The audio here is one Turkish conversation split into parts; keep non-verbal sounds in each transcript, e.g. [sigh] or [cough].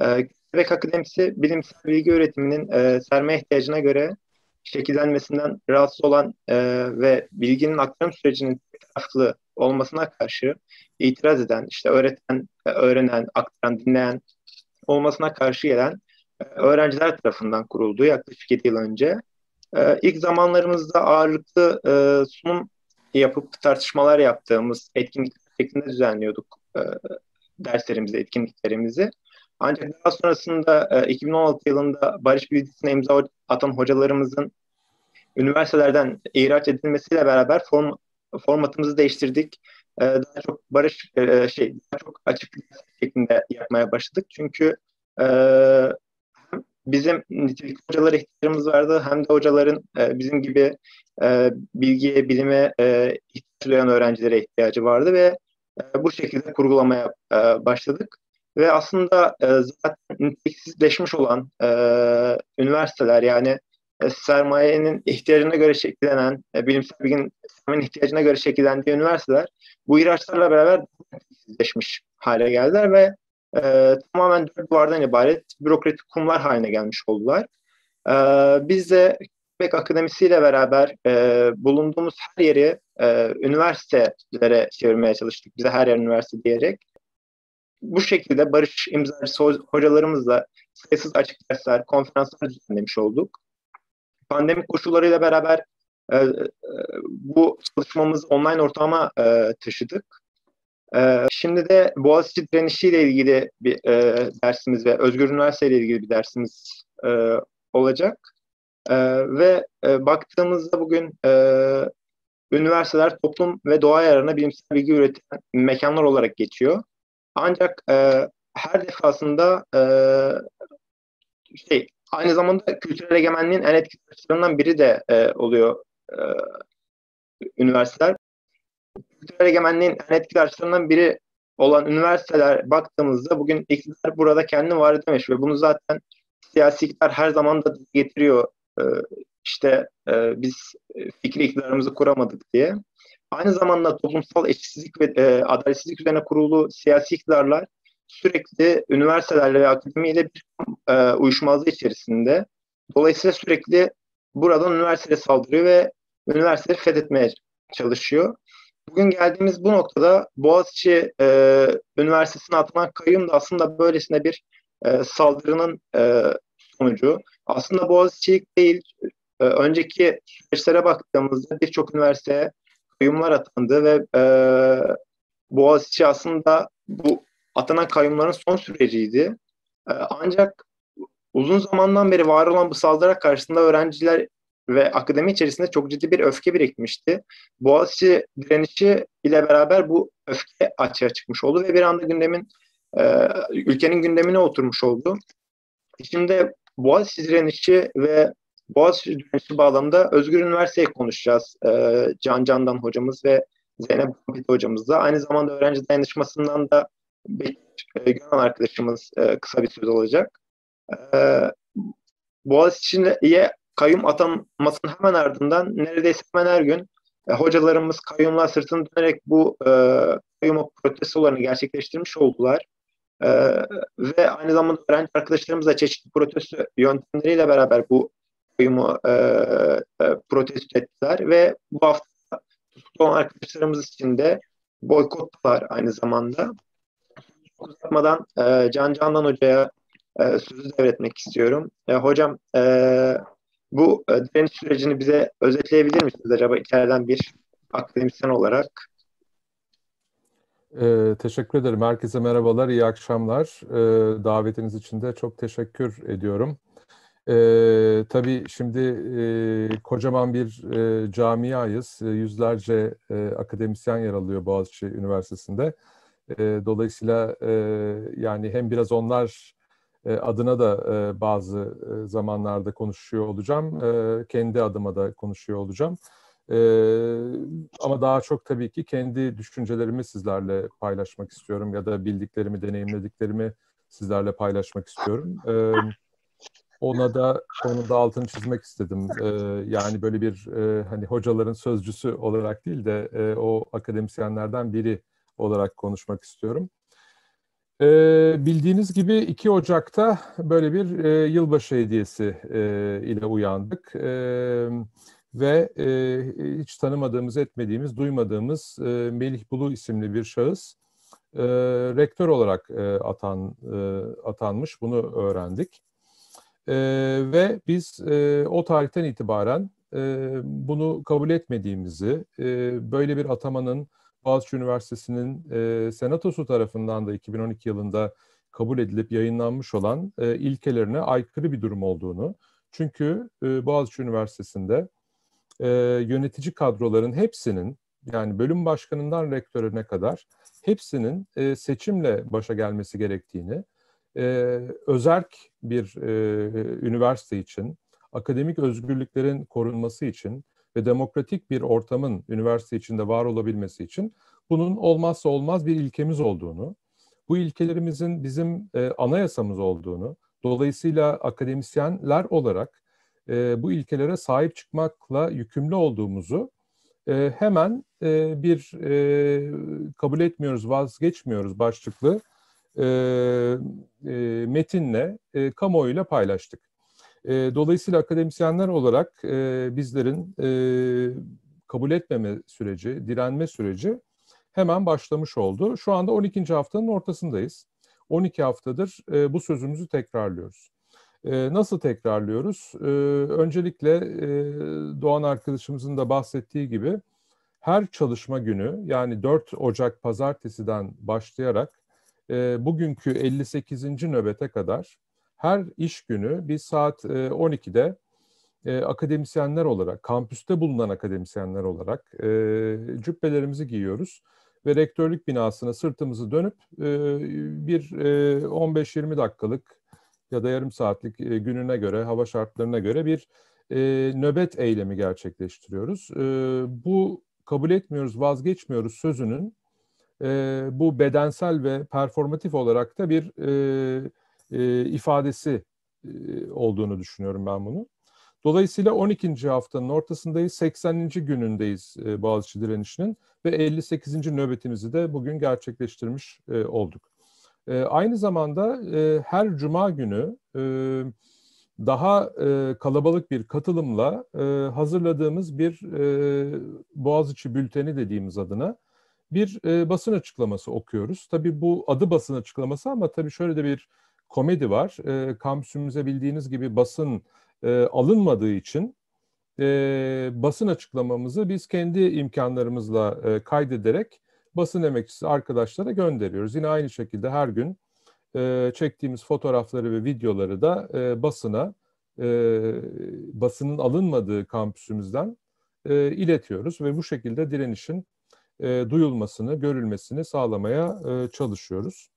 E, akademisi bilimsel bilgi öğretiminin e, sermaye ihtiyacına göre şekillenmesinden rahatsız olan e, ve bilginin aktarım sürecinin taraflı olmasına karşı itiraz eden, işte öğreten, e, öğrenen, aktaran, dinleyen olmasına karşı gelen e, öğrenciler tarafından kuruldu yaklaşık 7 yıl önce. E, ilk zamanlarımızda ağırlıklı e, sunum yapıp tartışmalar yaptığımız etkinlik şeklinde düzenliyorduk e, derslerimizi, etkinliklerimizi. Ancak daha sonrasında 2016 e, yılında barış bilgisine imza atan hocalarımızın üniversitelerden ihraç edilmesiyle beraber form, formatımızı değiştirdik. E, daha çok barış e, şey daha çok açık şeklinde yapmaya başladık. Çünkü bizim nitelikli hocalara ihtiyacımız vardı. Hem de hocaların bizim gibi bilgiye, bilime ihtiyaç duyan öğrencilere ihtiyacı vardı ve bu şekilde kurgulamaya başladık ve aslında e, zaten niteliksizleşmiş olan e, üniversiteler yani e, sermayenin ihtiyacına göre şekillenen, e, bilimsel bilginin ihtiyacına göre şekillendiği üniversiteler bu ihraçlarla beraber niteliksizleşmiş hale geldiler ve e, tamamen dört duvardan ibaret bürokratik kumlar haline gelmiş oldular. E, biz de Quebec Akademisi'yle beraber e, bulunduğumuz her yeri e, üniversitelere çevirmeye çalıştık. Bize her yer üniversite diyerek bu şekilde barış imzacısı hocalarımızla sayısız açık dersler, konferanslar düzenlemiş olduk. Pandemi koşullarıyla beraber e, e, bu çalışmamızı online ortama e, taşıdık. E, şimdi de Boğaziçi direnişiyle ilgili bir e, dersimiz ve Özgür Üniversite ile ilgili bir dersimiz e, olacak. E, ve e, baktığımızda bugün e, üniversiteler toplum ve doğa yararına bilimsel bilgi üreten mekanlar olarak geçiyor. Ancak e, her defasında e, şey aynı zamanda kültürel egemenliğin en etkili açılarından biri de e, oluyor e, üniversiteler. Kültürel egemenliğin en etkili açılarından biri olan üniversiteler baktığımızda bugün iktidar burada kendini var edemiş ve bunu zaten siyasi iktidar her zaman da getiriyor. E, işte e, biz e, fikri iktidarımızı kuramadık diye. Aynı zamanda toplumsal eşitsizlik ve e, adaletsizlik üzerine kurulu siyasi iktidarlar sürekli üniversitelerle ve akademiyle bir e, uyuşmazlığı içerisinde. Dolayısıyla sürekli buradan üniversiteye saldırıyor ve üniversiteyi fethetmeye çalışıyor. Bugün geldiğimiz bu noktada Boğaziçi e, Üniversitesi'ne atılan kayyum da aslında böylesine bir e, saldırının e, sonucu. Aslında Boğaziçi değil, e, önceki süreçlere baktığımızda birçok üniversiteye kayyumlar atandı ve e, Boğaziçi aslında bu atanan kayyumların son süreciydi. E, ancak uzun zamandan beri var olan bu saldırı karşısında öğrenciler ve akademi içerisinde çok ciddi bir öfke birikmişti. Boğaziçi direnişi ile beraber bu öfke açığa çıkmış oldu ve bir anda gündemin e, ülkenin gündemine oturmuş oldu. Şimdi Boğaziçi direnişi ve Boğaziçi Üniversitesi bağlamında Özgür Üniversite'yi konuşacağız. E, Can Candan hocamız ve Zeynep Hamit hocamızla. Aynı zamanda öğrenci dayanışmasından da Bekir e, Gönen arkadaşımız e, kısa bir söz olacak. E, Boğaziçi'ye kayyum atanmasının hemen ardından neredeyse hemen her gün e, hocalarımız kayyumla sırtını dönerek bu e, kayyuma protestolarını gerçekleştirmiş oldular. Ee, ve aynı zamanda öğrenci arkadaşlarımız da çeşitli protesto yöntemleriyle beraber bu soykırımı e, e, protesto ettiler ve bu hafta tutuklu arkadaşlarımız için de boykotlar aynı zamanda. Uzatmadan e, Can Candan Hoca'ya e, sözü devretmek istiyorum. E, hocam e, bu e, direniş sürecini bize özetleyebilir misiniz acaba içeriden bir akademisyen olarak? E, teşekkür ederim. Herkese merhabalar, iyi akşamlar. E, davetiniz için de çok teşekkür ediyorum. E, tabii şimdi e, kocaman bir e, camiayız. E, yüzlerce e, akademisyen yer alıyor Boğaziçi Üniversitesi'nde. E, dolayısıyla e, yani hem biraz onlar e, adına da e, bazı e, zamanlarda konuşuyor olacağım. E, kendi adıma da konuşuyor olacağım. E, ama daha çok tabii ki kendi düşüncelerimi sizlerle paylaşmak istiyorum ya da bildiklerimi, deneyimlediklerimi sizlerle paylaşmak istiyorum. Evet ona da onun da altını çizmek istedim. Ee, yani böyle bir e, hani hocaların sözcüsü olarak değil de e, o akademisyenlerden biri olarak konuşmak istiyorum. Ee, bildiğiniz gibi 2 Ocak'ta böyle bir e, yılbaşı hediyesi e, ile uyandık. E, ve e, hiç tanımadığımız, etmediğimiz, duymadığımız e, Melih Bulu isimli bir şahıs e, rektör olarak e, atan e, atanmış. Bunu öğrendik. E, ve biz e, o tarihten itibaren e, bunu kabul etmediğimizi, e, böyle bir atamanın Boğaziçi Üniversitesi'nin e, senatosu tarafından da 2012 yılında kabul edilip yayınlanmış olan e, ilkelerine aykırı bir durum olduğunu. Çünkü e, Boğaziçi Üniversitesi'nde e, yönetici kadroların hepsinin yani bölüm başkanından rektörüne kadar hepsinin e, seçimle başa gelmesi gerektiğini e, özerk bir e, üniversite için, akademik özgürlüklerin korunması için ve demokratik bir ortamın üniversite içinde var olabilmesi için bunun olmazsa olmaz bir ilkemiz olduğunu, bu ilkelerimizin bizim e, anayasamız olduğunu, dolayısıyla akademisyenler olarak e, bu ilkelere sahip çıkmakla yükümlü olduğumuzu e, hemen e, bir e, kabul etmiyoruz, vazgeçmiyoruz başlıklı e, e, metinle e, kamuoyuyla paylaştık. E, dolayısıyla akademisyenler olarak e, bizlerin e, kabul etmeme süreci, direnme süreci hemen başlamış oldu. Şu anda 12. haftanın ortasındayız. 12 haftadır e, bu sözümüzü tekrarlıyoruz. E, nasıl tekrarlıyoruz? E, öncelikle e, Doğan arkadaşımızın da bahsettiği gibi her çalışma günü yani 4 Ocak pazartesiden başlayarak e, bugünkü 58. nöbete kadar her iş günü bir saat e, 12'de e, akademisyenler olarak, kampüste bulunan akademisyenler olarak e, cübbelerimizi giyiyoruz ve rektörlük binasına sırtımızı dönüp e, bir e, 15-20 dakikalık ya da yarım saatlik e, gününe göre, hava şartlarına göre bir e, nöbet eylemi gerçekleştiriyoruz. E, bu kabul etmiyoruz, vazgeçmiyoruz sözünün e, bu bedensel ve performatif olarak da bir e, e, ifadesi e, olduğunu düşünüyorum ben bunu. Dolayısıyla 12. haftanın ortasındayız, 80. günündeyiz e, Boğaziçi direnişinin ve 58. nöbetimizi de bugün gerçekleştirmiş e, olduk. E, aynı zamanda e, her cuma günü e, daha e, kalabalık bir katılımla e, hazırladığımız bir e, Boğaziçi bülteni dediğimiz adına bir e, basın açıklaması okuyoruz. Tabii bu adı basın açıklaması ama tabii şöyle de bir komedi var. E, kampüsümüze bildiğiniz gibi basın e, alınmadığı için e, basın açıklamamızı biz kendi imkanlarımızla e, kaydederek basın emekçisi arkadaşlara gönderiyoruz. Yine aynı şekilde her gün e, çektiğimiz fotoğrafları ve videoları da e, basına, e, basının alınmadığı kampüsümüzden e, iletiyoruz ve bu şekilde direnişin e, duyulmasını, görülmesini sağlamaya e, çalışıyoruz.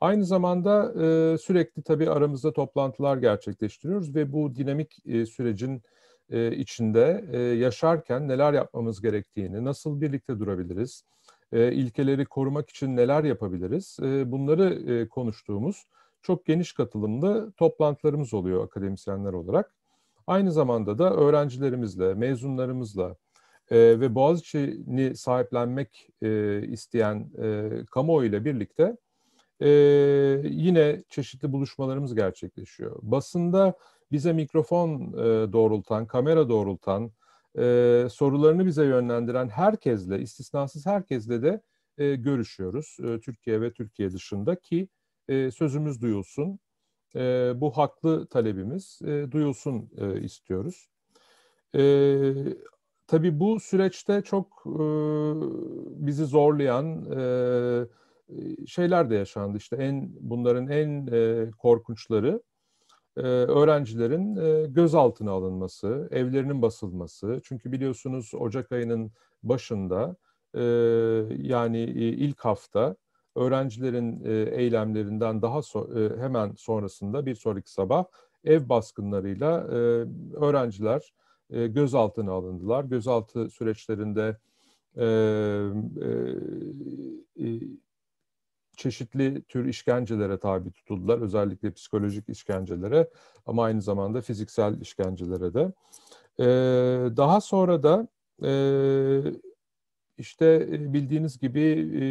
Aynı zamanda e, sürekli tabii aramızda toplantılar gerçekleştiriyoruz ve bu dinamik e, sürecin e, içinde e, yaşarken neler yapmamız gerektiğini, nasıl birlikte durabiliriz, e, ilkeleri korumak için neler yapabiliriz, e, bunları e, konuştuğumuz çok geniş katılımlı toplantılarımız oluyor akademisyenler olarak. Aynı zamanda da öğrencilerimizle, mezunlarımızla, e, ve Boğaziçi'ni sahiplenmek e, isteyen e, kamuoyuyla birlikte e, yine çeşitli buluşmalarımız gerçekleşiyor. Basında bize mikrofon e, doğrultan, kamera doğrultan, e, sorularını bize yönlendiren herkesle, istisnasız herkesle de e, görüşüyoruz. E, Türkiye ve Türkiye dışında ki e, sözümüz duyulsun. E, bu haklı talebimiz e, duyulsun e, istiyoruz. E, Tabii bu süreçte çok e, bizi zorlayan e, şeyler de yaşandı. İşte en bunların en e, korkunçları e, öğrencilerin e, gözaltına alınması, evlerinin basılması. Çünkü biliyorsunuz Ocak ayının başında e, yani ilk hafta öğrencilerin e, eylemlerinden daha so e, hemen sonrasında bir sonraki sabah ev baskınlarıyla e, öğrenciler e, gözaltına alındılar. Gözaltı süreçlerinde e, e, çeşitli tür işkencelere tabi tutuldular. Özellikle psikolojik işkencelere ama aynı zamanda fiziksel işkencelere de. daha sonra da işte bildiğiniz gibi... E,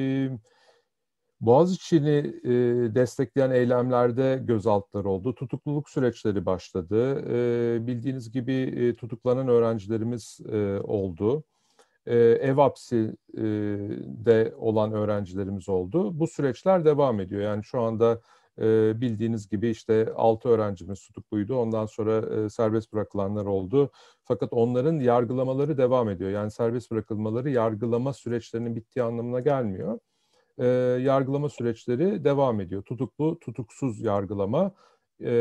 Boğaziçi'ni e, destekleyen eylemlerde gözaltılar oldu. Tutukluluk süreçleri başladı. E, bildiğiniz gibi e, tutuklanan öğrencilerimiz e, oldu. E, ev hapsi e, de olan öğrencilerimiz oldu. Bu süreçler devam ediyor. Yani şu anda e, bildiğiniz gibi işte 6 öğrencimiz tutukluydu. Ondan sonra e, serbest bırakılanlar oldu. Fakat onların yargılamaları devam ediyor. Yani serbest bırakılmaları yargılama süreçlerinin bittiği anlamına gelmiyor e, yargılama süreçleri devam ediyor. Tutuklu, tutuksuz yargılama e,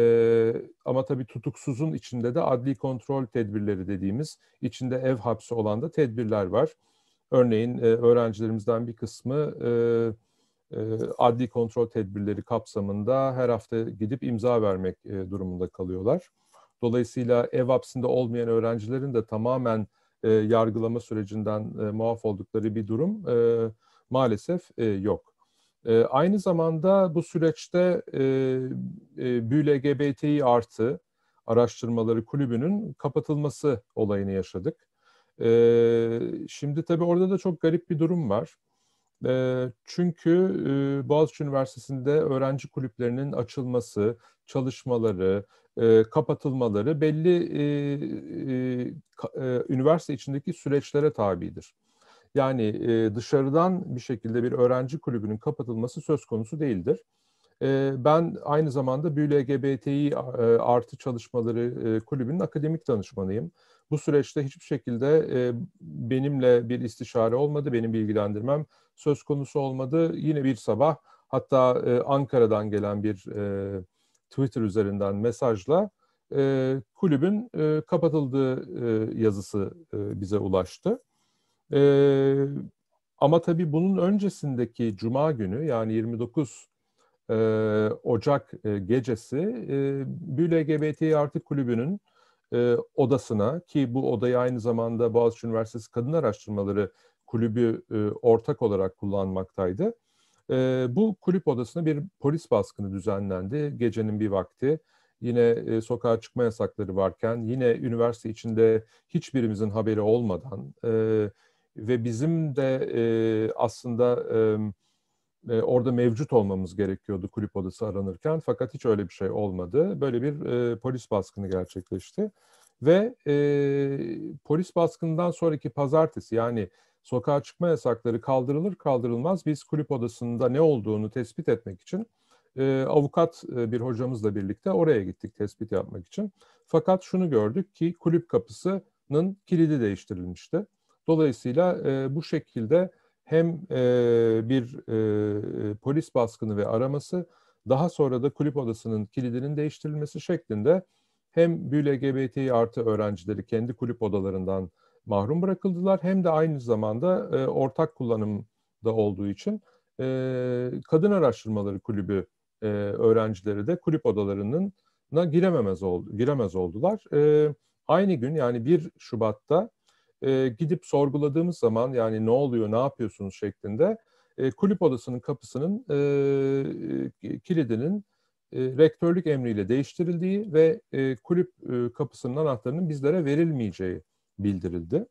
ama tabii tutuksuzun içinde de adli kontrol tedbirleri dediğimiz içinde ev hapsi olan da tedbirler var. Örneğin e, öğrencilerimizden bir kısmı e, e, adli kontrol tedbirleri kapsamında her hafta gidip imza vermek e, durumunda kalıyorlar. Dolayısıyla ev hapsinde olmayan öğrencilerin de tamamen e, yargılama sürecinden e, muaf oldukları bir durum. E, maalesef e, yok. E, aynı zamanda bu süreçte e, e, BÜLGBTİ artı araştırmaları kulübünün kapatılması olayını yaşadık. E, şimdi tabii orada da çok garip bir durum var. E, çünkü e, Boğaziçi Üniversitesi'nde öğrenci kulüplerinin açılması, çalışmaları, e, kapatılmaları belli e, e, e üniversite içindeki süreçlere tabidir. Yani e, dışarıdan bir şekilde bir öğrenci kulübünün kapatılması söz konusu değildir. E, ben aynı zamanda BÜLGBTİ e, artı çalışmaları e, kulübünün akademik danışmanıyım. Bu süreçte hiçbir şekilde e, benimle bir istişare olmadı, benim bilgilendirmem söz konusu olmadı. Yine bir sabah hatta e, Ankara'dan gelen bir e, Twitter üzerinden mesajla e, kulübün e, kapatıldığı e, yazısı e, bize ulaştı. E, ama tabii bunun öncesindeki Cuma günü yani 29 e, Ocak e, gecesi e, BÜLGBT Artı Kulübü'nün e, odasına ki bu odayı aynı zamanda Boğaziçi Üniversitesi Kadın Araştırmaları Kulübü e, ortak olarak kullanmaktaydı. E, bu kulüp odasına bir polis baskını düzenlendi gecenin bir vakti. Yine e, sokağa çıkma yasakları varken yine üniversite içinde hiçbirimizin haberi olmadan e, ve bizim de e, aslında e, orada mevcut olmamız gerekiyordu kulüp odası aranırken fakat hiç öyle bir şey olmadı. Böyle bir e, polis baskını gerçekleşti ve e, polis baskından sonraki pazartesi yani sokağa çıkma yasakları kaldırılır kaldırılmaz biz kulüp odasında ne olduğunu tespit etmek için e, avukat e, bir hocamızla birlikte oraya gittik tespit yapmak için. Fakat şunu gördük ki kulüp kapısının kilidi değiştirilmişti. Dolayısıyla e, bu şekilde hem e, bir e, e, polis baskını ve araması daha sonra da kulüp odasının kilidinin değiştirilmesi şeklinde hem BÜLGBTİ artı öğrencileri kendi kulüp odalarından mahrum bırakıldılar hem de aynı zamanda e, ortak kullanımda olduğu için e, kadın araştırmaları kulübü e, öğrencileri de kulüp odalarının girememez oldu, giremez oldular. E, aynı gün yani 1 Şubat'ta e, gidip sorguladığımız zaman yani ne oluyor, ne yapıyorsunuz şeklinde e, kulüp odasının kapısının e, e, kilidinin e, rektörlük emriyle değiştirildiği ve e, kulüp e, kapısının anahtarının bizlere verilmeyeceği bildirildi.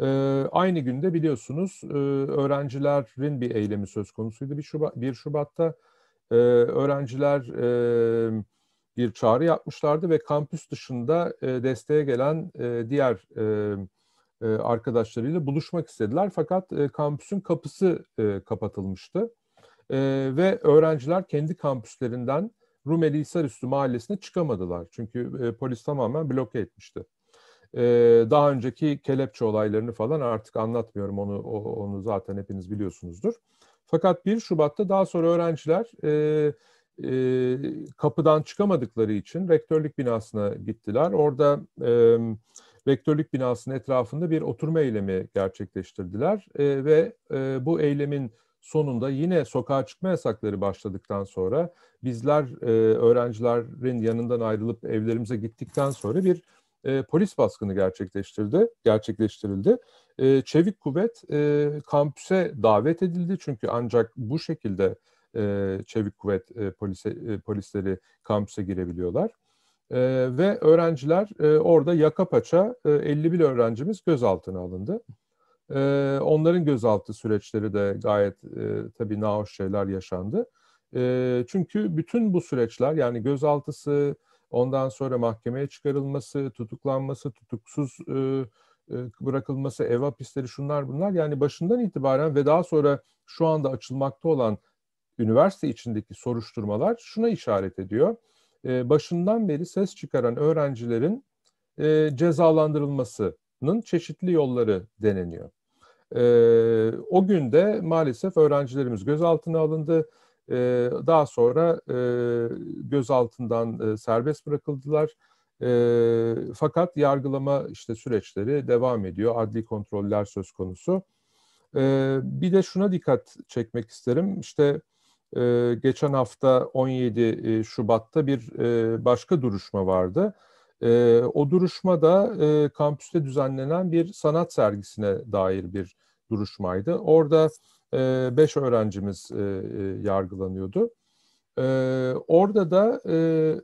E, aynı günde biliyorsunuz e, öğrencilerin bir eylemi söz konusuydu. 1, Şubat, Şubat'ta e, öğrenciler e, bir çağrı yapmışlardı ve kampüs dışında e, desteğe gelen e, diğer e, e, arkadaşlarıyla buluşmak istediler. Fakat e, kampüsün kapısı e, kapatılmıştı. ve öğrenciler kendi kampüslerinden Rumeli Hisarüstü mahallesine çıkamadılar. Çünkü polis tamamen bloke etmişti. daha önceki kelepçe olaylarını falan artık anlatmıyorum. Onu onu zaten hepiniz biliyorsunuzdur. Fakat 1 Şubat'ta daha sonra öğrenciler e, e, kapıdan çıkamadıkları için rektörlük binasına gittiler. Orada e, rektörlük binasının etrafında bir oturma eylemi gerçekleştirdiler e, ve e, bu eylemin sonunda yine sokağa çıkma yasakları başladıktan sonra bizler e, öğrencilerin yanından ayrılıp evlerimize gittikten sonra bir e, polis baskını gerçekleştirdi, gerçekleştirildi. E, çevik kuvvet e, kampüse davet edildi çünkü ancak bu şekilde e, çevik kuvvet e, polise, e, polisleri kampüse girebiliyorlar. E, ve öğrenciler e, orada yaka paça e, 51 öğrencimiz gözaltına alındı. E, onların gözaltı süreçleri de gayet e, tabii nahoş şeyler yaşandı. E, çünkü bütün bu süreçler yani gözaltısı, ondan sonra mahkemeye çıkarılması, tutuklanması, tutuksuz e, e, bırakılması, ev hapisleri şunlar bunlar. Yani başından itibaren ve daha sonra şu anda açılmakta olan üniversite içindeki soruşturmalar şuna işaret ediyor. E, başından beri ses çıkaran öğrencilerin e, cezalandırılmasının çeşitli yolları deneniyor. E, o günde maalesef öğrencilerimiz gözaltına alındı. E, daha sonra gözaltından serbest bırakıldılar. fakat yargılama işte süreçleri devam ediyor. Adli kontroller söz konusu. bir de şuna dikkat çekmek isterim. İşte e, geçen hafta 17 e, Şubat'ta bir e, başka duruşma vardı. E, o duruşma da e, kampüste düzenlenen bir sanat sergisine dair bir duruşmaydı. Orada e, beş öğrencimiz e, e yargılanıyordu. E, orada da e,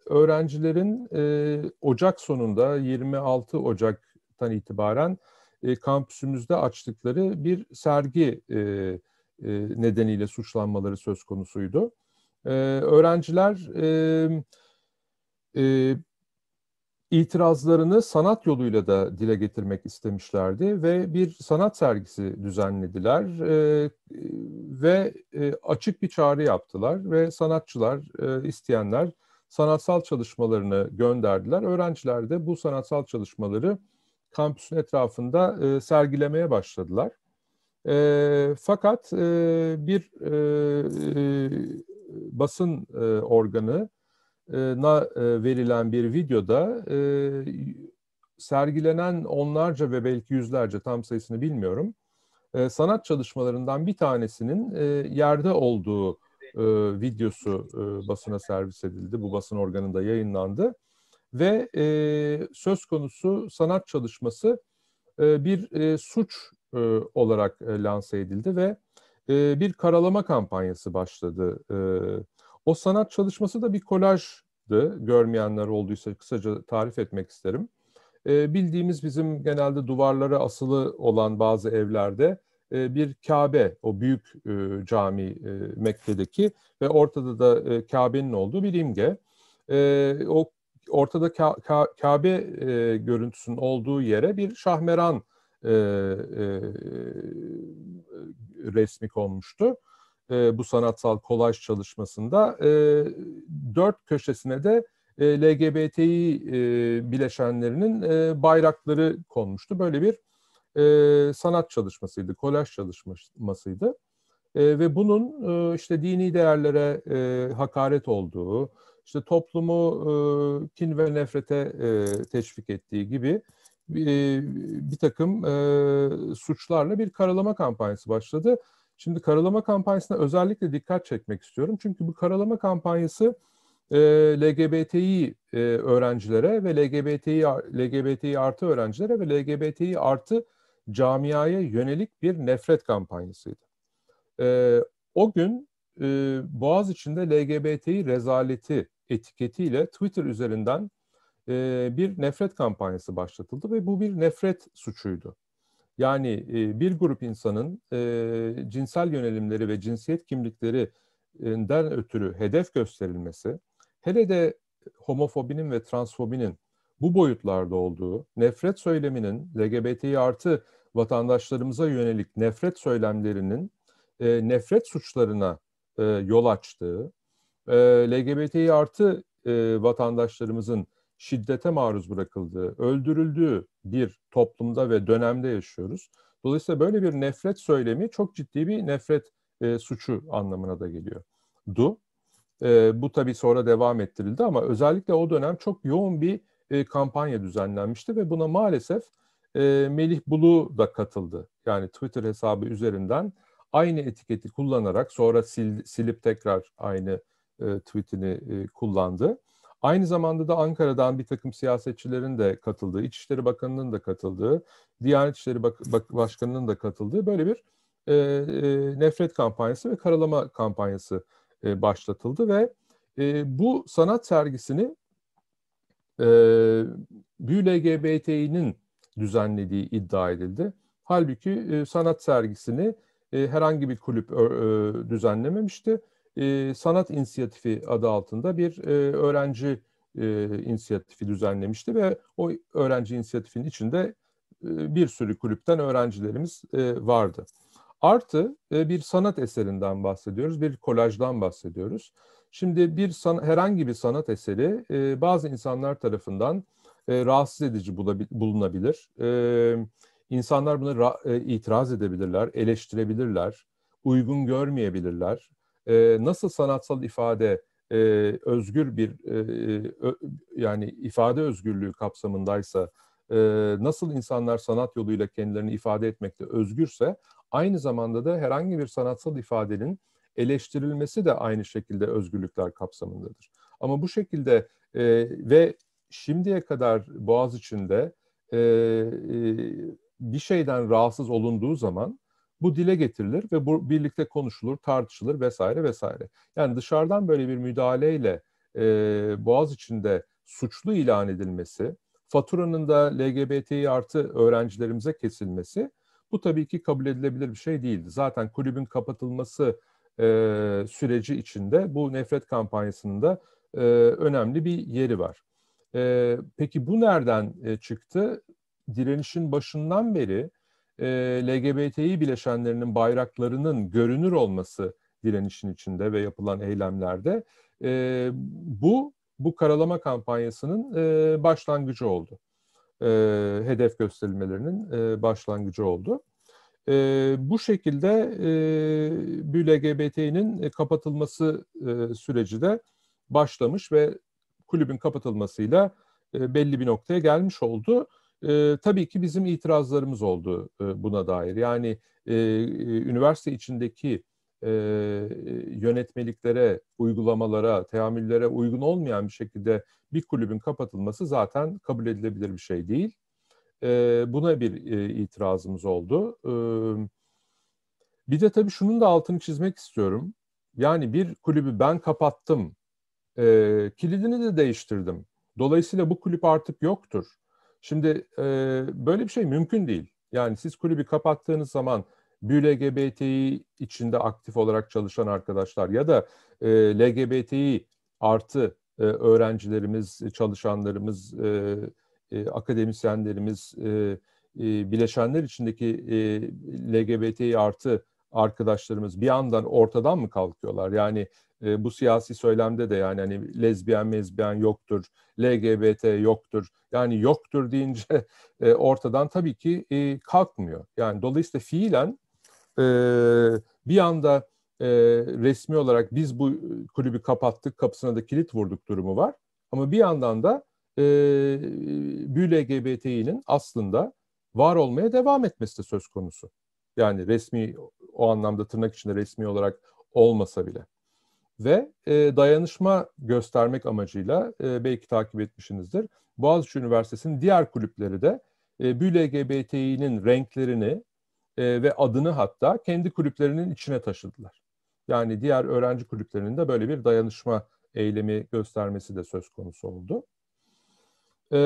öğrencilerin e, Ocak sonunda 26 Ocak'tan itibaren e, kampüsümüzde açtıkları bir sergi e, e, nedeniyle suçlanmaları söz konusuydu. E, öğrenciler e, itirazlarını sanat yoluyla da dile getirmek istemişlerdi ve bir sanat sergisi düzenlediler ve açık bir çağrı yaptılar ve sanatçılar, isteyenler sanatsal çalışmalarını gönderdiler. Öğrenciler de bu sanatsal çalışmaları kampüsün etrafında sergilemeye başladılar. E, fakat e, bir e, basın e, organı na verilen bir videoda e, sergilenen onlarca ve belki yüzlerce tam sayısını bilmiyorum e, sanat çalışmalarından bir tanesinin e, yerde olduğu videosu basına servis edildi. Bu basın organında yayınlandı ve söz konusu sanat çalışması bir suç e, olarak e, lanse edildi ve e, bir karalama kampanyası başladı. E, o sanat çalışması da bir kolajdı. Görmeyenler olduysa kısaca tarif etmek isterim. E, bildiğimiz bizim genelde duvarlara asılı olan bazı evlerde e, bir Kabe, o büyük e, cami e, Mekke'deki ve ortada da e, Kabe'nin olduğu bir imge. E, o ortada Ka- Ka- Kabe e, görüntüsünün olduğu yere bir şahmeran e, e, e, resmi konmuştu. E, bu sanatsal kolaj çalışmasında e, dört köşesine de e, LGBTİ e, bileşenlerinin e, bayrakları konmuştu. Böyle bir e, sanat çalışmasıydı, kolaj çalışmasıydı. E, ve bunun e, işte dini değerlere e, hakaret olduğu, işte toplumu e, kin ve nefrete e, teşvik ettiği gibi e, bir takım e, suçlarla bir karalama kampanyası başladı. Şimdi karalama kampanyasına özellikle dikkat çekmek istiyorum. Çünkü bu karalama kampanyası e, LGBTİ öğrencilere ve LGBTİ, LGBTİ artı öğrencilere ve LGBTİ artı camiaya yönelik bir nefret kampanyasıydı. o gün Boğaz içinde LGBTİ rezaleti etiketiyle Twitter üzerinden e, bir nefret kampanyası başlatıldı ve bu bir nefret suçuydu. Yani e, bir grup insanın e, cinsel yönelimleri ve cinsiyet kimliklerinden ötürü hedef gösterilmesi, hele de homofobinin ve transfobinin bu boyutlarda olduğu, nefret söyleminin LGBTİ artı vatandaşlarımıza yönelik nefret söylemlerinin e, nefret suçlarına e, yol açtığı, e, LGBTİ artı e, vatandaşlarımızın şiddete maruz bırakıldığı, öldürüldüğü bir toplumda ve dönemde yaşıyoruz. Dolayısıyla böyle bir nefret söylemi çok ciddi bir nefret e, suçu anlamına da geliyor. Du. E, bu tabii sonra devam ettirildi ama özellikle o dönem çok yoğun bir e, kampanya düzenlenmişti ve buna maalesef e, Melih Bulu da katıldı. Yani Twitter hesabı üzerinden aynı etiketi kullanarak sonra sil, silip tekrar aynı e, tweetini e, kullandı. Aynı zamanda da Ankara'dan bir takım siyasetçilerin de katıldığı, İçişleri Bakanı'nın da katıldığı, Diyanet İşleri Bak Bak Başkanı'nın da katıldığı böyle bir e, e, nefret kampanyası ve karalama kampanyası e, başlatıldı ve e, bu sanat sergisini e, BÜLGBTİ'nin düzenlediği iddia edildi. Halbuki e, sanat sergisini e, herhangi bir kulüp e, düzenlememişti e, Sanat İnisiyatifi adı altında bir e, öğrenci e, inisiyatifi düzenlemişti ve o öğrenci inisiyatifinin içinde e, bir sürü kulüpten öğrencilerimiz e, vardı. Artı e, bir sanat eserinden bahsediyoruz, bir kolajdan bahsediyoruz. Şimdi bir san, herhangi bir sanat eseri e, bazı insanlar tarafından e, rahatsız edici bulunabilir. E, insanlar buna ra, e, itiraz edebilirler, eleştirebilirler, uygun görmeyebilirler e, nasıl sanatsal ifade e, özgür bir e, ö, yani ifade özgürlüğü kapsamındaysa e, nasıl insanlar sanat yoluyla kendilerini ifade etmekte özgürse aynı zamanda da herhangi bir sanatsal ifadenin eleştirilmesi de aynı şekilde özgürlükler kapsamındadır. Ama bu şekilde e, ve şimdiye kadar Boğaz içinde e, e, bir şeyden rahatsız olunduğu zaman bu dile getirilir ve bu birlikte konuşulur, tartışılır vesaire vesaire. Yani dışarıdan böyle bir müdahaleyle e, Boğaz içinde suçlu ilan edilmesi, faturanın da LGBTİ artı öğrencilerimize kesilmesi bu tabii ki kabul edilebilir bir şey değildi. Zaten kulübün kapatılması e, süreci içinde bu nefret kampanyasının da e, önemli bir yeri var. E, peki bu nereden e, çıktı? Direnişin başından beri e, LGBTİ bileşenlerinin bayraklarının görünür olması direnişin içinde ve yapılan eylemlerde e, bu bu karalama kampanyasının e, başlangıcı oldu. E, hedef gösterilmelerinin e, başlangıcı oldu. E, bu şekilde e, BÜLGBT'nin kapatılması e, süreci de başlamış ve kulübün kapatılmasıyla e, belli bir noktaya gelmiş oldu. E, tabii ki bizim itirazlarımız oldu e, buna dair. Yani e, üniversite içindeki e, yönetmeliklere, uygulamalara, teamüllere uygun olmayan bir şekilde bir kulübün kapatılması zaten kabul edilebilir bir şey değil. E, buna bir e, itirazımız oldu. E, bir de tabii şunun da altını çizmek istiyorum. Yani bir kulübü ben kapattım, e, kilidini de değiştirdim. Dolayısıyla bu kulüp artık yoktur. Şimdi e, böyle bir şey mümkün değil. Yani siz kulübü kapattığınız zaman bir LGBTİ içinde aktif olarak çalışan arkadaşlar ya da e, LGBTİ artı e, öğrencilerimiz, çalışanlarımız, e, e, akademisyenlerimiz, e, e, bileşenler içindeki e, LGBTİ artı arkadaşlarımız bir yandan ortadan mı kalkıyorlar? Yani e, bu siyasi söylemde de yani hani lezbiyen mezbiyen yoktur, LGBT yoktur. Yani yoktur deyince [laughs] e, ortadan tabii ki e, kalkmıyor. Yani dolayısıyla fiilen e, bir anda e, resmi olarak biz bu kulübü kapattık, kapısına da kilit vurduk durumu var. Ama bir yandan da e, BÜLGBTİ'nin aslında var olmaya devam etmesi de söz konusu. Yani resmi o anlamda tırnak içinde resmi olarak olmasa bile ve e, dayanışma göstermek amacıyla e, belki takip etmişsinizdir. Boğaziçi Üniversitesi'nin diğer kulüpleri de e, BÜLGBTİ'nin renklerini e, ve adını hatta kendi kulüplerinin içine taşıdılar. Yani diğer öğrenci kulüplerinin de böyle bir dayanışma eylemi göstermesi de söz konusu oldu. Ee,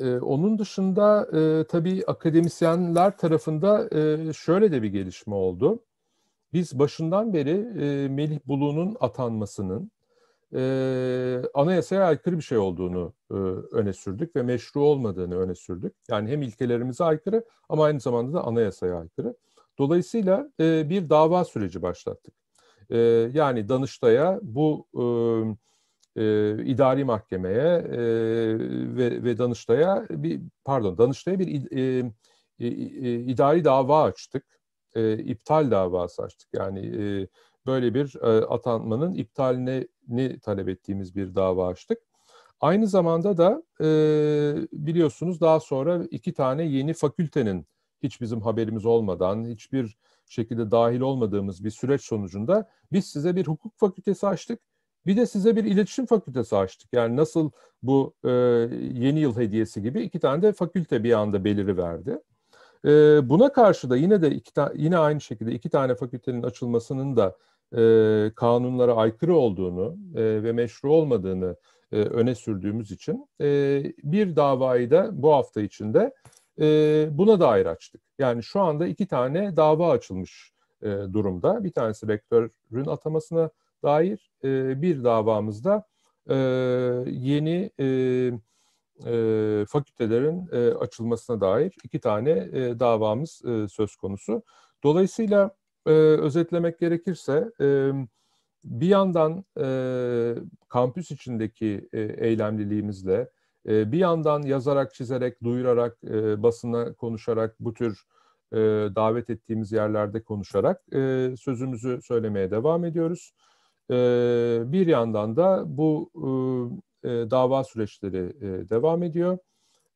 e, onun dışında e, tabii akademisyenler tarafında e, şöyle de bir gelişme oldu biz başından beri e, Melih Bulu'nun atanmasının e, anayasaya aykırı bir şey olduğunu e, öne sürdük ve meşru olmadığını öne sürdük. Yani hem ilkelerimize aykırı ama aynı zamanda da anayasaya aykırı. Dolayısıyla e, bir dava süreci başlattık. E, yani Danıştay'a bu e, e, idari mahkemeye e, ve, ve Danıştay'a bir pardon Danıştay'a bir e, e, e, idari dava açtık e, iptal davası açtık. Yani e, böyle bir e, atanmanın iptalini talep ettiğimiz bir dava açtık. Aynı zamanda da e, biliyorsunuz daha sonra iki tane yeni fakültenin hiç bizim haberimiz olmadan, hiçbir şekilde dahil olmadığımız bir süreç sonucunda biz size bir hukuk fakültesi açtık. Bir de size bir iletişim fakültesi açtık. Yani nasıl bu e, yeni yıl hediyesi gibi iki tane de fakülte bir anda beliri verdi. E, buna karşı da yine de iki ta- yine aynı şekilde iki tane fakültenin açılmasının da e, kanunlara aykırı olduğunu e, ve meşru olmadığını e, öne sürdüğümüz için e, bir davayı da bu hafta içinde e, buna dair açtık. Yani şu anda iki tane dava açılmış e, durumda. Bir tanesi rektörün atamasına dair, e, bir davamızda e, yeni e, e, fakültelerin e, açılmasına dair iki tane e, davamız e, söz konusu. Dolayısıyla e, özetlemek gerekirse e, bir yandan e, kampüs içindeki e, eylemliliğimizle, e, bir yandan yazarak, çizerek, duyurarak, e, basına konuşarak, bu tür e, davet ettiğimiz yerlerde konuşarak e, sözümüzü söylemeye devam ediyoruz. E, bir yandan da bu e, dava süreçleri e, devam ediyor.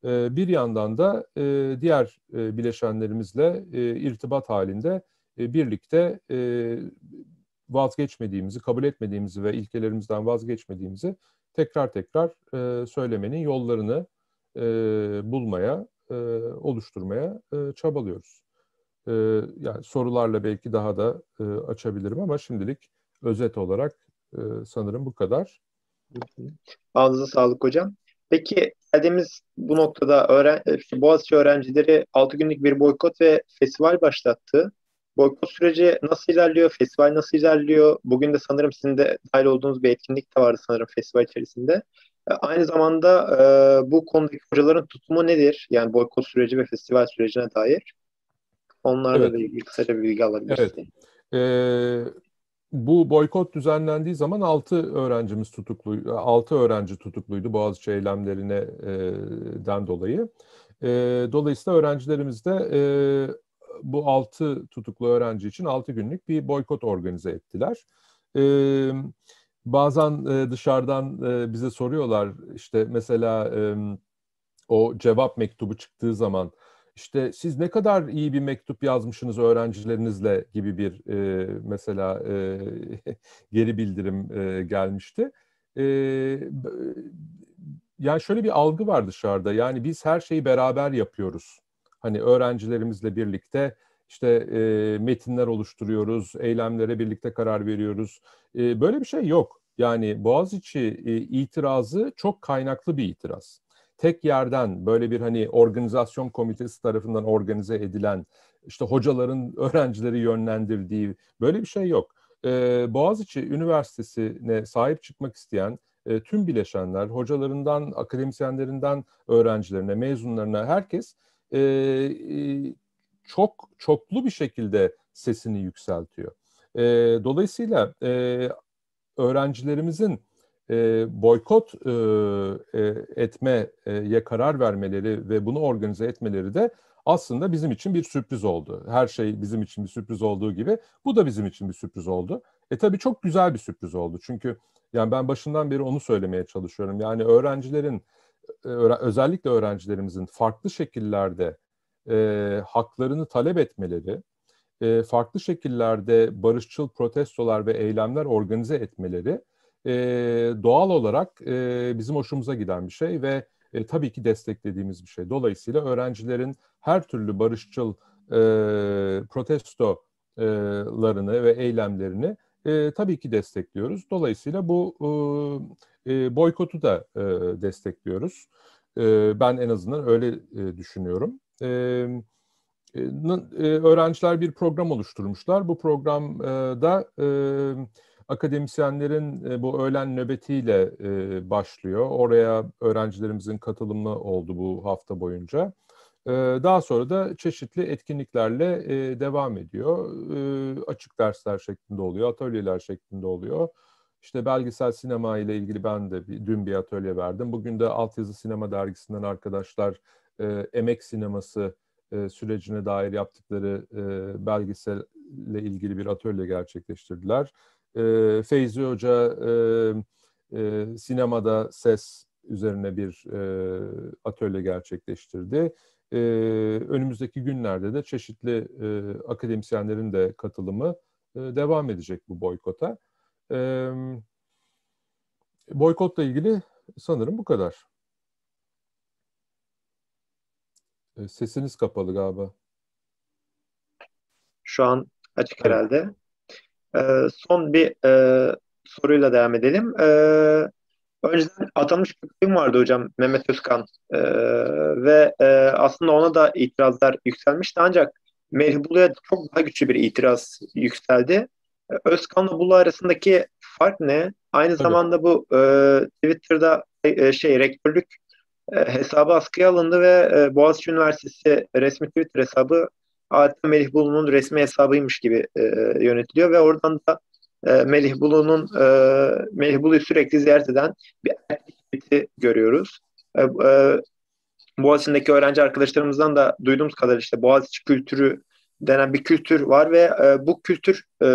E, bir yandan da e, diğer e, bileşenlerimizle e, irtibat halinde e, birlikte e, vazgeçmediğimizi, kabul etmediğimizi ve ilkelerimizden vazgeçmediğimizi tekrar tekrar e, söylemenin yollarını e, bulmaya, e, oluşturmaya e, çabalıyoruz. E, yani sorularla belki daha da e, açabilirim ama şimdilik özet olarak e, sanırım bu kadar. Ağzınıza sağlık hocam. Peki geldiğimiz bu noktada öğren e, işte Boğaziçi öğrencileri 6 günlük bir boykot ve festival başlattı. Boykot süreci nasıl ilerliyor? Festival nasıl ilerliyor? Bugün de sanırım sizin de dahil olduğunuz bir etkinlik de vardı sanırım festival içerisinde. E, aynı zamanda e, bu konudaki hocaların tutumu nedir? Yani boykot süreci ve festival sürecine dair. Onlarla evet. da ilgili kısaca bir bilgi alabilirsiniz. Evet. Ee, bu boykot düzenlendiği zaman 6 öğrencimiz tutuklu 6 e, öğrenci tutukluydu Boğaziçi eylemlerine e, den dolayı. E, dolayısıyla öğrencilerimiz de e, bu 6 tutuklu öğrenci için 6 günlük bir boykot organize ettiler. E, bazen e, dışarıdan e, bize soruyorlar işte mesela e, o cevap mektubu çıktığı zaman işte siz ne kadar iyi bir mektup yazmışsınız öğrencilerinizle gibi bir e, mesela e, [laughs] geri bildirim e, gelmişti. E, yani şöyle bir algı var dışarıda. Yani biz her şeyi beraber yapıyoruz. Hani öğrencilerimizle birlikte işte e, metinler oluşturuyoruz, eylemlere birlikte karar veriyoruz. E, böyle bir şey yok. Yani Boğaziçi e, itirazı çok kaynaklı bir itiraz tek yerden böyle bir hani organizasyon komitesi tarafından organize edilen işte hocaların [laughs] öğrencileri yönlendirdiği böyle bir şey yok. Ee, Boğaziçi Üniversitesi'ne sahip çıkmak isteyen e, tüm bileşenler, hocalarından, akademisyenlerinden öğrencilerine, mezunlarına herkes e, e çok çoklu bir şekilde sesini yükseltiyor. E, dolayısıyla e, öğrencilerimizin e, boykot e, e etmeye e, karar vermeleri ve bunu organize etmeleri de aslında bizim için bir sürpriz oldu. Her şey bizim için bir sürpriz olduğu gibi bu da bizim için bir sürpriz oldu. E tabii çok güzel bir sürpriz oldu. Çünkü yani ben başından beri onu söylemeye çalışıyorum. Yani öğrencilerin e, özellikle öğrencilerimizin farklı şekillerde e, haklarını talep etmeleri, e, farklı şekillerde barışçıl protestolar ve eylemler organize etmeleri e, doğal olarak e, bizim hoşumuza giden bir şey ve e, tabii ki desteklediğimiz bir şey. Dolayısıyla öğrencilerin her türlü barışçıl e, protestolarını ve eylemlerini e, tabii ki destekliyoruz. Dolayısıyla bu e, e boykotu da e, destekliyoruz. E, ben en azından öyle e, düşünüyorum. Evet e, öğrenciler bir program oluşturmuşlar. Bu programda e, akademisyenlerin e, bu öğlen nöbetiyle e, başlıyor. Oraya öğrencilerimizin katılımı oldu bu hafta boyunca. E, daha sonra da çeşitli etkinliklerle devam ediyor. Açık dersler şeklinde oluyor, atölyeler şeklinde oluyor. İşte belgesel sinema ile ilgili ben de bir, dün bir atölye verdim. Bugün de Altyazı Sinema Dergisi'nden arkadaşlar e, emek sineması e, sürecine dair yaptıkları e, belgeselle ilgili bir atölye gerçekleştirdiler e, Feyzi Hoca e, e, sinemada ses üzerine bir e, atölye gerçekleştirdi. E, önümüzdeki günlerde de çeşitli e, akademisyenlerin de katılımı e, devam edecek bu boykota. E, boykotla ilgili sanırım bu kadar. E, sesiniz kapalı galiba. Şu an açık evet. herhalde. E, son bir e, soruyla devam edelim. E, önceden atanmış bir kıyım vardı hocam Mehmet Özkan e, ve e, aslında ona da itirazlar yükselmişti ancak Mehbulu'ya çok daha güçlü bir itiraz yükseldi. Özkan'la Bulu arasındaki fark ne? Aynı Tabii. zamanda bu e, Twitter'da e, şey rektörlük e, hesabı askıya alındı ve e, Boğaziçi Üniversitesi resmi Twitter hesabı Adem Melih Bulu'nun resmi hesabıymış gibi e, yönetiliyor ve oradan da e, Melih Bulu'nun e, Melih Bulu'yu sürekli ziyaret eden bir aktivite görüyoruz. E, e, Boğaziçi'ndeki öğrenci arkadaşlarımızdan da duyduğumuz kadar işte Boğaziçi kültürü denen bir kültür var ve e, bu kültür e,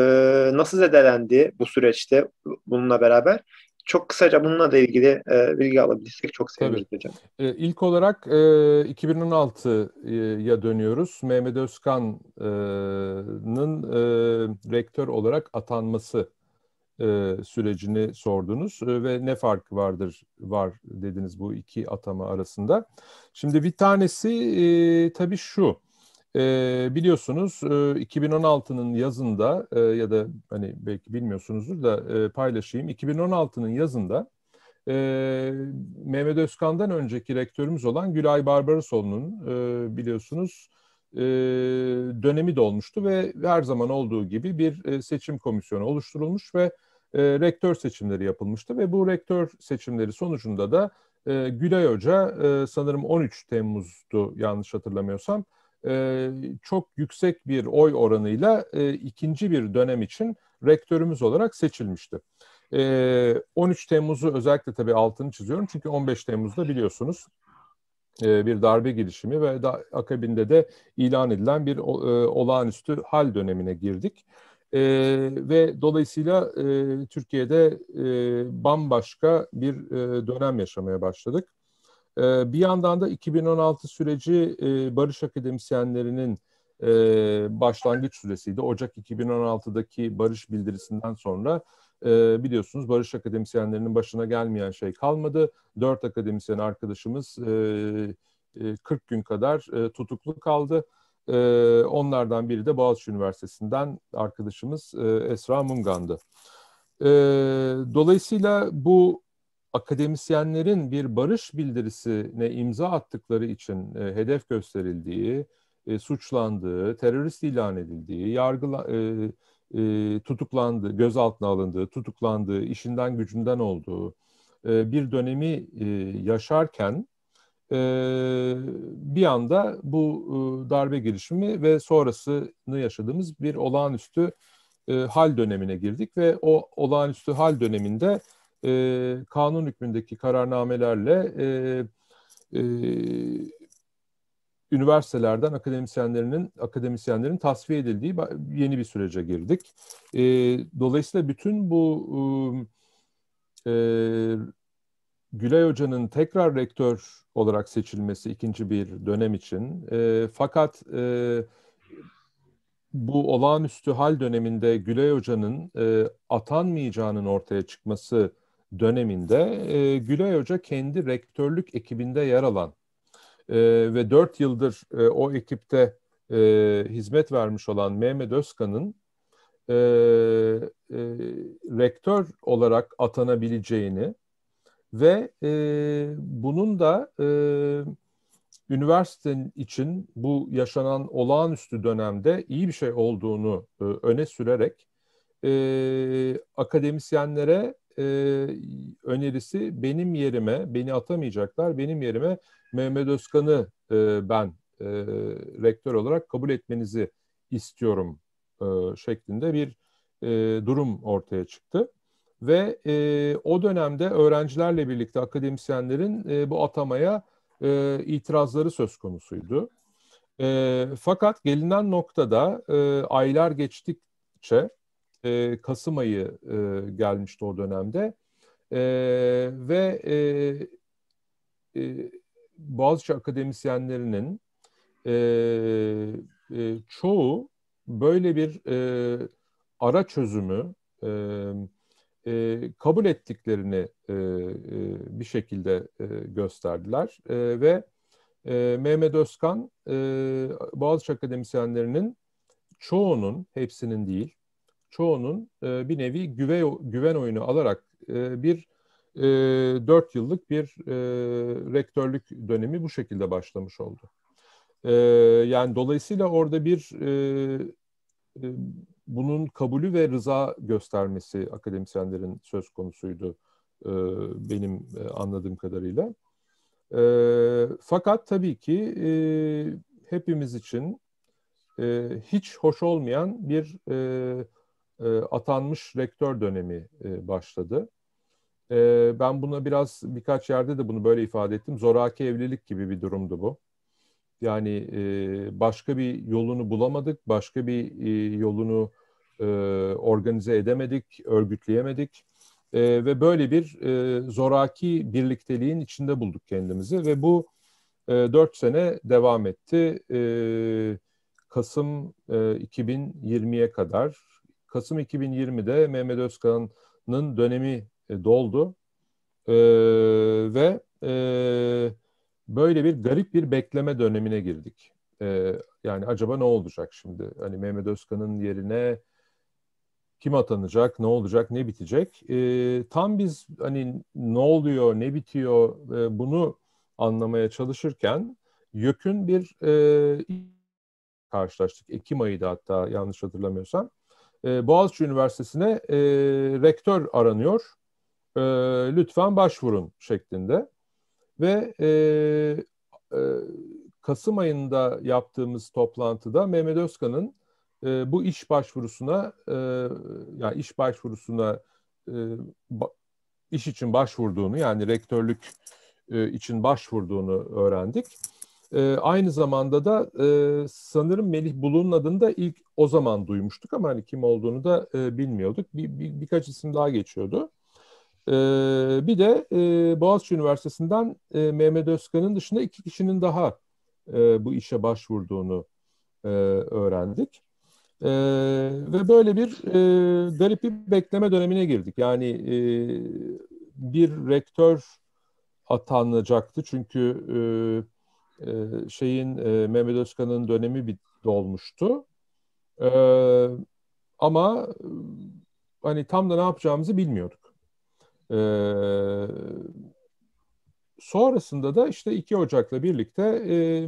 nasıl zedelendi bu süreçte bununla beraber çok kısaca bununla da ilgili e, bilgi alabilirsek çok seviniriz hocam. E, ilk olarak e, 2016'ya dönüyoruz. Mehmet Özkan'ın e, rektör olarak atanması e, sürecini sordunuz e, ve ne farkı vardır var dediniz bu iki atama arasında. Şimdi bir tanesi e, tabii şu e, biliyorsunuz e, 2016'nın yazında e, ya da hani belki bilmiyorsunuzdur da e, paylaşayım. 2016'nın yazında e, Mehmet Özkan'dan önceki rektörümüz olan Gülay Barbarosoğlu'nun e, biliyorsunuz e, dönemi dolmuştu ve her zaman olduğu gibi bir e, seçim komisyonu oluşturulmuş ve e, rektör seçimleri yapılmıştı ve bu rektör seçimleri sonucunda da e, Gülay Hoca e, sanırım 13 Temmuz'du yanlış hatırlamıyorsam çok yüksek bir oy oranıyla ikinci bir dönem için rektörümüz olarak seçilmişti. 13 Temmuz'u özellikle tabii altını çiziyorum çünkü 15 Temmuz'da biliyorsunuz bir darbe girişimi ve da, akabinde de ilan edilen bir olağanüstü hal dönemine girdik. E, ve dolayısıyla e, Türkiye'de e, bambaşka bir e, dönem yaşamaya başladık. Ee, bir yandan da 2016 süreci e, Barış Akademisyenlerinin e, başlangıç süresiydi. Ocak 2016'daki barış bildirisinden sonra e, biliyorsunuz barış akademisyenlerinin başına gelmeyen şey kalmadı. Dört akademisyen arkadaşımız 40 gün kadar tutuklu kaldı. onlardan biri de Boğaziçi Üniversitesi'nden arkadaşımız Esra Mumgan'dı. dolayısıyla bu akademisyenlerin bir barış bildirisine imza attıkları için e, hedef gösterildiği, e, suçlandığı, terörist ilan edildiği, yargıla, e, e, tutuklandığı, gözaltına alındığı, tutuklandığı, işinden gücünden olduğu e, bir dönemi e, yaşarken e, bir anda bu e, darbe girişimi ve sonrasını yaşadığımız bir olağanüstü e, hal dönemine girdik ve o olağanüstü hal döneminde e, kanun hükmündeki kararnamelerle e, e, üniversitelerden akademisyenlerinin akademisyenlerin tasfiye edildiği yeni bir sürece girdik. E, dolayısıyla bütün bu ıı, e, Gülay Hoca'nın tekrar rektör olarak seçilmesi ikinci bir dönem için e, fakat e, bu olağanüstü hal döneminde Gülay Hoca'nın e, atanmayacağının ortaya çıkması döneminde e, Gülay Hoca kendi rektörlük ekibinde yer alan e, ve dört yıldır e, o ekipte e, hizmet vermiş olan Mehmet Özkan'ın e, e, rektör olarak atanabileceğini ve e, bunun da e, üniversitenin için bu yaşanan olağanüstü dönemde iyi bir şey olduğunu e, öne sürerek e, akademisyenlere e, önerisi benim yerime, beni atamayacaklar, benim yerime Mehmet Özkan'ı e, ben e, rektör olarak kabul etmenizi istiyorum e, şeklinde bir e, durum ortaya çıktı. Ve e, o dönemde öğrencilerle birlikte akademisyenlerin e, bu atamaya e, itirazları söz konusuydu. E, fakat gelinen noktada e, aylar geçtikçe e, Kasım ayı e, gelmişti o dönemde. E, ve e, e, Boğaziçi akademisyenlerinin e, e, çoğu böyle bir e, ara çözümü e, e, kabul ettiklerini e, e, bir şekilde e, gösterdiler e, ve e, Mehmet Özkan e, Boğaziçi akademisyenlerinin çoğunun, hepsinin değil, çoğunun e, bir nevi güve, güven oyunu alarak e, bir e, 4 yıllık bir e, rektörlük dönemi bu şekilde başlamış oldu. E, yani dolayısıyla orada bir e, e, bunun kabulü ve rıza göstermesi akademisyenlerin söz konusuydu e, benim e, anladığım kadarıyla. E, fakat tabii ki e, hepimiz için e, hiç hoş olmayan bir e, e, atanmış rektör dönemi e, başladı. E, ben buna biraz birkaç yerde de bunu böyle ifade ettim. Zoraki evlilik gibi bir durumdu bu. Yani e, başka bir yolunu bulamadık, başka bir e, yolunu e, organize edemedik, örgütleyemedik. E, ve böyle bir e, zoraki birlikteliğin içinde bulduk kendimizi ve bu e, 4 sene devam etti. E, Kasım e, 2020'ye kadar Kasım 2020'de Mehmet Özkan'ın dönemi e, doldu. E, ve e, böyle bir garip bir bekleme dönemine girdik. E, yani acaba ne olacak şimdi? Hani Mehmet Özkan'ın yerine kim atanacak, ne olacak, ne bitecek? E, tam biz hani ne oluyor, ne bitiyor e, bunu anlamaya çalışırken YÖK'ün bir e, karşılaştık. Ekim ayıydı hatta yanlış hatırlamıyorsam e, Boğaziçi Üniversitesi'ne e, rektör aranıyor. E, lütfen başvurun şeklinde. Ve e, e, Kasım ayında yaptığımız toplantıda Mehmet Özkan'ın e, bu iş başvurusuna e, yani iş başvurusuna e, ba, iş için başvurduğunu yani rektörlük e, için başvurduğunu öğrendik. E, aynı zamanda da e, sanırım Melih Bulut'un adını da ilk o zaman duymuştuk ama hani kim olduğunu da e, bilmiyorduk. Bir, bir, birkaç isim daha geçiyordu. E, bir de e, Boğaziçi Üniversitesi'nden e, Mehmet Özkan'ın dışında iki kişinin daha e, bu işe başvurduğunu e, öğrendik. E, ve böyle bir e, garip bir bekleme dönemine girdik. Yani e, bir rektör atanacaktı çünkü e, e, şeyin e, Mehmet Özkan'ın dönemi bir dolmuştu. E, ama hani tam da ne yapacağımızı bilmiyorduk. sonrasında da işte 2 Ocak'la birlikte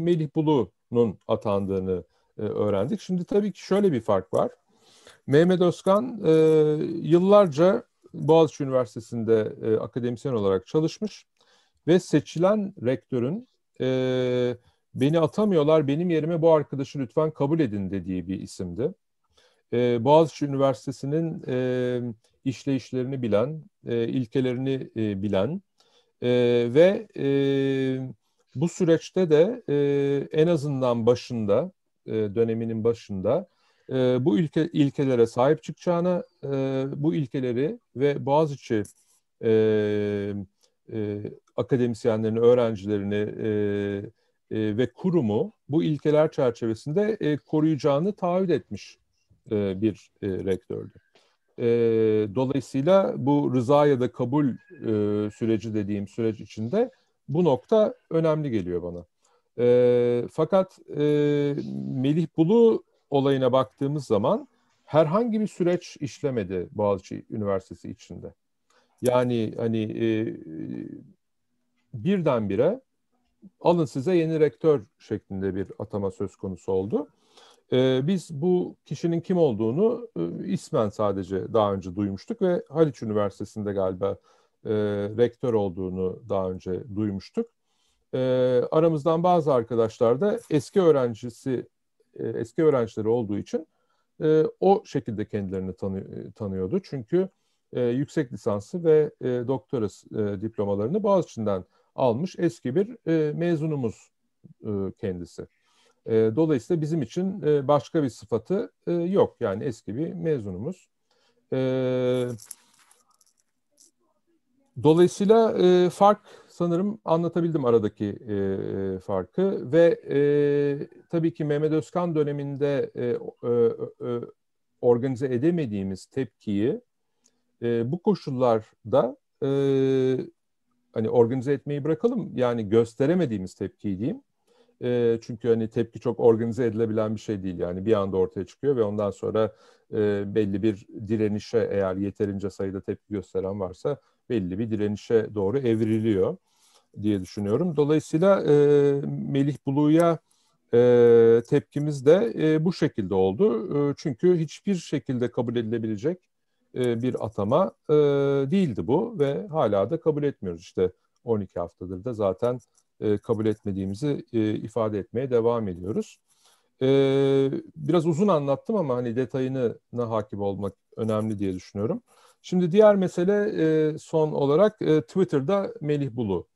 Melih Bulu'nun atandığını öğrendik. Şimdi tabii ki şöyle bir fark var. Mehmet Özkan yıllarca Boğaziçi Üniversitesi'nde akademisyen olarak çalışmış ve seçilen rektörün e, beni atamıyorlar benim yerime bu arkadaşı lütfen kabul edin dediği bir isimdi. E, Boğaziçi Üniversitesi'nin e, işleyişlerini bilen, e, ilkelerini e, bilen e, ve e, bu süreçte de e, en azından başında, e, döneminin başında e, bu ülke ilkelere sahip çıkacağını e, bu ilkeleri ve Boğaziçi e, e, akademisyenlerini, öğrencilerini e, e, ve kurumu bu ilkeler çerçevesinde e, koruyacağını taahhüt etmiş e, bir e, rektördü. E, dolayısıyla bu rıza ya da kabul e, süreci dediğim süreç içinde bu nokta önemli geliyor bana. E, fakat e, Melih Bulu olayına baktığımız zaman herhangi bir süreç işlemedi Boğaziçi Üniversitesi içinde. Yani hani e, e, birdenbire alın size yeni rektör şeklinde bir atama söz konusu oldu. E, biz bu kişinin kim olduğunu e, ismen sadece daha önce duymuştuk ve Haliç Üniversitesi'nde galiba e, rektör olduğunu daha önce duymuştuk. E, aramızdan bazı arkadaşlar da eski öğrencisi, e, eski öğrencileri olduğu için e, o şekilde kendilerini tanı tanıyordu. Çünkü e, yüksek lisansı ve e, doktorası e, diplomalarını Boğaziçi'nden almış eski bir e, mezunumuz e, kendisi. E, dolayısıyla bizim için e, başka bir sıfatı e, yok. Yani eski bir mezunumuz. E, dolayısıyla e, fark sanırım anlatabildim aradaki e, farkı ve e, tabii ki Mehmet Özkan döneminde e, e, organize edemediğimiz tepkiyi e, bu koşullarda e, hani organize etmeyi bırakalım yani gösteremediğimiz tepkiyi diyeyim. E, çünkü hani tepki çok organize edilebilen bir şey değil yani bir anda ortaya çıkıyor ve ondan sonra e, belli bir direnişe eğer yeterince sayıda tepki gösteren varsa belli bir direnişe doğru evriliyor diye düşünüyorum. Dolayısıyla e, Melih Bulu'ya e, tepkimiz de e, bu şekilde oldu. E, çünkü hiçbir şekilde kabul edilebilecek e, bir atama e, değildi bu ve hala da kabul etmiyoruz. işte 12 haftadır da zaten e, kabul etmediğimizi ifade etmeye devam ediyoruz. biraz uzun anlattım ama hani detayına hakim olmak önemli diye düşünüyorum. Şimdi diğer mesele son olarak Twitter'da Melih Bulu.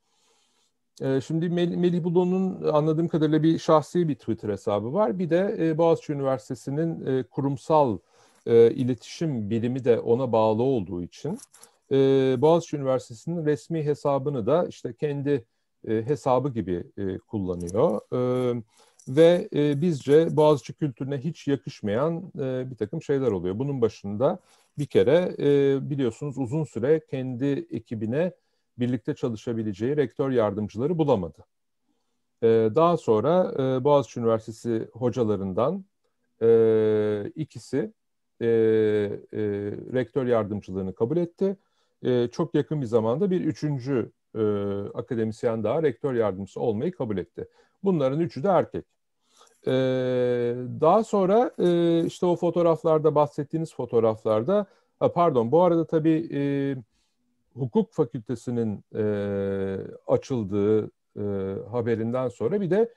şimdi Melih Bulu'nun anladığım kadarıyla bir şahsi bir Twitter hesabı var. Bir de e, Boğaziçi Üniversitesi'nin kurumsal e, iletişim bilimi de ona bağlı olduğu için e, Boğaziçi Üniversitesi'nin resmi hesabını da işte kendi e, hesabı gibi e, kullanıyor. E, ve e, bizce Boğaziçi kültürüne hiç yakışmayan e, bir takım şeyler oluyor. Bunun başında bir kere e, biliyorsunuz uzun süre kendi ekibine birlikte çalışabileceği rektör yardımcıları bulamadı. E, daha sonra e, Boğaziçi Üniversitesi hocalarından e, ikisi e, e, rektör yardımcılığını kabul etti. E, çok yakın bir zamanda bir üçüncü e, akademisyen daha rektör yardımcısı olmayı kabul etti. Bunların üçü de erkek. E, daha sonra e, işte o fotoğraflarda bahsettiğiniz fotoğraflarda ha, pardon bu arada tabii e, hukuk fakültesinin e, açıldığı e, haberinden sonra bir de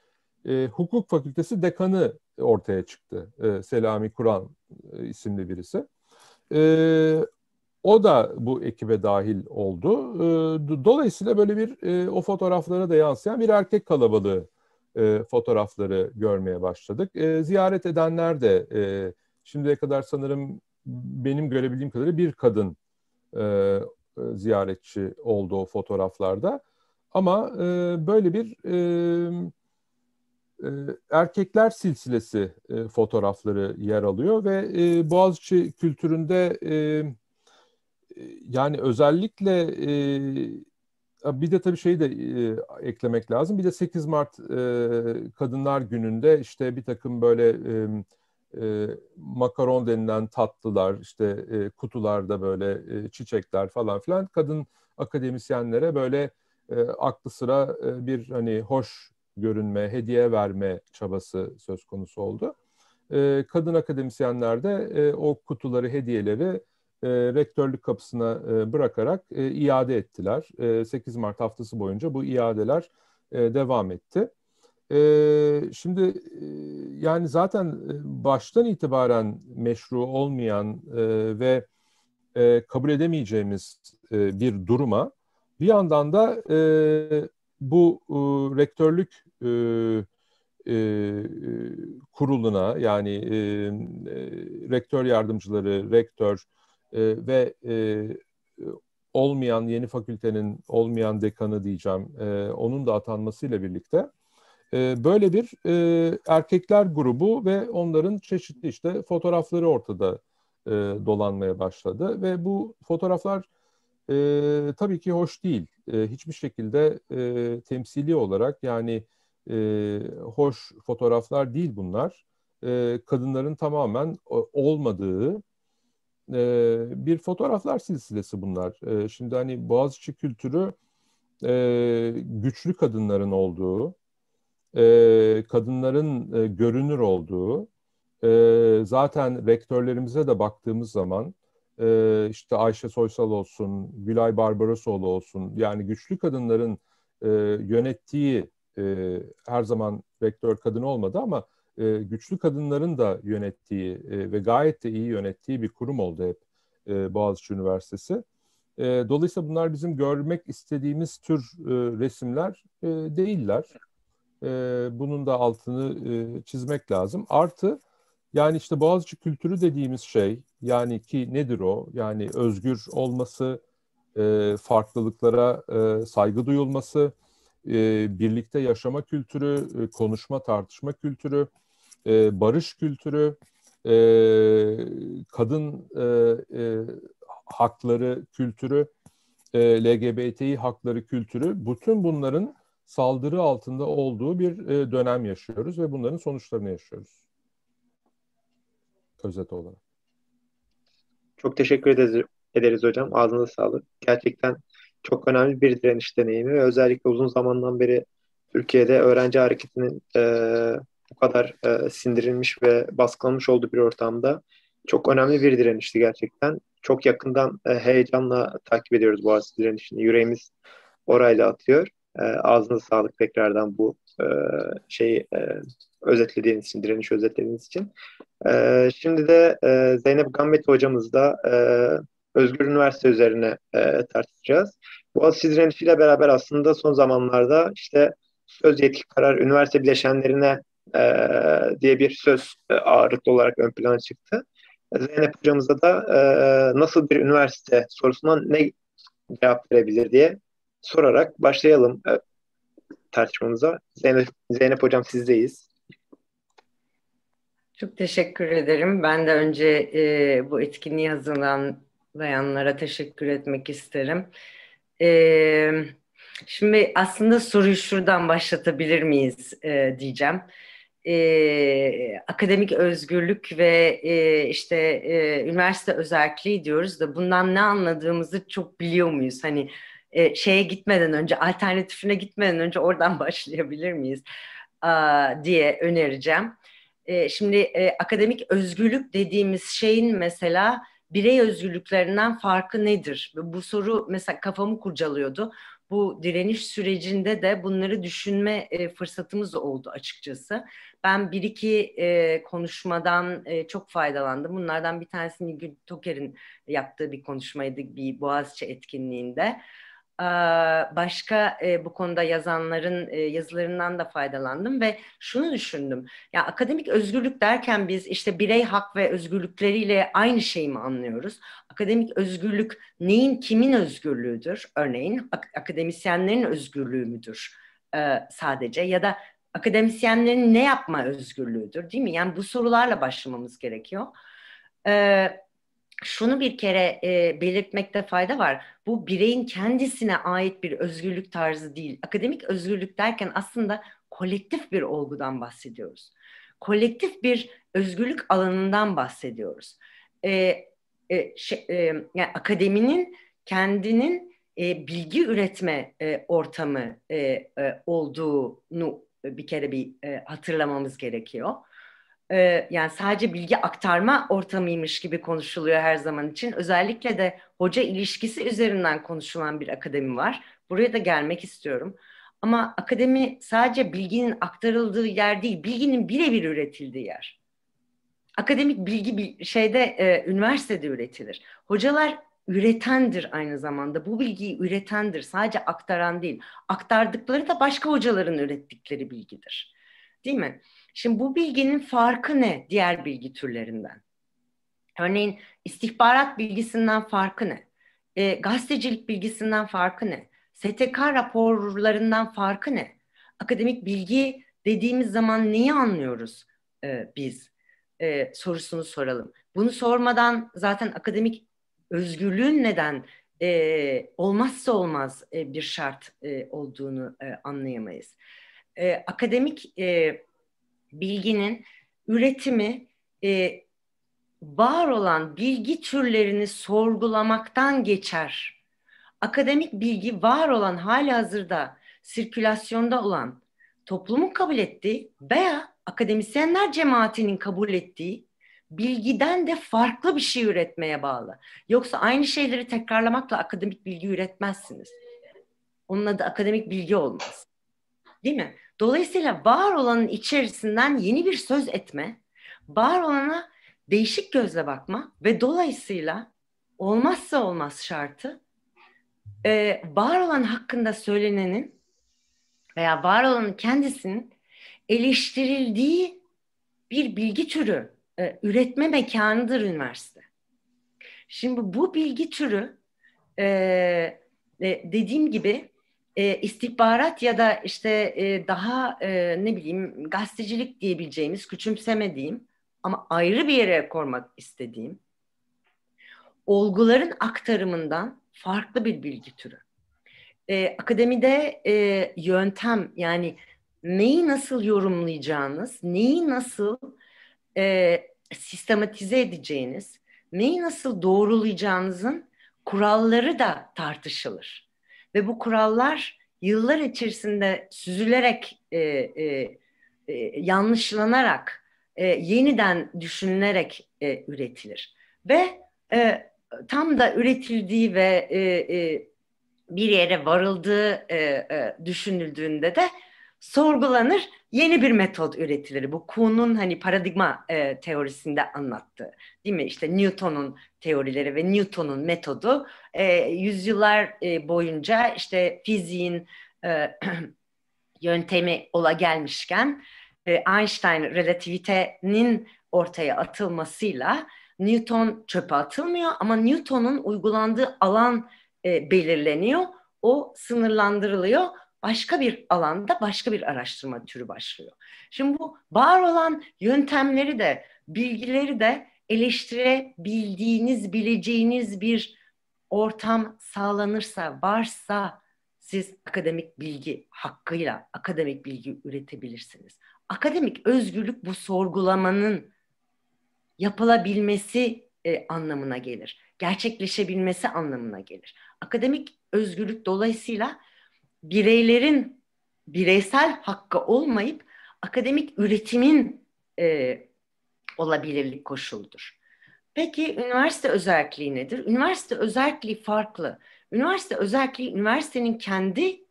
e, hukuk fakültesi dekanı ortaya çıktı. E, Selami Kur'an e, isimli birisi. E, o da bu ekibe dahil oldu. E, dolayısıyla böyle bir e, o fotoğraflara da yansıyan bir erkek kalabalığı e, fotoğrafları görmeye başladık. E, ziyaret edenler de e, şimdiye kadar sanırım benim görebildiğim kadarıyla bir kadın e, e ziyaretçi oldu o fotoğraflarda. Ama e, böyle bir e, e, erkekler silsilesi e, fotoğrafları yer alıyor ve e, Boğaziçi kültüründe e, e yani özellikle e, bir de tabii şeyi de e, eklemek lazım. Bir de 8 Mart e, Kadınlar Günü'nde işte bir takım böyle e, e, makaron denilen tatlılar, işte e, kutularda böyle e, çiçekler falan filan kadın akademisyenlere böyle e, aklı sıra e, bir hani hoş görünme, hediye verme çabası söz konusu oldu. Ee, kadın akademisyenler de e, o kutuları, hediyeleri e, rektörlük kapısına e, bırakarak e, iade ettiler. 8 Mart haftası boyunca bu iadeler devam etti. şimdi yani zaten baştan itibaren meşru olmayan ve kabul edemeyeceğimiz bir duruma bir yandan da bu e, rektörlük e, e, kuruluna yani e, e, rektör yardımcıları, rektör e, ve e, e, olmayan yeni fakültenin olmayan dekanı diyeceğim e, onun da atanmasıyla birlikte e, böyle bir e, erkekler grubu ve onların çeşitli işte fotoğrafları ortada e, dolanmaya başladı ve bu fotoğraflar e, tabii ki hoş değil e, hiçbir şekilde e, temsili olarak yani e, hoş fotoğraflar değil bunlar. E, kadınların tamamen e, olmadığı e, bir fotoğraflar silsilesi bunlar. E, şimdi hani Boğaziçi kültürü e, güçlü kadınların olduğu, e, kadınların e, görünür olduğu, e, zaten rektörlerimize de baktığımız zaman e, işte Ayşe Soysal olsun, Gülay Barbarosoğlu olsun yani güçlü kadınların e, yönettiği e, her zaman rektör kadın olmadı ama e, güçlü kadınların da yönettiği ve gayet de iyi yönettiği bir kurum oldu hep e, Boğaziçi Üniversitesi. dolayısıyla bunlar bizim görmek istediğimiz tür resimler değiller. bunun da altını çizmek lazım. Artı yani işte Boğaziçi kültürü dediğimiz şey yani ki nedir o? Yani özgür olması, e, farklılıklara e, saygı duyulması, e, birlikte yaşama kültürü, e, konuşma tartışma kültürü, e, barış kültürü, e, kadın e, e, hakları kültürü, e, LGBTİ hakları kültürü, bütün bunların saldırı altında olduğu bir e, dönem yaşıyoruz ve bunların sonuçlarını yaşıyoruz özet olarak. Çok teşekkür ederiz, hocam. Ağzınıza sağlık. Gerçekten çok önemli bir direniş deneyimi ve özellikle uzun zamandan beri Türkiye'de öğrenci hareketinin e, bu kadar e, sindirilmiş ve baskılanmış olduğu bir ortamda çok önemli bir direnişti gerçekten. Çok yakından e, heyecanla takip ediyoruz bu direnişini. Yüreğimiz orayla atıyor. E, ağzınıza sağlık tekrardan bu e, şey e, özetlediğiniz için, direniş özetlediğiniz için. E, şimdi de Zeynep Gambet hocamızla e, Özgür Üniversite üzerine e, tartışacağız. Boğaziçi ile beraber aslında son zamanlarda işte söz yetki karar üniversite bileşenlerine diye bir söz ağırlıklı olarak ön plana çıktı. Zeynep hocamıza da nasıl bir üniversite sorusuna ne cevap verebilir diye sorarak başlayalım tartışmamıza. Zeynep, Zeynep Hocam sizdeyiz. Çok teşekkür ederim. Ben de önce e, bu etkinliği hazırlayanlara teşekkür etmek isterim. E, şimdi aslında soruyu şuradan başlatabilir miyiz e, diyeceğim. E, akademik özgürlük ve e, işte e, üniversite özelliği diyoruz da bundan ne anladığımızı çok biliyor muyuz? Hani e, şeye gitmeden önce, alternatifine gitmeden önce oradan [laughs] başlayabilir miyiz a, diye önereceğim. E, şimdi e, akademik özgürlük dediğimiz şeyin mesela birey özgürlüklerinden farkı nedir? Bu soru mesela kafamı kurcalıyordu. Bu direniş sürecinde de bunları düşünme e, fırsatımız oldu açıkçası. Ben bir iki e, konuşmadan e, çok faydalandım. Bunlardan bir tanesi Nilgün Toker'in yaptığı bir konuşmaydı bir Boğaziçi etkinliğinde başka bu konuda yazanların yazılarından da faydalandım ve şunu düşündüm. Ya akademik özgürlük derken biz işte birey hak ve özgürlükleriyle aynı şeyi mi anlıyoruz? Akademik özgürlük neyin kimin özgürlüğüdür? Örneğin ak- akademisyenlerin özgürlüğü müdür sadece ya da akademisyenlerin ne yapma özgürlüğüdür değil mi? Yani bu sorularla başlamamız gerekiyor. Ee, şunu bir kere e, belirtmekte fayda var. Bu bireyin kendisine ait bir özgürlük tarzı değil. Akademik özgürlük derken aslında kolektif bir olgudan bahsediyoruz. Kolektif bir özgürlük alanından bahsediyoruz. E, e, şey, e, yani akademinin kendinin e, bilgi üretme e, ortamı e, e, olduğunu bir kere bir e, hatırlamamız gerekiyor e, yani sadece bilgi aktarma ortamıymış gibi konuşuluyor her zaman için. Özellikle de hoca ilişkisi üzerinden konuşulan bir akademi var. Buraya da gelmek istiyorum. Ama akademi sadece bilginin aktarıldığı yer değil, bilginin birebir üretildiği yer. Akademik bilgi bir şeyde e, üniversitede üretilir. Hocalar üretendir aynı zamanda. Bu bilgiyi üretendir, sadece aktaran değil. Aktardıkları da başka hocaların ürettikleri bilgidir. Değil mi? Şimdi bu bilginin farkı ne diğer bilgi türlerinden? Örneğin istihbarat bilgisinden farkı ne? E, gazetecilik bilgisinden farkı ne? STK raporlarından farkı ne? Akademik bilgi dediğimiz zaman neyi anlıyoruz e, biz? E, sorusunu soralım. Bunu sormadan zaten akademik özgürlüğün neden e, olmazsa olmaz e, bir şart e, olduğunu e, anlayamayız. E, akademik e, bilginin üretimi e, var olan bilgi türlerini sorgulamaktan geçer. Akademik bilgi var olan hali hazırda sirkülasyonda olan toplumun kabul ettiği veya akademisyenler cemaatinin kabul ettiği bilgiden de farklı bir şey üretmeye bağlı. Yoksa aynı şeyleri tekrarlamakla akademik bilgi üretmezsiniz. Onun adı akademik bilgi olmaz. Değil mi? Dolayısıyla var olanın içerisinden yeni bir söz etme, var olana değişik gözle bakma ve dolayısıyla olmazsa olmaz şartı e, var olan hakkında söylenenin veya var olanın kendisinin eleştirildiği bir bilgi türü e, üretme mekanıdır üniversite. Şimdi bu bilgi türü e, e dediğim gibi e, istihbarat ya da işte e, daha e, ne bileyim gazetecilik diyebileceğimiz küçümsemediğim ama ayrı bir yere kormak istediğim olguların aktarımından farklı bir bilgi türü. E, akademide e, yöntem yani neyi nasıl yorumlayacağınız, neyi nasıl e, sistematize edeceğiniz, neyi nasıl doğrulayacağınızın kuralları da tartışılır. Ve bu kurallar yıllar içerisinde süzülerek, e, e, e, yanlışlanarak, e, yeniden düşünülerek e, üretilir. Ve e, tam da üretildiği ve e, e, bir yere varıldığı e, e, düşünüldüğünde de sorgulanır, yeni bir metot üretilir. Bu Kuhn'un hani paradigma e, teorisinde anlattığı, değil mi? İşte Newton'un teorileri ve Newton'un metodu e, yüzyıllar e, boyunca işte fiziğin e, [clears throat] yöntemi ola gelmişken e, Einstein relativitenin ortaya atılmasıyla Newton çöpe atılmıyor ama Newton'un uygulandığı alan e, belirleniyor. O sınırlandırılıyor başka bir alanda başka bir araştırma türü başlıyor. Şimdi bu var olan yöntemleri de bilgileri de eleştirebildiğiniz, bileceğiniz bir ortam sağlanırsa, varsa siz akademik bilgi hakkıyla akademik bilgi üretebilirsiniz. Akademik özgürlük bu sorgulamanın yapılabilmesi e, anlamına gelir. Gerçekleşebilmesi anlamına gelir. Akademik özgürlük dolayısıyla bireylerin bireysel hakkı olmayıp akademik üretimin e, olabilirlik koşuludur. Peki üniversite özelliği nedir? Üniversite özelliği farklı. Üniversite özelliği üniversitenin kendi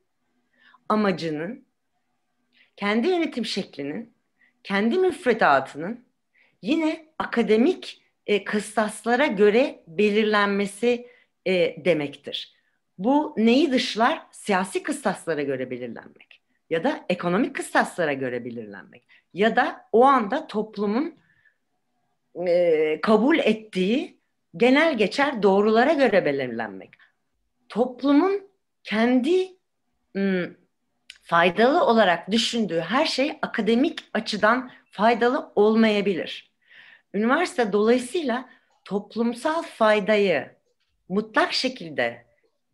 amacının, kendi yönetim şeklinin, kendi müfredatının yine akademik e, kıstaslara göre belirlenmesi e, demektir. Bu neyi dışlar? Siyasi kıstaslara göre belirlenmek ya da ekonomik kıstaslara göre belirlenmek ya da o anda toplumun e, kabul ettiği genel geçer doğrulara göre belirlenmek. Toplumun kendi m, faydalı olarak düşündüğü her şey akademik açıdan faydalı olmayabilir. Üniversite dolayısıyla toplumsal faydayı mutlak şekilde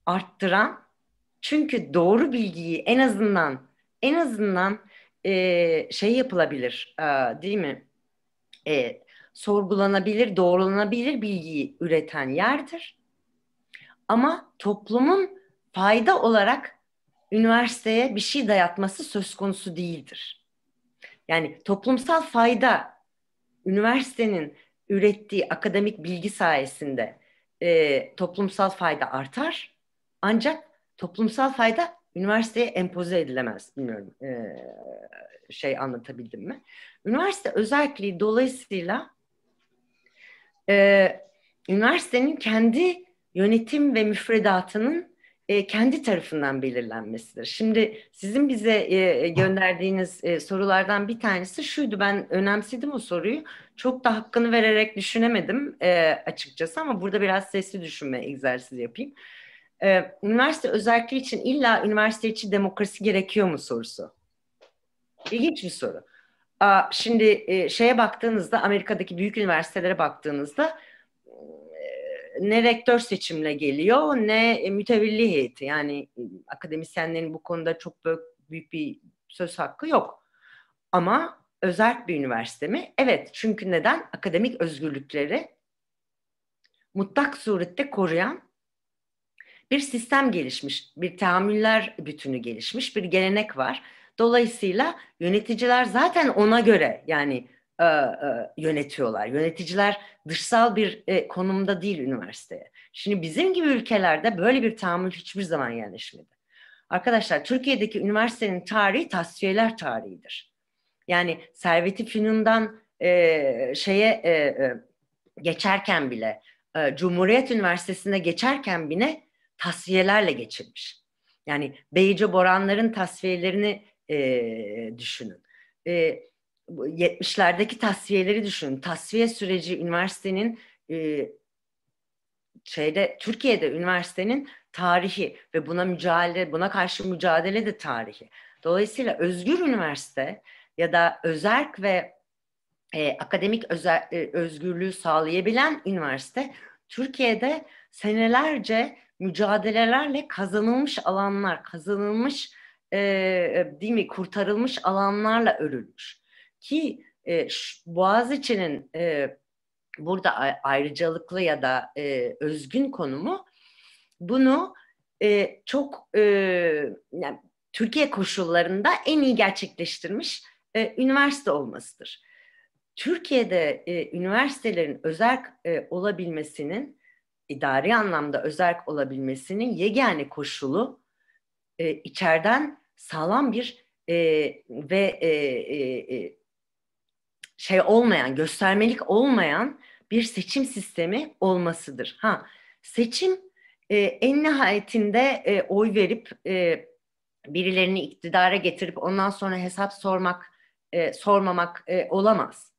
arttıran çünkü doğru bilgiyi en azından en azından e, şey yapılabilir e, değil mi? E, sorgulanabilir, doğrulanabilir bilgiyi üreten yerdir. Ama toplumun fayda olarak üniversiteye bir şey dayatması söz konusu değildir. Yani toplumsal fayda üniversitenin ürettiği akademik bilgi sayesinde e, toplumsal fayda artar ancak toplumsal fayda üniversiteye empoze edilemez. Bilmiyorum e, şey anlatabildim mi? Üniversite özelliği dolayısıyla e, üniversitenin kendi yönetim ve müfredatının e, kendi tarafından belirlenmesidir. Şimdi sizin bize e, gönderdiğiniz e, sorulardan bir tanesi şuydu. Ben önemsedim o soruyu. Çok da hakkını vererek düşünemedim e, açıkçası ama burada biraz sesli düşünme egzersizi yapayım e, üniversite özellikle için illa üniversite için demokrasi gerekiyor mu sorusu. İlginç bir soru. Aa, şimdi e, şeye baktığınızda Amerika'daki büyük üniversitelere baktığınızda e, ne rektör seçimle geliyor ne e, mütevelli heyeti. Yani e, akademisyenlerin bu konuda çok büyük bir söz hakkı yok. Ama özel bir üniversite mi? Evet çünkü neden? Akademik özgürlükleri mutlak surette koruyan bir sistem gelişmiş, bir tahammüller bütünü gelişmiş, bir gelenek var. Dolayısıyla yöneticiler zaten ona göre yani e, e, yönetiyorlar. Yöneticiler dışsal bir e, konumda değil üniversiteye. Şimdi bizim gibi ülkelerde böyle bir tahammül hiçbir zaman yerleşmedi. Arkadaşlar Türkiye'deki üniversitenin tarihi tasfiyeler tarihidir. Yani Servet-i Fünun'dan e, şeye e, e, geçerken bile, e, Cumhuriyet Üniversitesi'ne geçerken bile tasfiyelerle geçirmiş. Yani Beyce Boranların tasfiyelerini e, düşünün. E, 70'lerdeki tasfiyeleri düşünün. Tasfiye süreci üniversitenin e, şeyde Türkiye'de üniversitenin tarihi ve buna mücadele buna karşı mücadele de tarihi. Dolayısıyla özgür üniversite ya da özerk ve e, akademik özel, e, özgürlüğü sağlayabilen üniversite Türkiye'de senelerce mücadelelerle kazanılmış alanlar, kazanılmış e, değil mi kurtarılmış alanlarla örülmüş. Ki e, Boğaziçi'nin e, burada ayrıcalıklı ya da e, özgün konumu bunu e, çok e, yani, Türkiye koşullarında en iyi gerçekleştirmiş e, üniversite olmasıdır. Türkiye'de e, üniversitelerin özel e, olabilmesinin idari anlamda özerk olabilmesinin yegane koşulu e, içeriden sağlam bir e, ve e, e, e, şey olmayan, göstermelik olmayan bir seçim sistemi olmasıdır. Ha, seçim e, en nihayetinde e, oy verip e, birilerini iktidara getirip ondan sonra hesap sormak, e, sormamak e, olamaz.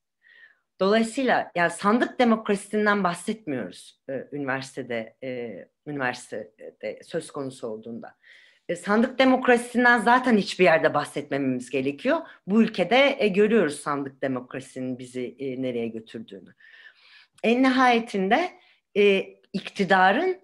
Dolayısıyla yani sandık demokrasisinden bahsetmiyoruz e, üniversitede e, üniversitede söz konusu olduğunda. E, sandık demokrasisinden zaten hiçbir yerde bahsetmememiz gerekiyor. Bu ülkede e, görüyoruz sandık demokrasinin bizi e, nereye götürdüğünü. En nihayetinde e, iktidarın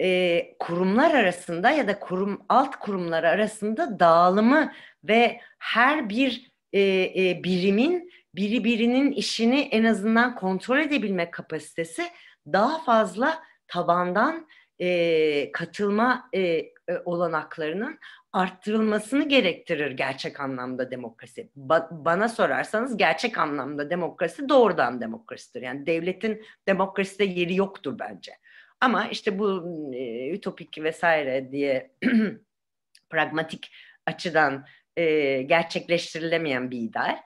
e, kurumlar arasında ya da kurum alt kurumlar arasında dağılımı ve her bir e, e, birimin biri birinin işini en azından kontrol edebilme kapasitesi daha fazla tabandan e, katılma e, e, olanaklarının arttırılmasını gerektirir gerçek anlamda demokrasi. Ba bana sorarsanız gerçek anlamda demokrasi doğrudan demokrasidir. Yani devletin demokraside yeri yoktur bence. Ama işte bu e, ütopik vesaire diye [clears throat] pragmatik açıdan e, gerçekleştirilemeyen bir ideal.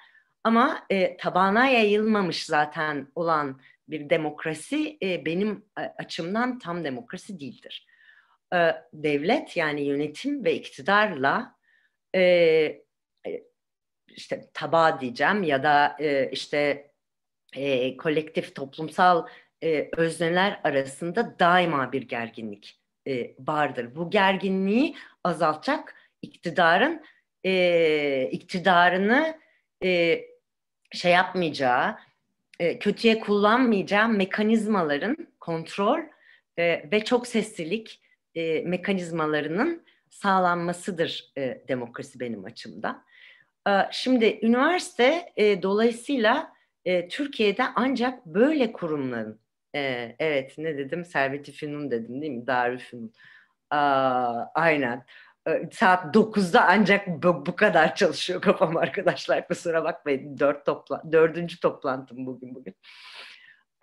Ama e, tabana yayılmamış zaten olan bir demokrasi e, benim açımdan tam demokrasi değildir. E, devlet yani yönetim ve iktidarla e, işte taba diyeceğim ya da e, işte e, kolektif toplumsal e, özneler arasında daima bir gerginlik e, vardır. Bu gerginliği azaltacak iktidarın e, iktidarını e, şey yapmayacağı, e, kötüye kullanmayacağı mekanizmaların kontrol e, ve çok seslilik e, mekanizmalarının sağlanmasıdır e, demokrasi benim açımda. E, şimdi üniversite e, dolayısıyla e, Türkiye'de ancak böyle kurumların e, evet ne dedim Servet-i Fünun dedim değil mi? Darülfünun. Aynen. Aynen ee, saat 9'da ancak bu, bu kadar çalışıyor kafam arkadaşlar kusura bakmayın. Dört topla, dördüncü toplantım bugün bugün.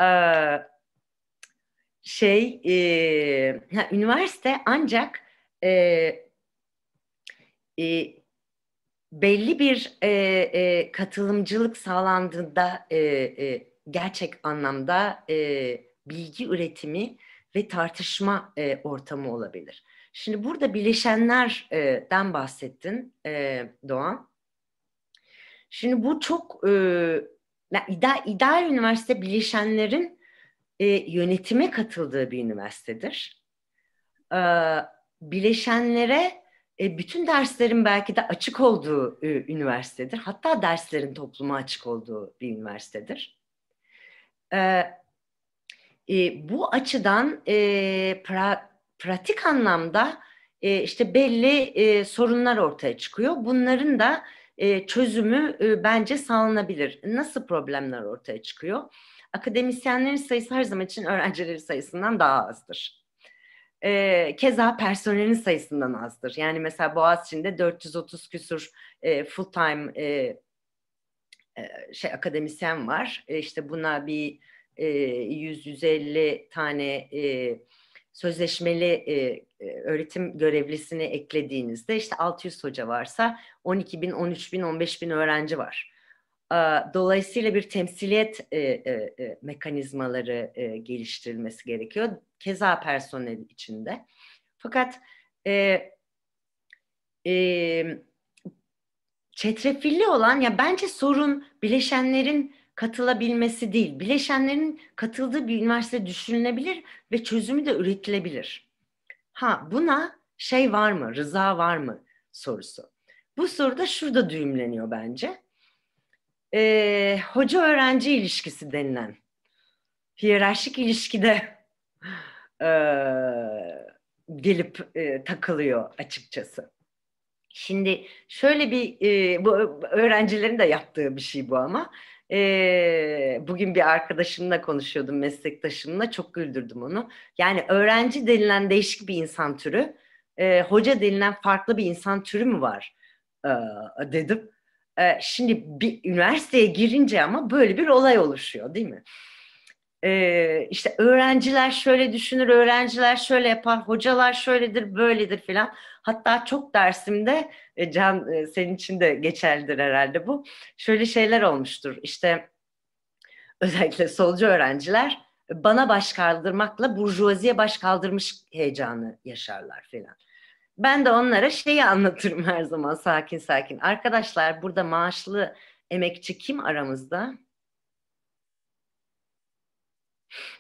Ee, şey e, ha, üniversite ancak e, e, belli bir e, e, katılımcılık sağlandığında e, e, gerçek anlamda e, bilgi üretimi ve tartışma e, ortamı olabilir. Şimdi burada bileşenlerden bahsettin e, Doğan. Şimdi bu çok e, ideal, üniversite bileşenlerin e, yönetime katıldığı bir üniversitedir. Bileşenlere bütün derslerin belki de açık olduğu üniversitedir. Hatta derslerin topluma açık olduğu bir üniversitedir. Bu açıdan pra pratik anlamda e, işte belli e, sorunlar ortaya çıkıyor. Bunların da e, çözümü e, bence sağlanabilir. Nasıl problemler ortaya çıkıyor? Akademisyenlerin sayısı her zaman için öğrencilerin sayısından daha azdır. E, keza personelin sayısından azdır. Yani mesela Boğaziçi'nde 430 küsur e, full time e, e, şey akademisyen var. E, işte buna bir e, 100-150 tane e, sözleşmeli e, e, öğretim görevlisini eklediğinizde işte 600 hoca varsa 12 bin, 13 bin, 15 bin öğrenci var. Dolayısıyla bir temsiliyet e, e, e, mekanizmaları e, geliştirilmesi gerekiyor. Keza personel içinde. Fakat e, e, çetrefilli olan ya bence sorun bileşenlerin katılabilmesi değil, bileşenlerin katıldığı bir üniversite düşünülebilir ve çözümü de üretilebilir. Ha buna şey var mı, rıza var mı sorusu. Bu soru da şurada düğümleniyor bence. Ee, Hoca-öğrenci ilişkisi denilen hiyerarşik ilişkide e, gelip e, takılıyor açıkçası. Şimdi şöyle bir e, bu öğrencilerin de yaptığı bir şey bu ama e, bugün bir arkadaşımla konuşuyordum, meslektaşımla. Çok güldürdüm onu. Yani öğrenci denilen değişik bir insan türü, e, hoca denilen farklı bir insan türü mü var e, dedim. E, şimdi bir üniversiteye girince ama böyle bir olay oluşuyor değil mi? e, işte öğrenciler şöyle düşünür, öğrenciler şöyle yapar, hocalar şöyledir, böyledir filan. Hatta çok dersimde e, Can e, senin için de geçerlidir herhalde bu. Şöyle şeyler olmuştur. İşte özellikle solcu öğrenciler bana baş kaldırmakla burjuvaziye baş kaldırmış heyecanı yaşarlar filan. Ben de onlara şeyi anlatırım her zaman sakin sakin. Arkadaşlar burada maaşlı emekçi kim aramızda?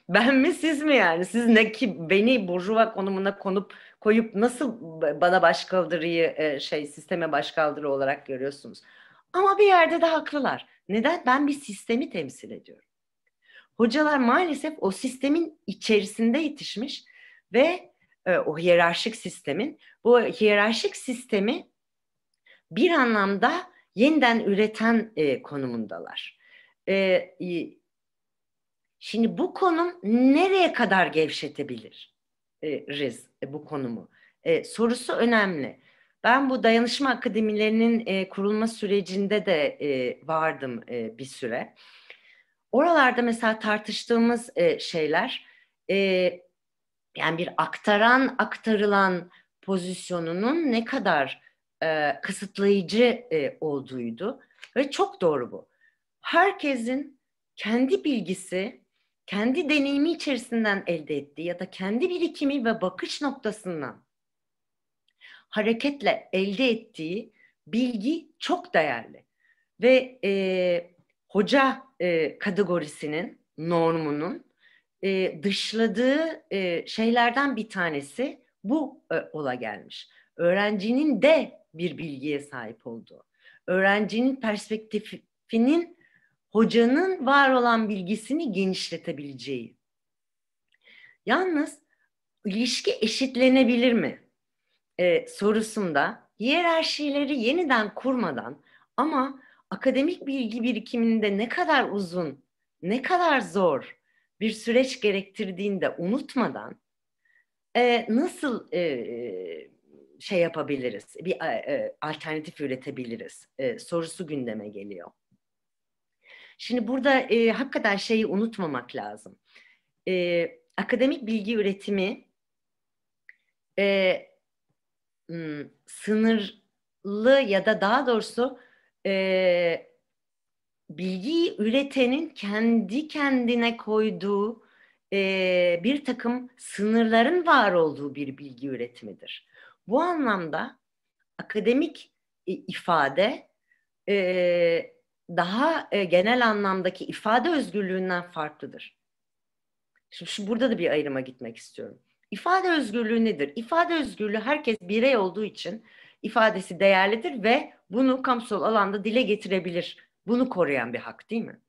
Ben mi siz mi yani? Siz ne ki beni burjuva konumuna konup koyup nasıl bana başkaldırıyı e, şey sisteme başkaldırı olarak görüyorsunuz? Ama bir yerde de haklılar. Neden? Ben bir sistemi temsil ediyorum. Hocalar maalesef o sistemin içerisinde yetişmiş ve e, o hiyerarşik sistemin bu hiyerarşik sistemi bir anlamda yeniden üreten e, konumundalar. E, Şimdi bu konum nereye kadar gevşetebilir e, riz e, bu konumu? E, sorusu önemli. Ben bu dayanışma akademilerinin e, kurulma sürecinde de e, vardım e, bir süre. Oralarda mesela tartıştığımız e, şeyler e, yani bir aktaran aktarılan pozisyonunun ne kadar e, kısıtlayıcı e, olduğuydu ve çok doğru bu. Herkesin kendi bilgisi kendi deneyimi içerisinden elde ettiği ya da kendi birikimi ve bakış noktasından hareketle elde ettiği bilgi çok değerli. Ve e, hoca e, kategorisinin, normunun e, dışladığı e, şeylerden bir tanesi bu e, ola gelmiş. Öğrencinin de bir bilgiye sahip olduğu, öğrencinin perspektifinin hocanın var olan bilgisini genişletebileceği. Yalnız ilişki eşitlenebilir mi ee, sorusunda hiyerarşileri yeniden kurmadan ama akademik bilgi birikiminde ne kadar uzun, ne kadar zor bir süreç gerektirdiğini de unutmadan e, nasıl e, şey yapabiliriz, bir e, e alternatif üretebiliriz e, sorusu gündeme geliyor. Şimdi burada e, hakikaten şeyi unutmamak lazım. E, akademik bilgi üretimi e, hmm, sınırlı ya da daha doğrusu e, bilgiyi üretenin kendi kendine koyduğu e, bir takım sınırların var olduğu bir bilgi üretimidir. Bu anlamda akademik e, ifade e, daha e, genel anlamdaki ifade özgürlüğünden farklıdır. Şimdi şu, burada da bir ayrıma gitmek istiyorum. İfade özgürlüğü nedir? İfade özgürlüğü herkes birey olduğu için ifadesi değerlidir ve bunu kamusal alanda dile getirebilir. Bunu koruyan bir hak değil mi?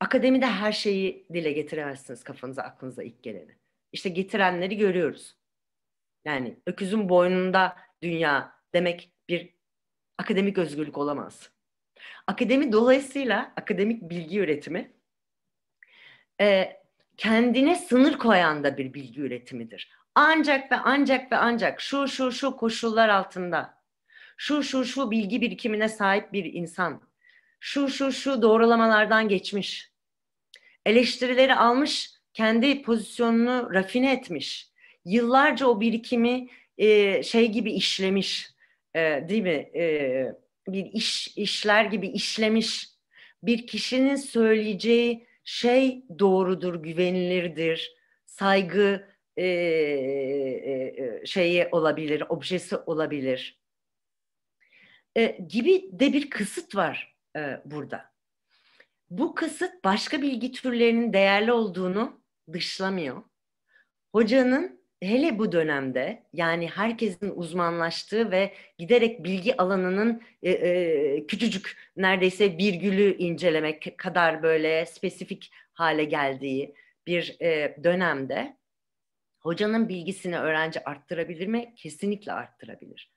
Akademide her şeyi dile getiremezsiniz kafanıza, aklınıza ilk geleni. İşte getirenleri görüyoruz. Yani öküzün boynunda dünya demek bir akademik özgürlük olamaz. Akademi dolayısıyla akademik bilgi üretimi e, kendine sınır koyan da bir bilgi üretimidir. Ancak ve ancak ve ancak şu şu şu koşullar altında şu şu şu bilgi birikimine sahip bir insan şu şu şu doğrulamalardan geçmiş. Eleştirileri almış, kendi pozisyonunu rafine etmiş. Yıllarca o birikimi e, şey gibi işlemiş e, değil mi e, bir iş işler gibi işlemiş bir kişinin söyleyeceği şey doğrudur, güvenilirdir, saygı e, e, e, şeyi olabilir, objesi olabilir e, gibi de bir kısıt var e, burada. Bu kısıt başka bilgi türlerinin değerli olduğunu dışlamıyor. Hocanın hele bu dönemde yani herkesin uzmanlaştığı ve giderek bilgi alanının e, e, küçücük neredeyse bir gülü incelemek kadar böyle spesifik hale geldiği bir e, dönemde hocanın bilgisini öğrenci arttırabilir mi? Kesinlikle arttırabilir.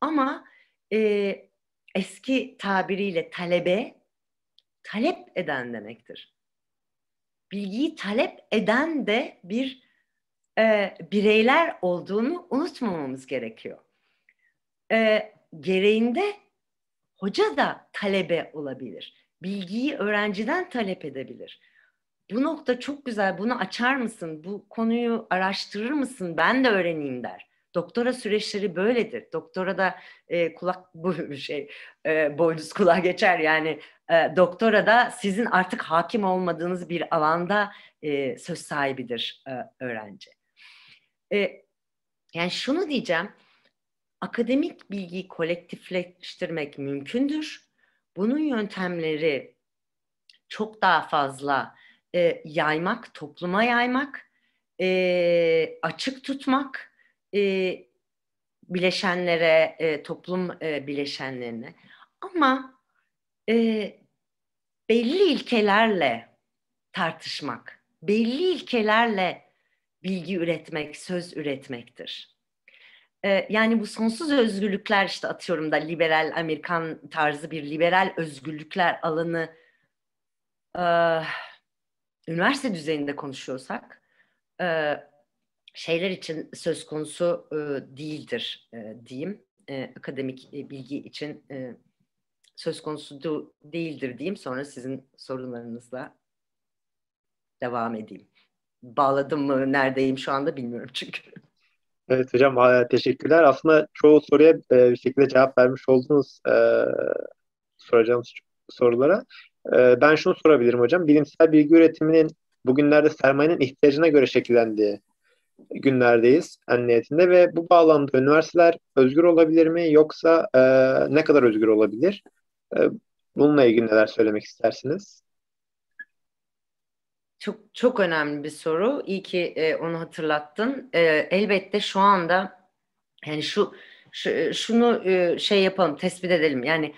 Ama e, eski tabiriyle talebe talep eden demektir. Bilgiyi talep eden de bir e, bireyler olduğunu unutmamamız gerekiyor. E, gereğinde hoca da talebe olabilir. Bilgiyi öğrenciden talep edebilir. Bu nokta çok güzel, bunu açar mısın, bu konuyu araştırır mısın, ben de öğreneyim der. Doktora süreçleri böyledir. Doktora da e, kulak [laughs] bu şey e, boynuz kulağa geçer yani e, doktora da sizin artık hakim olmadığınız bir alanda e, söz sahibidir e, öğrenci. E, yani şunu diyeceğim, akademik bilgiyi kolektifleştirmek mümkündür. Bunun yöntemleri çok daha fazla e, yaymak, topluma yaymak, e, açık tutmak, e, bileşenlere, e, toplum e, bileşenlerine. Ama e, belli ilkelerle tartışmak, belli ilkelerle bilgi üretmek, söz üretmektir. Ee, yani bu sonsuz özgürlükler işte atıyorum da liberal Amerikan tarzı bir liberal özgürlükler alanı e, üniversite düzeyinde konuşuyorsak e, şeyler için söz konusu e, değildir diyeyim. akademik bilgi için söz konusu değildir diyeyim. Sonra sizin sorularınızla devam edeyim bağladım mı, neredeyim şu anda bilmiyorum çünkü. Evet hocam teşekkürler. Aslında çoğu soruya e, bir şekilde cevap vermiş oldunuz e, soracağımız sorulara. E, ben şunu sorabilirim hocam. Bilimsel bilgi üretiminin bugünlerde sermayenin ihtiyacına göre şekillendiği günlerdeyiz en ve bu bağlamda üniversiteler özgür olabilir mi yoksa e, ne kadar özgür olabilir? E, bununla ilgili neler söylemek istersiniz? Çok çok önemli bir soru. İyi ki e, onu hatırlattın. E, elbette şu anda yani şu, şu e, şunu e, şey yapalım, tespit edelim. Yani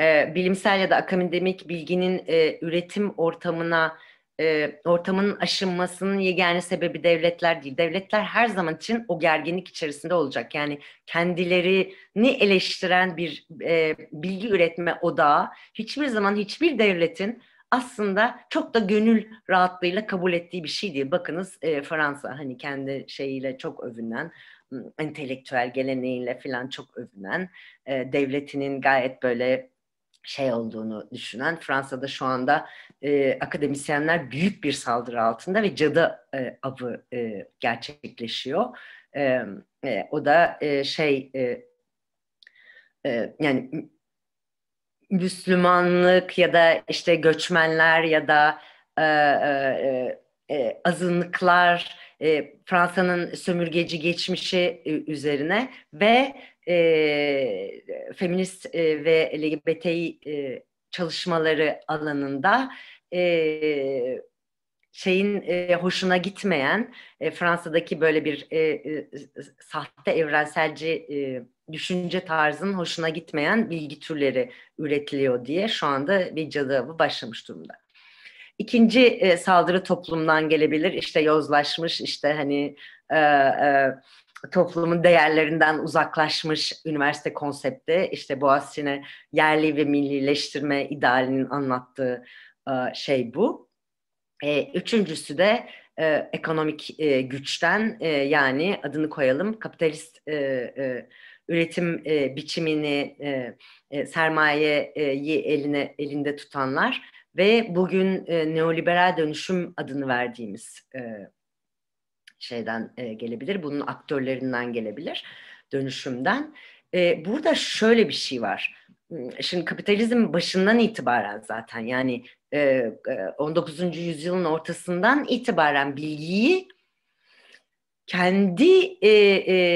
e, bilimsel ya da akademik bilginin e, üretim ortamına e, ortamın aşınmasının yegane sebebi devletler değil. Devletler her zaman için o gerginlik içerisinde olacak. Yani kendilerini eleştiren bir e, bilgi üretme odağı hiçbir zaman hiçbir devletin aslında çok da gönül rahatlığıyla kabul ettiği bir şey değil. Bakınız e, Fransa hani kendi şeyiyle çok övünen, entelektüel geleneğiyle falan çok övünen, e, devletinin gayet böyle şey olduğunu düşünen Fransa'da şu anda e, akademisyenler büyük bir saldırı altında ve cadı e, avı e, gerçekleşiyor. E, e, o da e, şey e, e, yani Müslümanlık ya da işte göçmenler ya da e e, e, e, azınlıklar, e, Fransa'nın sömürgeci geçmişi e, üzerine ve e, feminist e, ve LGBTİ e, çalışmaları alanında e, şeyin e, hoşuna gitmeyen e, Fransa'daki böyle bir e, e, sahte evrenselci e, düşünce tarzının hoşuna gitmeyen bilgi türleri üretiliyor diye şu anda bir cadı başlamış durumda. İkinci e, saldırı toplumdan gelebilir. İşte yozlaşmış, işte hani e, e, toplumun değerlerinden uzaklaşmış üniversite konsepti. İşte Boğaziçi'ne yerli ve millileştirme idealinin anlattığı e, şey bu. E, üçüncüsü de e, ekonomik e, güçten e, yani adını koyalım kapitalist e, e, üretim e, biçimini e, e, sermayeyi eline elinde tutanlar ve bugün e, neoliberal dönüşüm adını verdiğimiz e, şeyden e, gelebilir. Bunun aktörlerinden gelebilir dönüşümden. E, burada şöyle bir şey var. Şimdi kapitalizm başından itibaren zaten yani 19. E, e, yüzyılın ortasından itibaren bilgiyi kendi e,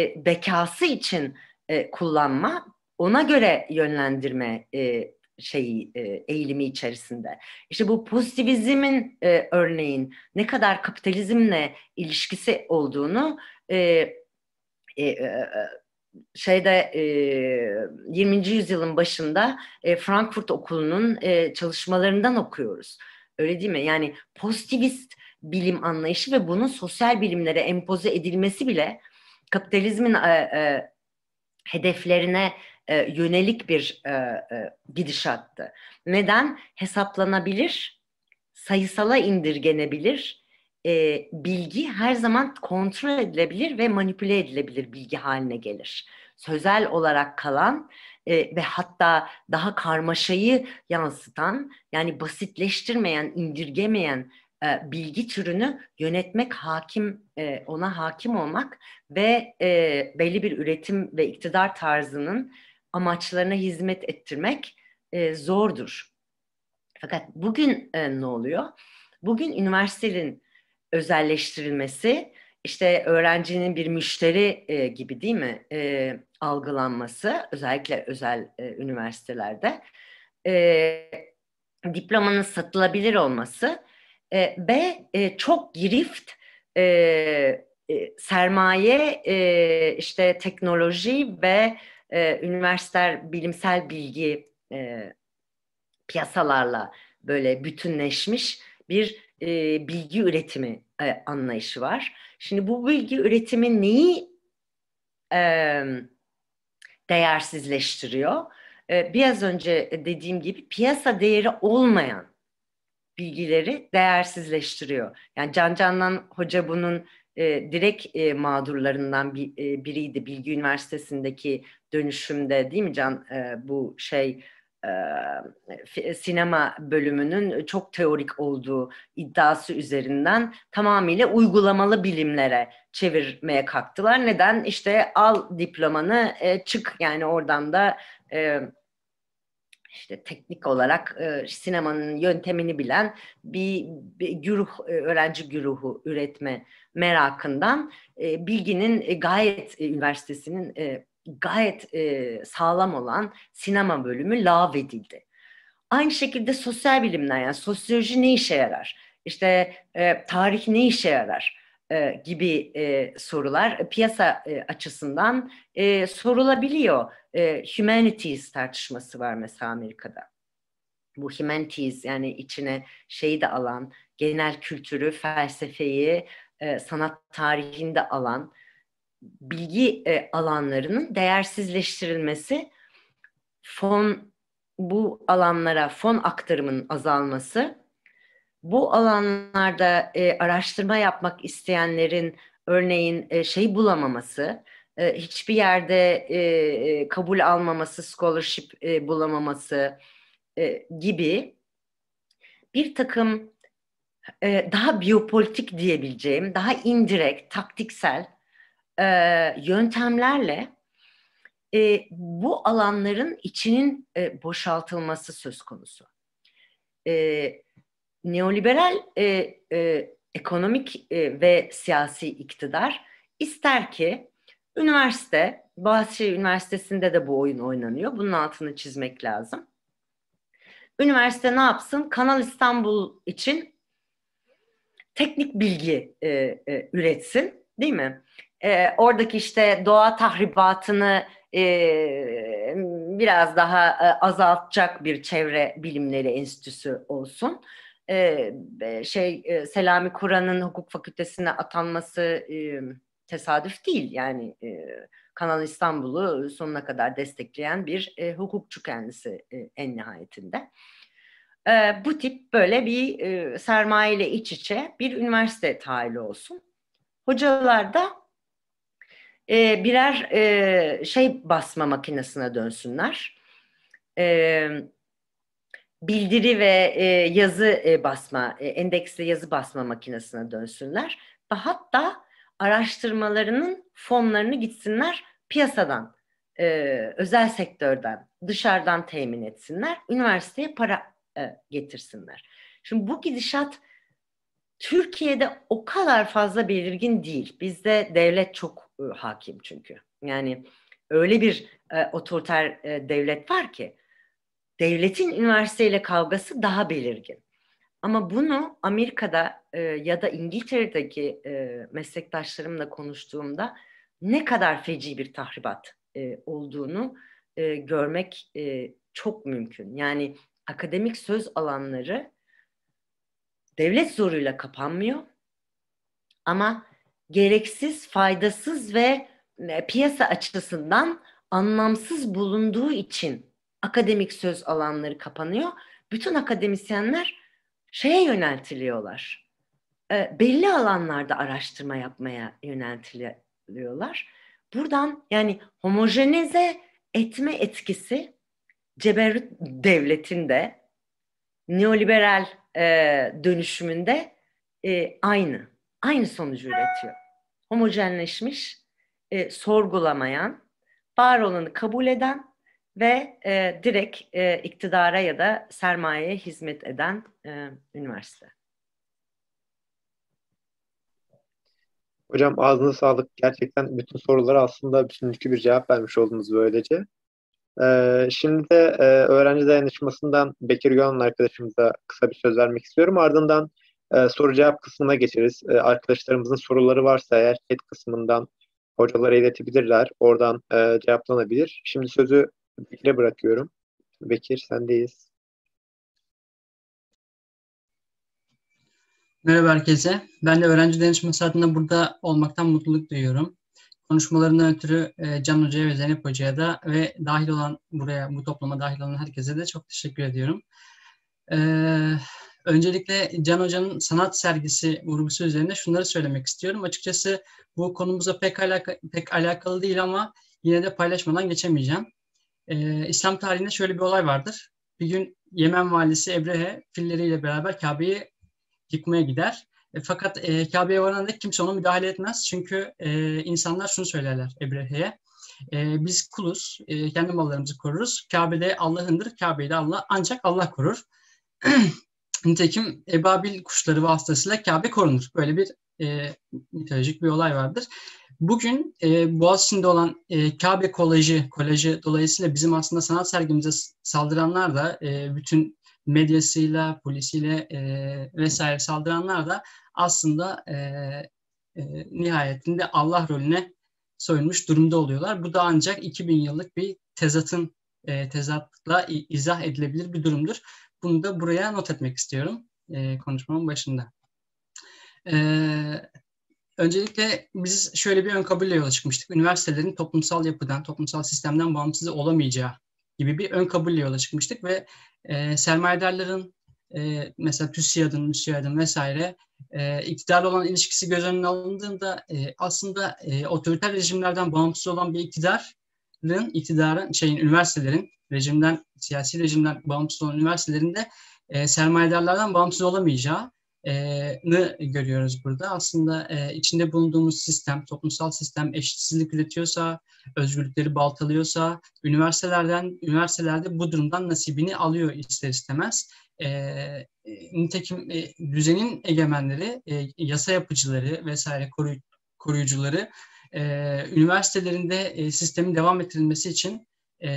e, bekası için e, kullanma, ona göre yönlendirme e, şeyi e, eğilimi içerisinde. İşte bu pozitivizmin e, örneğin ne kadar kapitalizmle ilişkisi olduğunu e, e, e, şeyde e, 20. yüzyılın başında e, Frankfurt Okulu'nun e, çalışmalarından okuyoruz. Öyle değil mi? Yani pozitivist bilim anlayışı ve bunun sosyal bilimlere empoze edilmesi bile kapitalizmin e, e, hedeflerine e, yönelik bir e, e, gidişattı. Neden? Hesaplanabilir, sayısala indirgenebilir e, bilgi her zaman kontrol edilebilir ve manipüle edilebilir bilgi haline gelir. Sözel olarak kalan e, ve hatta daha karmaşayı yansıtan yani basitleştirmeyen, indirgemeyen e, bilgi türünü yönetmek, hakim e, ona hakim olmak ve e, belli bir üretim ve iktidar tarzının amaçlarına hizmet ettirmek e, zordur. Fakat bugün e, ne oluyor? Bugün üniversitenin özelleştirilmesi, işte öğrencinin bir müşteri e, gibi değil mi e, algılanması, özellikle özel e, üniversitelerde, e, diplomanın satılabilir olması e, ve e, çok girift e, e, sermaye, e, işte teknoloji ve e, üniversiteler bilimsel bilgi e, piyasalarla böyle bütünleşmiş bir e, bilgi üretimi e, anlayışı var. Şimdi bu bilgi üretimi neyi e, değersizleştiriyor? E, biraz önce dediğim gibi piyasa değeri olmayan bilgileri değersizleştiriyor. Yani Can Canan Hoca bunun e, direkt e, mağdurlarından bir, e, biriydi. Bilgi Üniversitesi'ndeki dönüşümde değil mi Can e, bu şey sinema bölümünün çok teorik olduğu iddiası üzerinden tamamıyla uygulamalı bilimlere çevirmeye kalktılar. Neden? İşte al diplomanı çık yani oradan da işte teknik olarak sinemanın yöntemini bilen bir, bir güruh öğrenci güruhu üretme merakından Bilgi'nin gayet üniversitesinin gayet e, sağlam olan sinema bölümü lağvedildi. Aynı şekilde sosyal bilimler yani sosyoloji ne işe yarar? İşte e, tarih ne işe yarar? E, gibi e, sorular piyasa e, açısından e, sorulabiliyor. E, humanities tartışması var mesela Amerika'da. Bu humanities yani içine şeyi de alan, genel kültürü, felsefeyi, e, sanat tarihini de alan bilgi e, alanlarının değersizleştirilmesi, fon bu alanlara fon aktarımın azalması, bu alanlarda e, araştırma yapmak isteyenlerin örneğin e, şey bulamaması, e, hiçbir yerde e, e kabul almaması, scholarship e, bulamaması e, gibi bir takım e, daha biyopolitik diyebileceğim, daha indirek, taktiksel e, yöntemlerle e, bu alanların içinin e, boşaltılması söz konusu. E, neoliberal e, e, ekonomik e, ve siyasi iktidar ister ki üniversite, Boğaziçi Üniversitesi'nde de bu oyun oynanıyor. Bunun altını çizmek lazım. Üniversite ne yapsın? Kanal İstanbul için teknik bilgi e, e, üretsin değil mi? e, oradaki işte doğa tahribatını e, biraz daha e, azaltacak bir çevre bilimleri enstitüsü olsun. E, şey e, Selami Kur'an'ın hukuk fakültesine atanması e, tesadüf değil yani e, Kanal İstanbul'u sonuna kadar destekleyen bir e, hukukçu kendisi e, en nihayetinde. E, bu tip böyle bir e, sermaye ile iç içe bir üniversite tayili olsun. Hocalar da e, birer e, şey basma makinesine dönsünler. E, bildiri ve e, yazı e, basma, e, endeksli yazı basma makinesine dönsünler. Hatta araştırmalarının fonlarını gitsinler piyasadan, e, özel sektörden, dışarıdan temin etsinler. Üniversiteye para e, getirsinler. Şimdi bu gidişat Türkiye'de o kadar fazla belirgin değil. Bizde devlet çok e, hakim çünkü. Yani öyle bir e, otoriter e, devlet var ki devletin üniversiteyle kavgası daha belirgin. Ama bunu Amerika'da e, ya da İngiltere'deki e, meslektaşlarımla konuştuğumda ne kadar feci bir tahribat e, olduğunu e, görmek e, çok mümkün. Yani akademik söz alanları devlet zoruyla kapanmıyor ama gereksiz, faydasız ve e, piyasa açısından anlamsız bulunduğu için akademik söz alanları kapanıyor. Bütün akademisyenler şeye yöneltiliyorlar. E, belli alanlarda araştırma yapmaya yöneltiliyorlar. Buradan yani homojenize etme etkisi Ceberut devletin de neoliberal e, dönüşümünde e, aynı aynı sonucu üretiyor. Homojenleşmiş, e, sorgulamayan, var olanı kabul eden ve e, direkt e, iktidara ya da sermayeye hizmet eden e, üniversite. Hocam ağzına sağlık. Gerçekten bütün sorulara aslında bütünlükü bir cevap vermiş oldunuz böylece. Ee, şimdi de e, öğrenci dayanışmasından Bekir Gönül arkadaşımıza kısa bir söz vermek istiyorum. Ardından ee, soru cevap kısmına geçeriz. Ee, arkadaşlarımızın soruları varsa eğer chat kısmından hocalara iletebilirler. Oradan e, cevaplanabilir. Şimdi sözü Bekir'e bırakıyorum. Bekir sendeyiz. Merhaba herkese. Ben de öğrenci danışma saatinde burada olmaktan mutluluk duyuyorum. Konuşmalarından ötürü e, Can Hoca'ya ve Zeynep Hoca'ya da ve dahil olan buraya bu topluma dahil olan herkese de çok teşekkür ediyorum. Ee, Öncelikle Can Hoca'nın sanat sergisi vurgusu üzerine şunları söylemek istiyorum. Açıkçası bu konumuza pek, alaka, pek alakalı değil ama yine de paylaşmadan geçemeyeceğim. Ee, İslam tarihinde şöyle bir olay vardır. Bir gün Yemen valisi Ebrehe filleriyle beraber Kabe'yi yıkmaya gider. E, fakat e, Kabe'ye varan da kimse ona müdahale etmez. Çünkü e, insanlar şunu söylerler Ebrehe'ye. E, biz kuluz, e, kendi mallarımızı koruruz. Kabe'de Allah'ındır, Kabe'de Allah ancak Allah korur. [clears throat] Nitekim ebabil kuşları vasıtasıyla Kabe korunur. Böyle bir e, mitolojik bir olay vardır. Bugün e, Boğaziçi'nde olan e, Kabe Koleji, koleji dolayısıyla bizim aslında sanat sergimize saldıranlar da e, bütün medyasıyla, polisiyle e, vesaire saldıranlar da aslında e, e, nihayetinde Allah rolüne soyunmuş durumda oluyorlar. Bu da ancak 2000 yıllık bir tezatın e, tezatla izah edilebilir bir durumdur. Bunu da buraya not etmek istiyorum e, konuşmamın başında. E, öncelikle biz şöyle bir ön kabulle yola çıkmıştık. Üniversitelerin toplumsal yapıdan, toplumsal sistemden bağımsız olamayacağı gibi bir ön kabulle yola çıkmıştık ve e, sermayedarların e, mesela TÜSİAD'ın, MÜSİAD'ın vesaire e, iktidarla olan ilişkisi göz önüne alındığında e, aslında e, otoriter rejimlerden bağımsız olan bir iktidar üniversitelerin iktidarın şeyin üniversitelerin rejimden siyasi rejimden bağımsız olan üniversitelerinde e, sermayedarlardan bağımsız olamayacağı ne görüyoruz burada. Aslında e, içinde bulunduğumuz sistem, toplumsal sistem eşitsizlik üretiyorsa, özgürlükleri baltalıyorsa, üniversitelerden üniversitelerde bu durumdan nasibini alıyor ister istemez. E, e nitekim e, düzenin egemenleri, e, yasa yapıcıları vesaire koruy, koruyucuları e, üniversitelerinde e, sistemin devam ettirilmesi için e,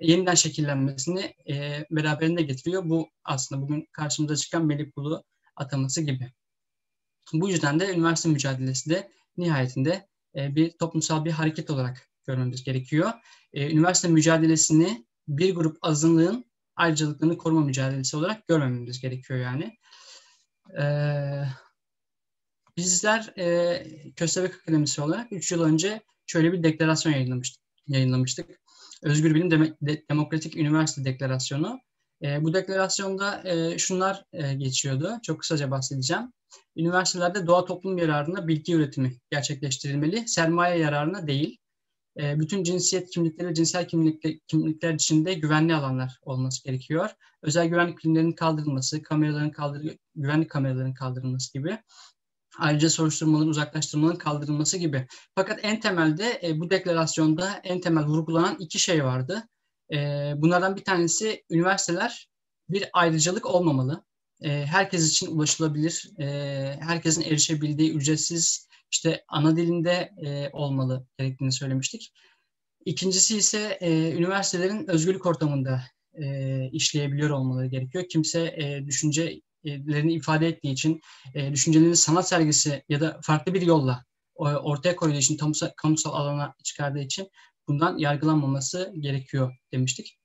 yeniden şekillenmesini e, beraberinde getiriyor. Bu aslında bugün karşımıza çıkan Melih Kulu ataması gibi. Bu yüzden de üniversite mücadelesi de nihayetinde e, bir toplumsal bir hareket olarak görmemiz gerekiyor. E, üniversite mücadelesini bir grup azınlığın ayrıcalıklarını koruma mücadelesi olarak görmememiz gerekiyor yani. Ee, Bizler e, Köstebek Akademisi olarak 3 yıl önce şöyle bir deklarasyon yayınlamıştık. yayınlamıştık. Özgür Bilim Dem- Demokratik Üniversite Deklarasyonu. E, bu deklarasyonda e, şunlar e, geçiyordu. Çok kısaca bahsedeceğim. Üniversitelerde doğa toplum yararına bilgi üretimi gerçekleştirilmeli, sermaye yararına değil. E, bütün cinsiyet kimlikleri, cinsel kimlikler, kimlikler içinde güvenli alanlar olması gerekiyor. Özel güvenlik filmlerinin kaldırılması, kameraların kaldır güvenlik kameralarının kaldırılması gibi ayrıca soruşturmaların uzaklaştırmanın kaldırılması gibi. Fakat en temelde e, bu deklarasyonda en temel vurgulanan iki şey vardı. E, bunlardan bir tanesi üniversiteler bir ayrıcalık olmamalı. E, herkes için ulaşılabilir, e, herkesin erişebildiği ücretsiz işte ana dilinde e, olmalı gerektiğini söylemiştik. İkincisi ise e, üniversitelerin özgürlük ortamında e, işleyebiliyor olmaları gerekiyor. Kimse e, düşünce düşüncelerini ifade ettiği için, e, düşüncelerini sanat sergisi ya da farklı bir yolla e, ortaya koyduğu için, kamusal, kamusal alana çıkardığı için bundan yargılanmaması gerekiyor demiştik.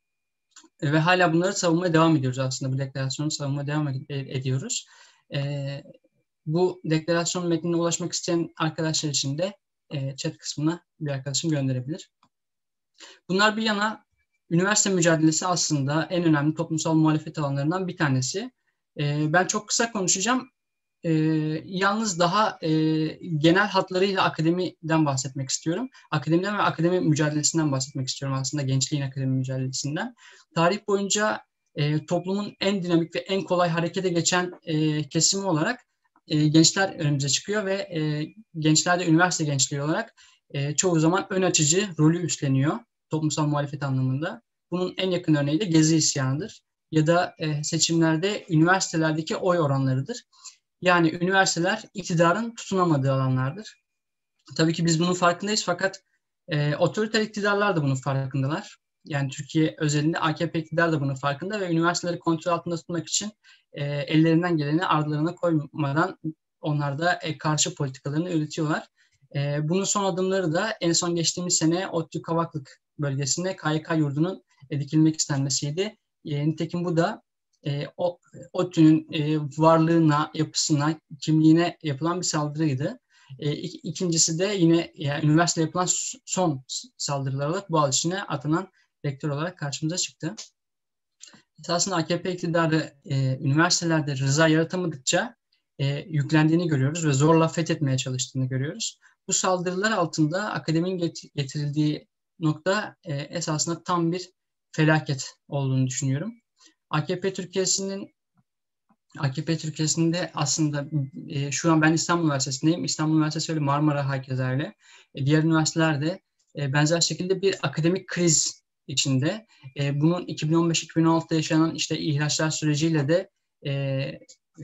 E, ve hala bunları savunmaya devam ediyoruz aslında. Bu deklarasyonu savunmaya devam ed- e, ediyoruz. E, bu deklarasyon metnine ulaşmak isteyen arkadaşlar için de e, chat kısmına bir arkadaşım gönderebilir. Bunlar bir yana üniversite mücadelesi aslında en önemli toplumsal muhalefet alanlarından bir tanesi. Ee, ben çok kısa konuşacağım. E, yalnız daha e, genel hatlarıyla akademiden bahsetmek istiyorum. Akademiden ve akademi mücadelesinden bahsetmek istiyorum aslında gençliğin akademi mücadelesinden. Tarih boyunca e, toplumun en dinamik ve en kolay harekete geçen e, kesimi olarak e, gençler önümüze çıkıyor ve e, gençler de üniversite gençliği olarak e, çoğu zaman ön açıcı rolü üstleniyor toplumsal muhalefet anlamında. Bunun en yakın örneği de Gezi isyanıdır ya da e, seçimlerde üniversitelerdeki oy oranlarıdır. Yani üniversiteler iktidarın tutunamadığı alanlardır. Tabii ki biz bunun farkındayız fakat e, otoriter iktidarlar da bunun farkındalar. Yani Türkiye özelinde AKP iktidar da bunun farkında ve üniversiteleri kontrol altında tutmak için e, ellerinden geleni ardlarına koymadan onlar da e, karşı politikalarını üretiyorlar. E, bunun son adımları da en son geçtiğimiz sene ODTÜ Kavaklık bölgesinde KYK yurdunun e, dikilmek istenmesiydi. E, nitekim bu da e, ODTÜ'nün e, varlığına, yapısına, kimliğine yapılan bir saldırıydı. E, ik, ikincisi de yine yani üniversiteye yapılan son saldırılar olarak Boğaziçi'ne atanan rektör olarak karşımıza çıktı. Esasında AKP iktidarı e, üniversitelerde rıza yaratamadıkça e, yüklendiğini görüyoruz ve zorla fethetmeye çalıştığını görüyoruz. Bu saldırılar altında akademinin getirildiği nokta e, esasında tam bir felaket olduğunu düşünüyorum. AKP Türkiye'sinin AKP Türkiye'sinde aslında e, şu an ben İstanbul Üniversitesi'ndeyim. İstanbul Üniversitesi öyle Marmara hakeza e, diğer üniversitelerde e, benzer şekilde bir akademik kriz içinde. E, bunun 2015-2016'da yaşanan işte ihraçlar süreciyle de e,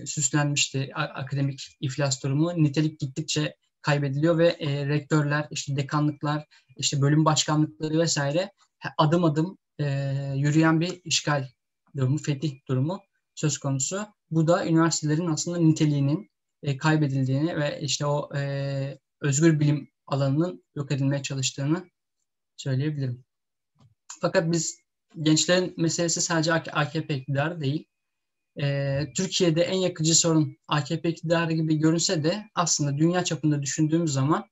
süslenmişti A- akademik iflas durumu. Nitelik gittikçe kaybediliyor ve e, rektörler, işte dekanlıklar, işte bölüm başkanlıkları vesaire adım adım e, yürüyen bir işgal durumu, fetih durumu söz konusu. Bu da üniversitelerin aslında niteliğinin e, kaybedildiğini ve işte o e, özgür bilim alanının yok edilmeye çalıştığını söyleyebilirim. Fakat biz gençlerin meselesi sadece AKP iktidarı değil. E, Türkiye'de en yakıcı sorun AKP iktidarı gibi görünse de aslında dünya çapında düşündüğümüz zaman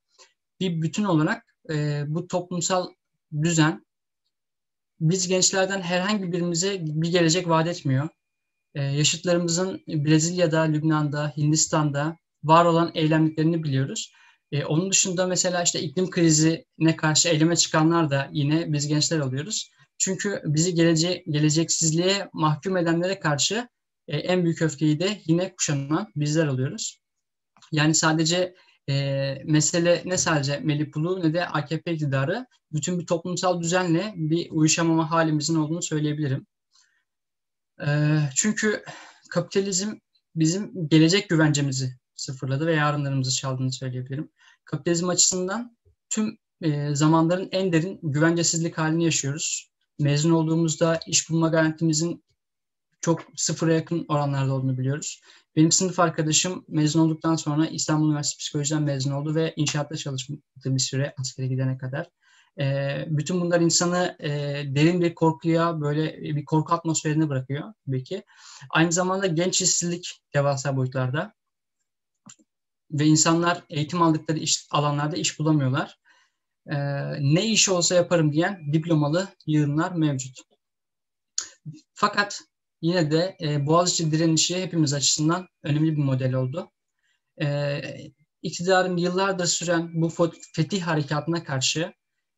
bir bütün olarak e, bu toplumsal düzen biz gençlerden herhangi birimize bir gelecek vaat etmiyor. Ee, yaşıtlarımızın Brezilya'da, Lübnan'da, Hindistan'da var olan eylemliklerini biliyoruz. Ee, onun dışında mesela işte iklim krizine karşı eyleme çıkanlar da yine biz gençler alıyoruz. Çünkü bizi gelece geleceksizliğe mahkum edenlere karşı e, en büyük öfkeyi de yine kuşanan bizler alıyoruz. Yani sadece e, mesele ne sadece Melipulu ne de AKP iktidarı bütün bir toplumsal düzenle bir uyuşamama halimizin olduğunu söyleyebilirim. E, çünkü kapitalizm bizim gelecek güvencemizi sıfırladı ve yarınlarımızı çaldığını söyleyebilirim. Kapitalizm açısından tüm e, zamanların en derin güvencesizlik halini yaşıyoruz. Mezun olduğumuzda iş bulma garantimizin çok sıfıra yakın oranlarda olduğunu biliyoruz. Benim sınıf arkadaşım mezun olduktan sonra İstanbul Üniversitesi Psikoloji'den mezun oldu ve inşaatta çalışmıştı bir süre askere gidene kadar. E, bütün bunlar insanı e, derin bir korkuya, böyle bir korku atmosferine bırakıyor tabii ki. Aynı zamanda genç işsizlik devasa boyutlarda ve insanlar eğitim aldıkları iş, alanlarda iş bulamıyorlar. E, ne iş olsa yaparım diyen diplomalı yığınlar mevcut. Fakat yine de e, Boğaziçi direnişi hepimiz açısından önemli bir model oldu. E, iktidarın yıllardır süren bu fetih harekatına karşı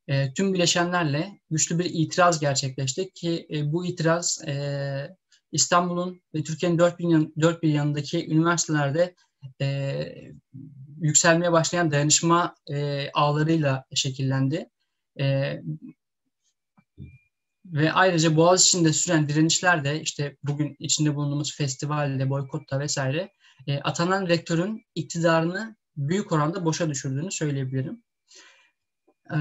e, tüm bileşenlerle güçlü bir itiraz gerçekleşti ki e, bu itiraz e, İstanbul'un ve Türkiye'nin dört bin, yan, dört bin yanındaki üniversitelerde e, yükselmeye başlayan dayanışma e, ağlarıyla şekillendi. E, ve ayrıca Boğaz Boğaziçi'nde süren direnişler de işte bugün içinde bulunduğumuz festivalde, boykotta vesaire e, atanan rektörün iktidarını büyük oranda boşa düşürdüğünü söyleyebilirim. Ee,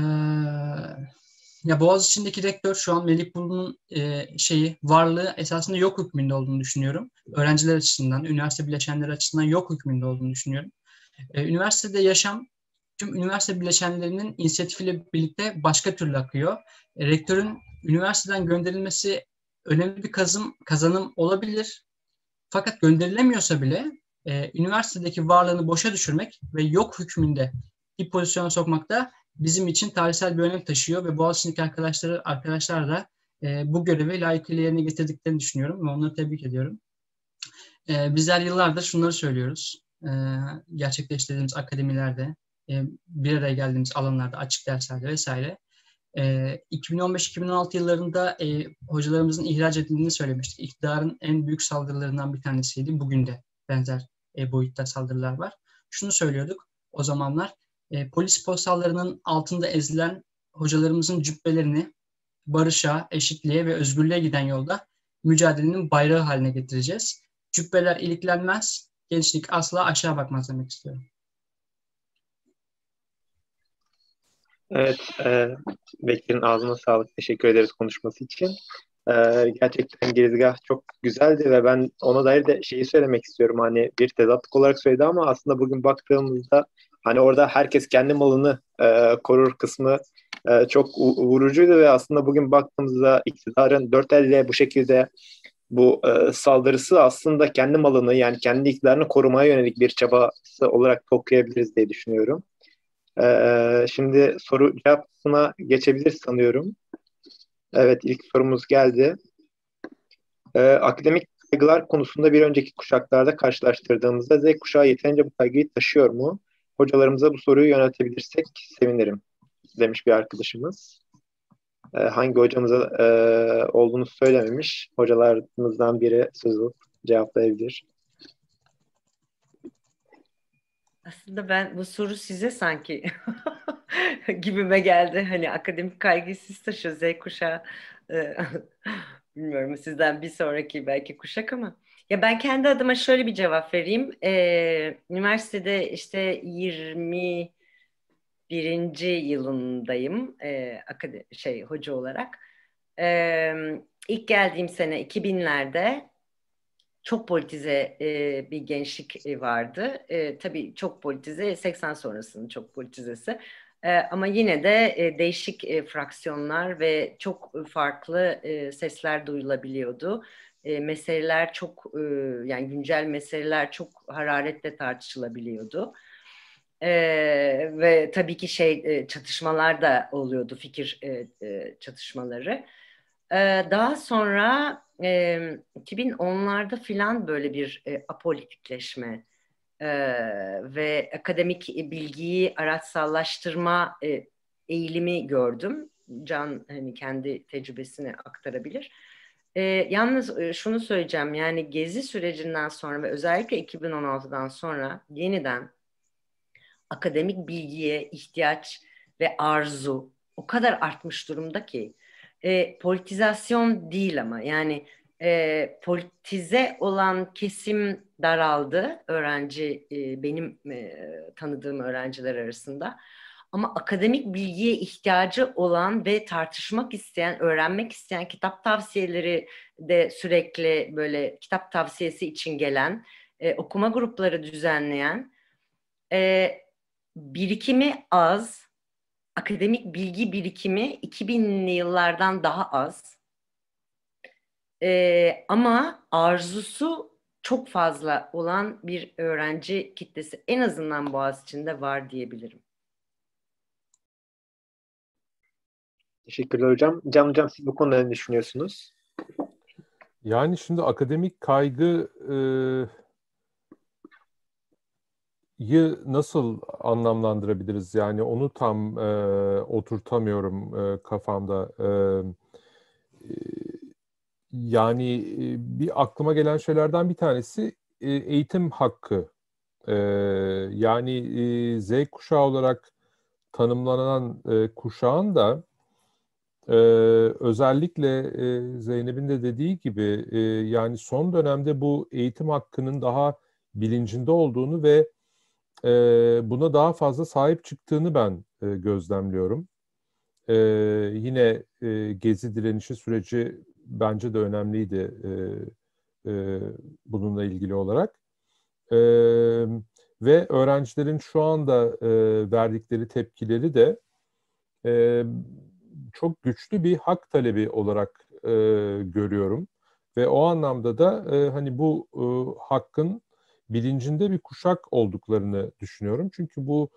ya içindeki rektör şu an Melih Bulu'nun e, şeyi varlığı esasında yok hükmünde olduğunu düşünüyorum. Öğrenciler açısından, üniversite bileşenleri açısından yok hükmünde olduğunu düşünüyorum. E, üniversitede yaşam tüm üniversite bileşenlerinin inisiyatifiyle birlikte başka türlü akıyor. E, rektörün üniversiteden gönderilmesi önemli bir kazım, kazanım olabilir. Fakat gönderilemiyorsa bile e, üniversitedeki varlığını boşa düşürmek ve yok hükmünde bir pozisyona sokmak da bizim için tarihsel bir önem taşıyor ve Boğaziçi'ndeki arkadaşları arkadaşlar da e, bu görevi layıkıyla yerine getirdiklerini düşünüyorum ve onları tebrik ediyorum. E, bizler yıllardır şunları söylüyoruz. E, gerçekleştirdiğimiz akademilerde, e, bir araya geldiğimiz alanlarda, açık derslerde vesaire. 2015-2016 e, yıllarında e, hocalarımızın ihraç edildiğini söylemiştik. İktidarın en büyük saldırılarından bir tanesiydi. Bugün de benzer e, boyutta saldırılar var. Şunu söylüyorduk o zamanlar. polis postallarının altında ezilen hocalarımızın cübbelerini barışa, eşitliğe ve özgürlüğe giden yolda mücadelenin bayrağı haline getireceğiz. Cübbeler iliklenmez, gençlik asla aşağı bakmaz demek istiyorum. Evet, e, Bekir'in ağzına sağlık. Teşekkür ederiz konuşması için. E, gerçekten girizgah çok güzeldi ve ben ona dair de şeyi söylemek istiyorum. Hani bir tezatlık olarak söyledi ama aslında bugün baktığımızda hani orada herkes kendi malını e, korur kısmı e, çok vurucuydu ve aslında bugün baktığımızda iktidarın dört elle bu şekilde bu e, saldırısı aslında kendi malını yani kendi iktidarını korumaya yönelik bir çabası olarak toplayabiliriz diye düşünüyorum. Ee, şimdi soru cevap kısmına geçebiliriz sanıyorum. Evet ilk sorumuz geldi. Ee, akademik kaygılar konusunda bir önceki kuşaklarda karşılaştırdığımızda Z kuşağı yeterince bu kaygıyı taşıyor mu? Hocalarımıza bu soruyu yöneltebilirsek sevinirim demiş bir arkadaşımız. Ee, hangi hocamıza e, olduğunu söylememiş. Hocalarımızdan biri sözü cevaplayabilir. Aslında ben bu soru size sanki [laughs] gibime geldi. Hani akademik kaygısız taşıyor Z kuşağı. [laughs] Bilmiyorum sizden bir sonraki belki kuşak ama. Ya ben kendi adıma şöyle bir cevap vereyim. Ee, üniversitede işte 20 birinci yılındayım e, akade- şey hoca olarak. E, ilk geldiğim sene 2000'lerde çok politize e, bir gençlik vardı. E, tabii çok politize, 80 sonrasının çok politizesi. E, ama yine de e, değişik e, fraksiyonlar ve çok farklı e, sesler duyulabiliyordu. E, meseleler çok, e, yani güncel meseleler çok hararetle tartışılabiliyordu. E, ve tabii ki şey e, çatışmalar da oluyordu, fikir e, e, çatışmaları. E, daha sonra e, 2010'larda filan böyle bir e, apolitikleşme e, ve akademik e, bilgiyi araçsallaştırma e, eğilimi gördüm. Can hani kendi tecrübesini aktarabilir. E, yalnız e, şunu söyleyeceğim yani gezi sürecinden sonra ve özellikle 2016'dan sonra yeniden akademik bilgiye ihtiyaç ve arzu o kadar artmış durumda ki e, politizasyon değil ama yani e, politize olan kesim daraldı öğrenci e, benim e, tanıdığım öğrenciler arasında. Ama akademik bilgiye ihtiyacı olan ve tartışmak isteyen, öğrenmek isteyen kitap tavsiyeleri de sürekli böyle kitap tavsiyesi için gelen, e, okuma grupları düzenleyen, e, birikimi az, akademik bilgi birikimi 2000'li yıllardan daha az. Ee, ama arzusu çok fazla olan bir öğrenci kitlesi en azından Boğaziçi'nde var diyebilirim. Teşekkürler hocam. Can hocam siz bu konuda ne düşünüyorsunuz? Yani şimdi akademik kaygı e, yı nasıl anlamlandırabiliriz? Yani onu tam e, oturtamıyorum e, kafamda. E, e, yani e, bir aklıma gelen şeylerden bir tanesi e, eğitim hakkı. E, yani e, Z kuşağı olarak tanımlanan e, kuşağın da ee, özellikle e, Zeynep'in de dediği gibi e, yani son dönemde bu eğitim hakkının daha bilincinde olduğunu ve e, buna daha fazla sahip çıktığını ben e, gözlemliyorum. E, yine e, gezi direnişi süreci bence de önemliydi e, e, bununla ilgili olarak. E, ve öğrencilerin şu anda e, verdikleri tepkileri de e, çok güçlü bir hak talebi olarak e, görüyorum ve o anlamda da e, hani bu e, hakkın bilincinde bir kuşak olduklarını düşünüyorum. Çünkü bu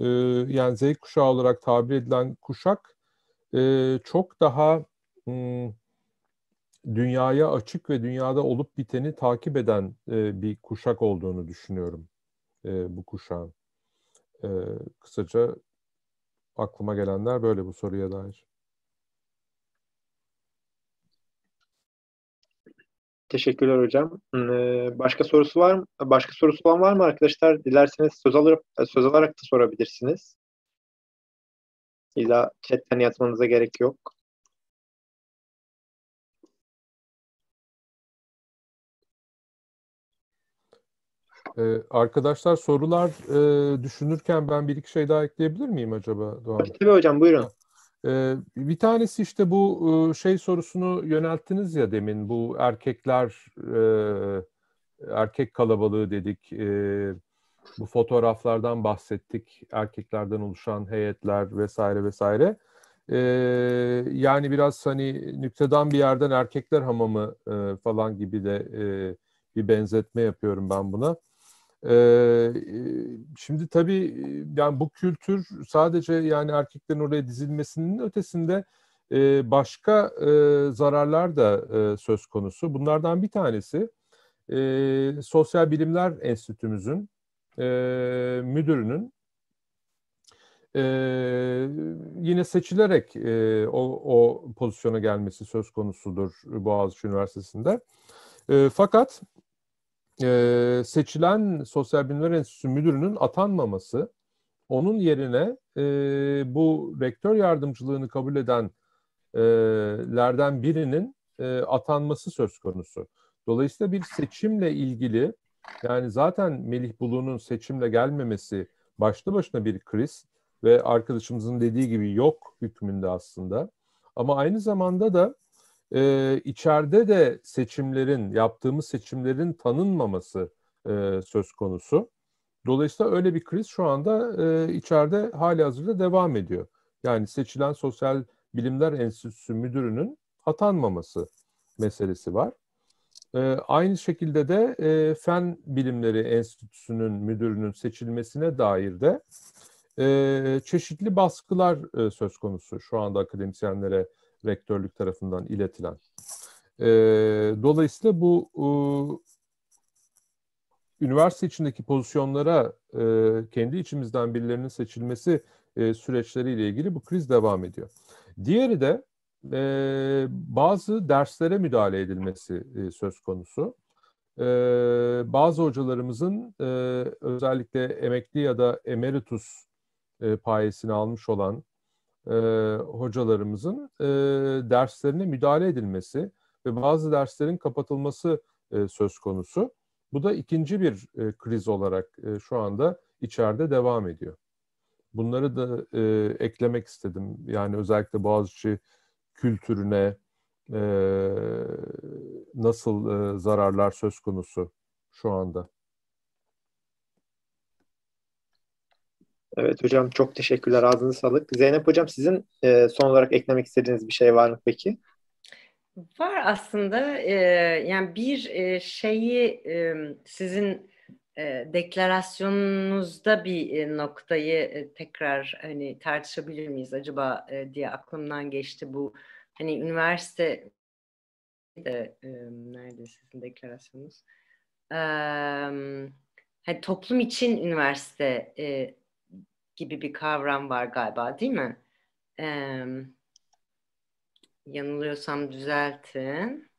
e, yani Z kuşağı olarak tabir edilen kuşak e, çok daha m, hmm, dünyaya açık ve dünyada olup biteni takip eden e, bir kuşak olduğunu düşünüyorum e, bu kuşağın. E, kısaca aklıma gelenler böyle bu soruya dair. Teşekkürler hocam. Ee, başka sorusu var mı? Başka sorusu olan var mı arkadaşlar? Dilerseniz söz alarak, e, söz alarak da sorabilirsiniz. İlla chatten yazmanıza gerek yok. Ee, arkadaşlar sorular e, düşünürken ben bir iki şey daha ekleyebilir miyim acaba Doğan? Tabii, tabii hocam buyurun. Bir tanesi işte bu şey sorusunu yönelttiniz ya demin bu erkekler erkek kalabalığı dedik bu fotoğraflardan bahsettik erkeklerden oluşan heyetler vesaire vesaire yani biraz hani nüktedan bir yerden erkekler hamamı falan gibi de bir benzetme yapıyorum ben buna. E, şimdi tabii yani bu kültür sadece yani erkeklerin oraya dizilmesinin ötesinde başka zararlar da söz konusu. Bunlardan bir tanesi Sosyal Bilimler Enstitümüzün müdürünün yine seçilerek o, o pozisyona gelmesi söz konusudur Boğaziçi Üniversitesi'nde. fakat e, seçilen Sosyal Bilimler Enstitüsü müdürünün atanmaması, onun yerine e, bu rektör yardımcılığını kabul edenlerden e, birinin e, atanması söz konusu. Dolayısıyla bir seçimle ilgili yani zaten Melih Bulu'nun seçimle gelmemesi başlı başına bir kriz ve arkadaşımızın dediği gibi yok hükmünde aslında. Ama aynı zamanda da e, içeride de seçimlerin, yaptığımız seçimlerin tanınmaması e, söz konusu. Dolayısıyla öyle bir kriz şu anda e, içeride hali hazırda devam ediyor. Yani seçilen Sosyal Bilimler Enstitüsü müdürünün atanmaması meselesi var. E, aynı şekilde de e, Fen Bilimleri Enstitüsü'nün müdürünün seçilmesine dair de e, çeşitli baskılar e, söz konusu şu anda akademisyenlere rektörlük tarafından iletilen. E, dolayısıyla bu e, üniversite içindeki pozisyonlara e, kendi içimizden birilerinin seçilmesi e, süreçleriyle ilgili bu kriz devam ediyor. Diğeri de e, bazı derslere müdahale edilmesi e, söz konusu. E, bazı hocalarımızın e, özellikle emekli ya da emeritus e, payesini almış olan e, hocalarımızın e, derslerine müdahale edilmesi ve bazı derslerin kapatılması e, söz konusu. Bu da ikinci bir e, kriz olarak e, şu anda içeride devam ediyor. Bunları da e, eklemek istedim. Yani özellikle Boğaziçi kültürüne e, nasıl e, zararlar söz konusu şu anda. Evet hocam çok teşekkürler. Ağzınıza sağlık. Zeynep hocam sizin e, son olarak eklemek istediğiniz bir şey var mı peki? Var aslında. E, yani bir e, şeyi e, sizin e, deklarasyonunuzda bir e, noktayı e, tekrar hani tartışabilir miyiz acaba e, diye aklımdan geçti bu. Hani üniversite de e, nerede sizin deklarasyonunuz? E, hani toplum için üniversite e, gibi bir kavram var galiba değil mi? Ee, yanılıyorsam düzeltin.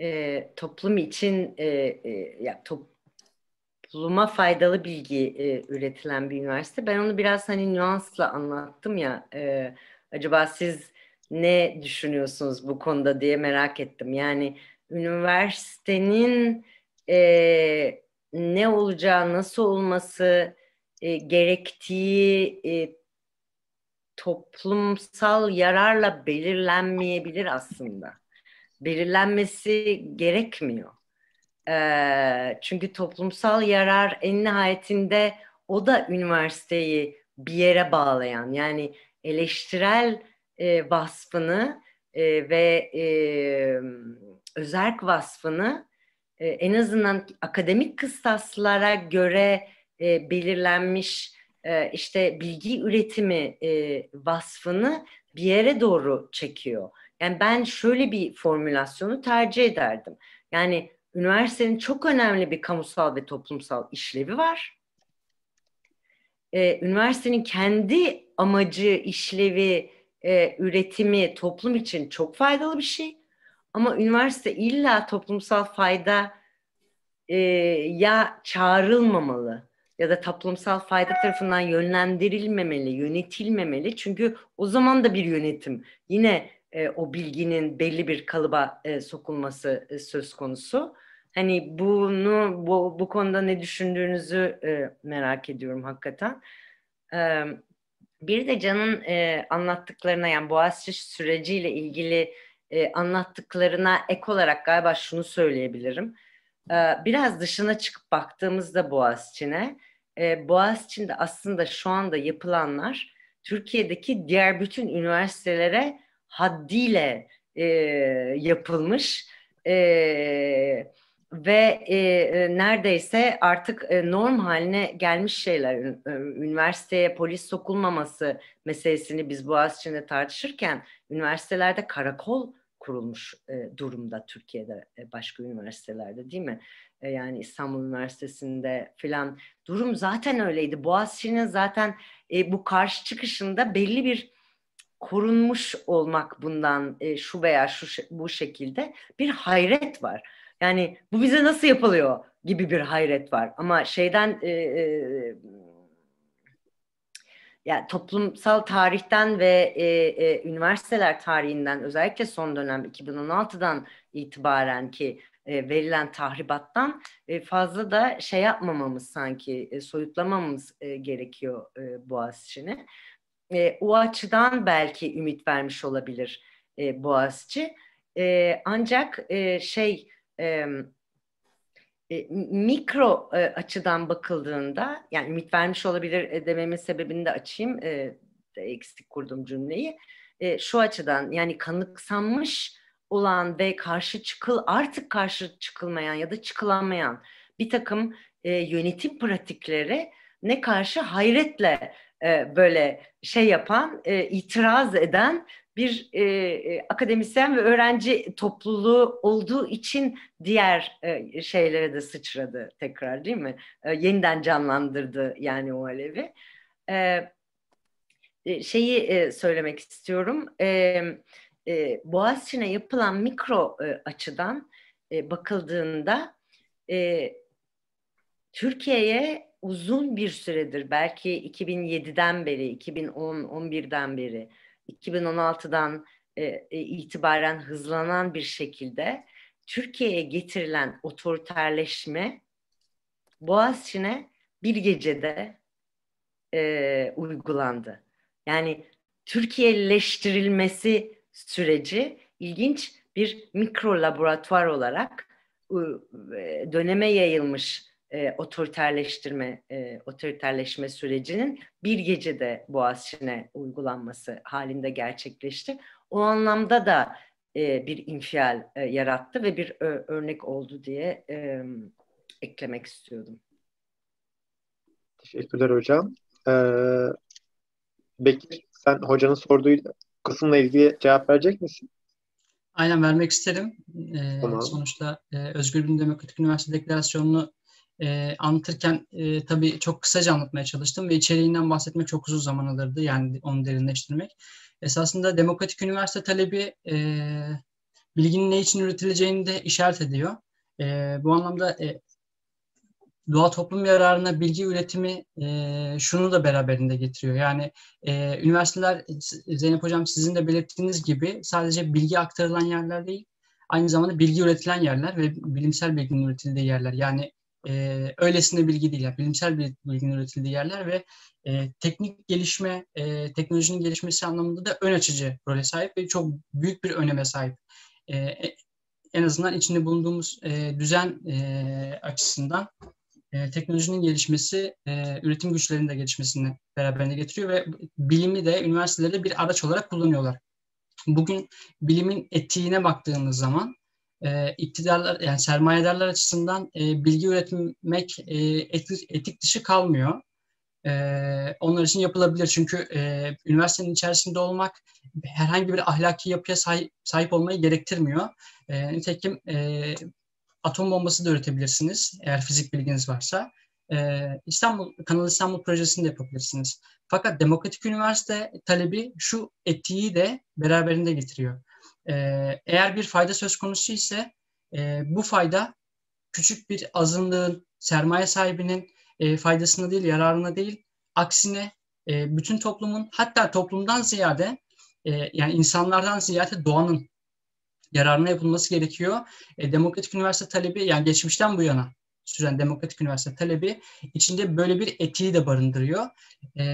Ee, toplum için e, e, ya topluma faydalı bilgi e, üretilen bir üniversite. Ben onu biraz hani nüansla anlattım ya. E, acaba siz ne düşünüyorsunuz bu konuda diye merak ettim. Yani üniversitenin e, ne olacağı, nasıl olması e, gerektiği e, toplumsal yararla belirlenmeyebilir aslında. Belirlenmesi gerekmiyor. E, çünkü toplumsal yarar en nihayetinde o da üniversiteyi bir yere bağlayan yani eleştirel e, vasfını e, ve e, özerk vasfını e, en azından akademik kıstaslara göre e, belirlenmiş e, işte bilgi üretimi e, vasfını bir yere doğru çekiyor. Yani ben şöyle bir formülasyonu tercih ederdim. Yani üniversitenin çok önemli bir kamusal ve toplumsal işlevi var. Ee, üniversitenin kendi amacı, işlevi, e, üretimi toplum için çok faydalı bir şey. Ama üniversite illa toplumsal fayda e, ya çağrılmamalı ya da toplumsal fayda tarafından yönlendirilmemeli, yönetilmemeli. Çünkü o zaman da bir yönetim. Yine e, o bilginin belli bir kalıba e, sokulması e, söz konusu. Hani bunu bu, bu konuda ne düşündüğünüzü e, merak ediyorum hakikaten. E, bir de Can'ın e, anlattıklarına yani Boğaziçi süreciyle ilgili e, anlattıklarına ek olarak galiba şunu söyleyebilirim. E, biraz dışına çıkıp baktığımızda Boğaziçi'ne e, Boğaziçi'nde aslında şu anda yapılanlar Türkiye'deki diğer bütün üniversitelere haddiyle e, yapılmış e, ve e, e neredeyse artık e, norm haline gelmiş şeyler. E, üniversiteye polis sokulmaması meselesini biz Boğaz Boğaziçi'nde tartışırken üniversitelerde karakol kurulmuş e, durumda Türkiye'de e, başka üniversitelerde değil mi? E, yani İstanbul Üniversitesi'nde filan durum zaten öyleydi. Boğaziçi'nin zaten bu karşı çıkışında belli bir korunmuş olmak bundan şu veya şu bu şekilde bir hayret var. Yani bu bize nasıl yapılıyor gibi bir hayret var. Ama şeyden e, e, yani toplumsal tarihten ve e, e, üniversiteler tarihinden özellikle son dönem 2016'dan itibaren ki e, verilen tahribattan e, fazla da şey yapmamamız sanki e, soyutlamamamız e, gerekiyor e, Boğaziçi'ni. E, o açıdan belki ümit vermiş olabilir e, Boğaziçi. E, ancak e, şey... E, e, mikro e, açıdan bakıldığında yani ümit vermiş olabilir e, dememin sebebini de açayım e, eksik kurdum cümleyi e, şu açıdan yani kanıksanmış olan ve karşı çıkıl artık karşı çıkılmayan ya da çıkılamayan bir takım e, yönetim pratikleri ne karşı hayretle e, böyle şey yapan, e, itiraz eden bir e, e, akademisyen ve öğrenci topluluğu olduğu için diğer e, şeylere de sıçradı tekrar değil mi? E, yeniden canlandırdı yani o alevi. E, e şeyi e, söylemek istiyorum. E, e, Boğaziçi'ne yapılan mikro e, açıdan e, bakıldığında e, Türkiye'ye uzun bir süredir belki 2007'den beri, 2010-11'den beri 2016'dan e, e, itibaren hızlanan bir şekilde Türkiye'ye getirilen otoriterleşme Boğaziçi'ne bir gecede e, uygulandı. Yani Türkiye'leştirilmesi süreci ilginç bir mikro laboratuvar olarak e, döneme yayılmış e, otoriterleştirme, e, otoriterleşme sürecinin bir gecede Boğaziçi'ne uygulanması halinde gerçekleşti. O anlamda da e, bir infial e, yarattı ve bir ö, örnek oldu diye e, eklemek istiyordum. Teşekkürler hocam. Ee, Bekir, sen hocanın sorduğu kısımla ilgili cevap verecek misin? Aynen vermek isterim. Ee, tamam. Sonuçta e, Özgür Demokratik Üniversite Deklarasyonu'nu e, anlatırken e, tabii çok kısaca anlatmaya çalıştım ve içeriğinden bahsetmek çok uzun zaman alırdı yani onu derinleştirmek. Esasında demokratik üniversite talebi e, bilginin ne için üretileceğini de işaret ediyor. E, bu anlamda e, doğa toplum yararına bilgi üretimi e, şunu da beraberinde getiriyor. Yani e, üniversiteler Zeynep Hocam sizin de belirttiğiniz gibi sadece bilgi aktarılan yerler değil, aynı zamanda bilgi üretilen yerler ve bilimsel bilginin üretildiği yerler. Yani e, öylesine bilgi değil. Yani bilimsel bir bilginin üretildiği yerler ve e, teknik gelişme, e, teknolojinin gelişmesi anlamında da ön açıcı role sahip ve çok büyük bir öneme sahip. E, e en azından içinde bulunduğumuz e, düzen e, açısından e, teknolojinin gelişmesi e, üretim güçlerinin de gelişmesini beraberinde getiriyor ve bilimi de üniversitelerde bir araç olarak kullanıyorlar. Bugün bilimin etiğine baktığımız zaman e, iktidarlar yani sermayedarlar açısından e, bilgi üretmek e, etik, etik dışı kalmıyor. E, onlar için yapılabilir çünkü e, üniversitenin içerisinde olmak herhangi bir ahlaki yapıya sahip, sahip olmayı gerektirmiyor. E, nitekim e, atom bombası da üretebilirsiniz eğer fizik bilginiz varsa. E, İstanbul Kanal İstanbul projesini de yapabilirsiniz. Fakat demokratik üniversite talebi şu etiği de beraberinde getiriyor. Ee, eğer bir fayda söz konusu ise e, bu fayda küçük bir azınlığın, sermaye sahibinin e, faydasına değil, yararına değil, aksine e, bütün toplumun hatta toplumdan ziyade e, yani insanlardan ziyade doğanın yararına yapılması gerekiyor. E, demokratik üniversite talebi yani geçmişten bu yana süren demokratik üniversite talebi içinde böyle bir etiği de barındırıyor. E,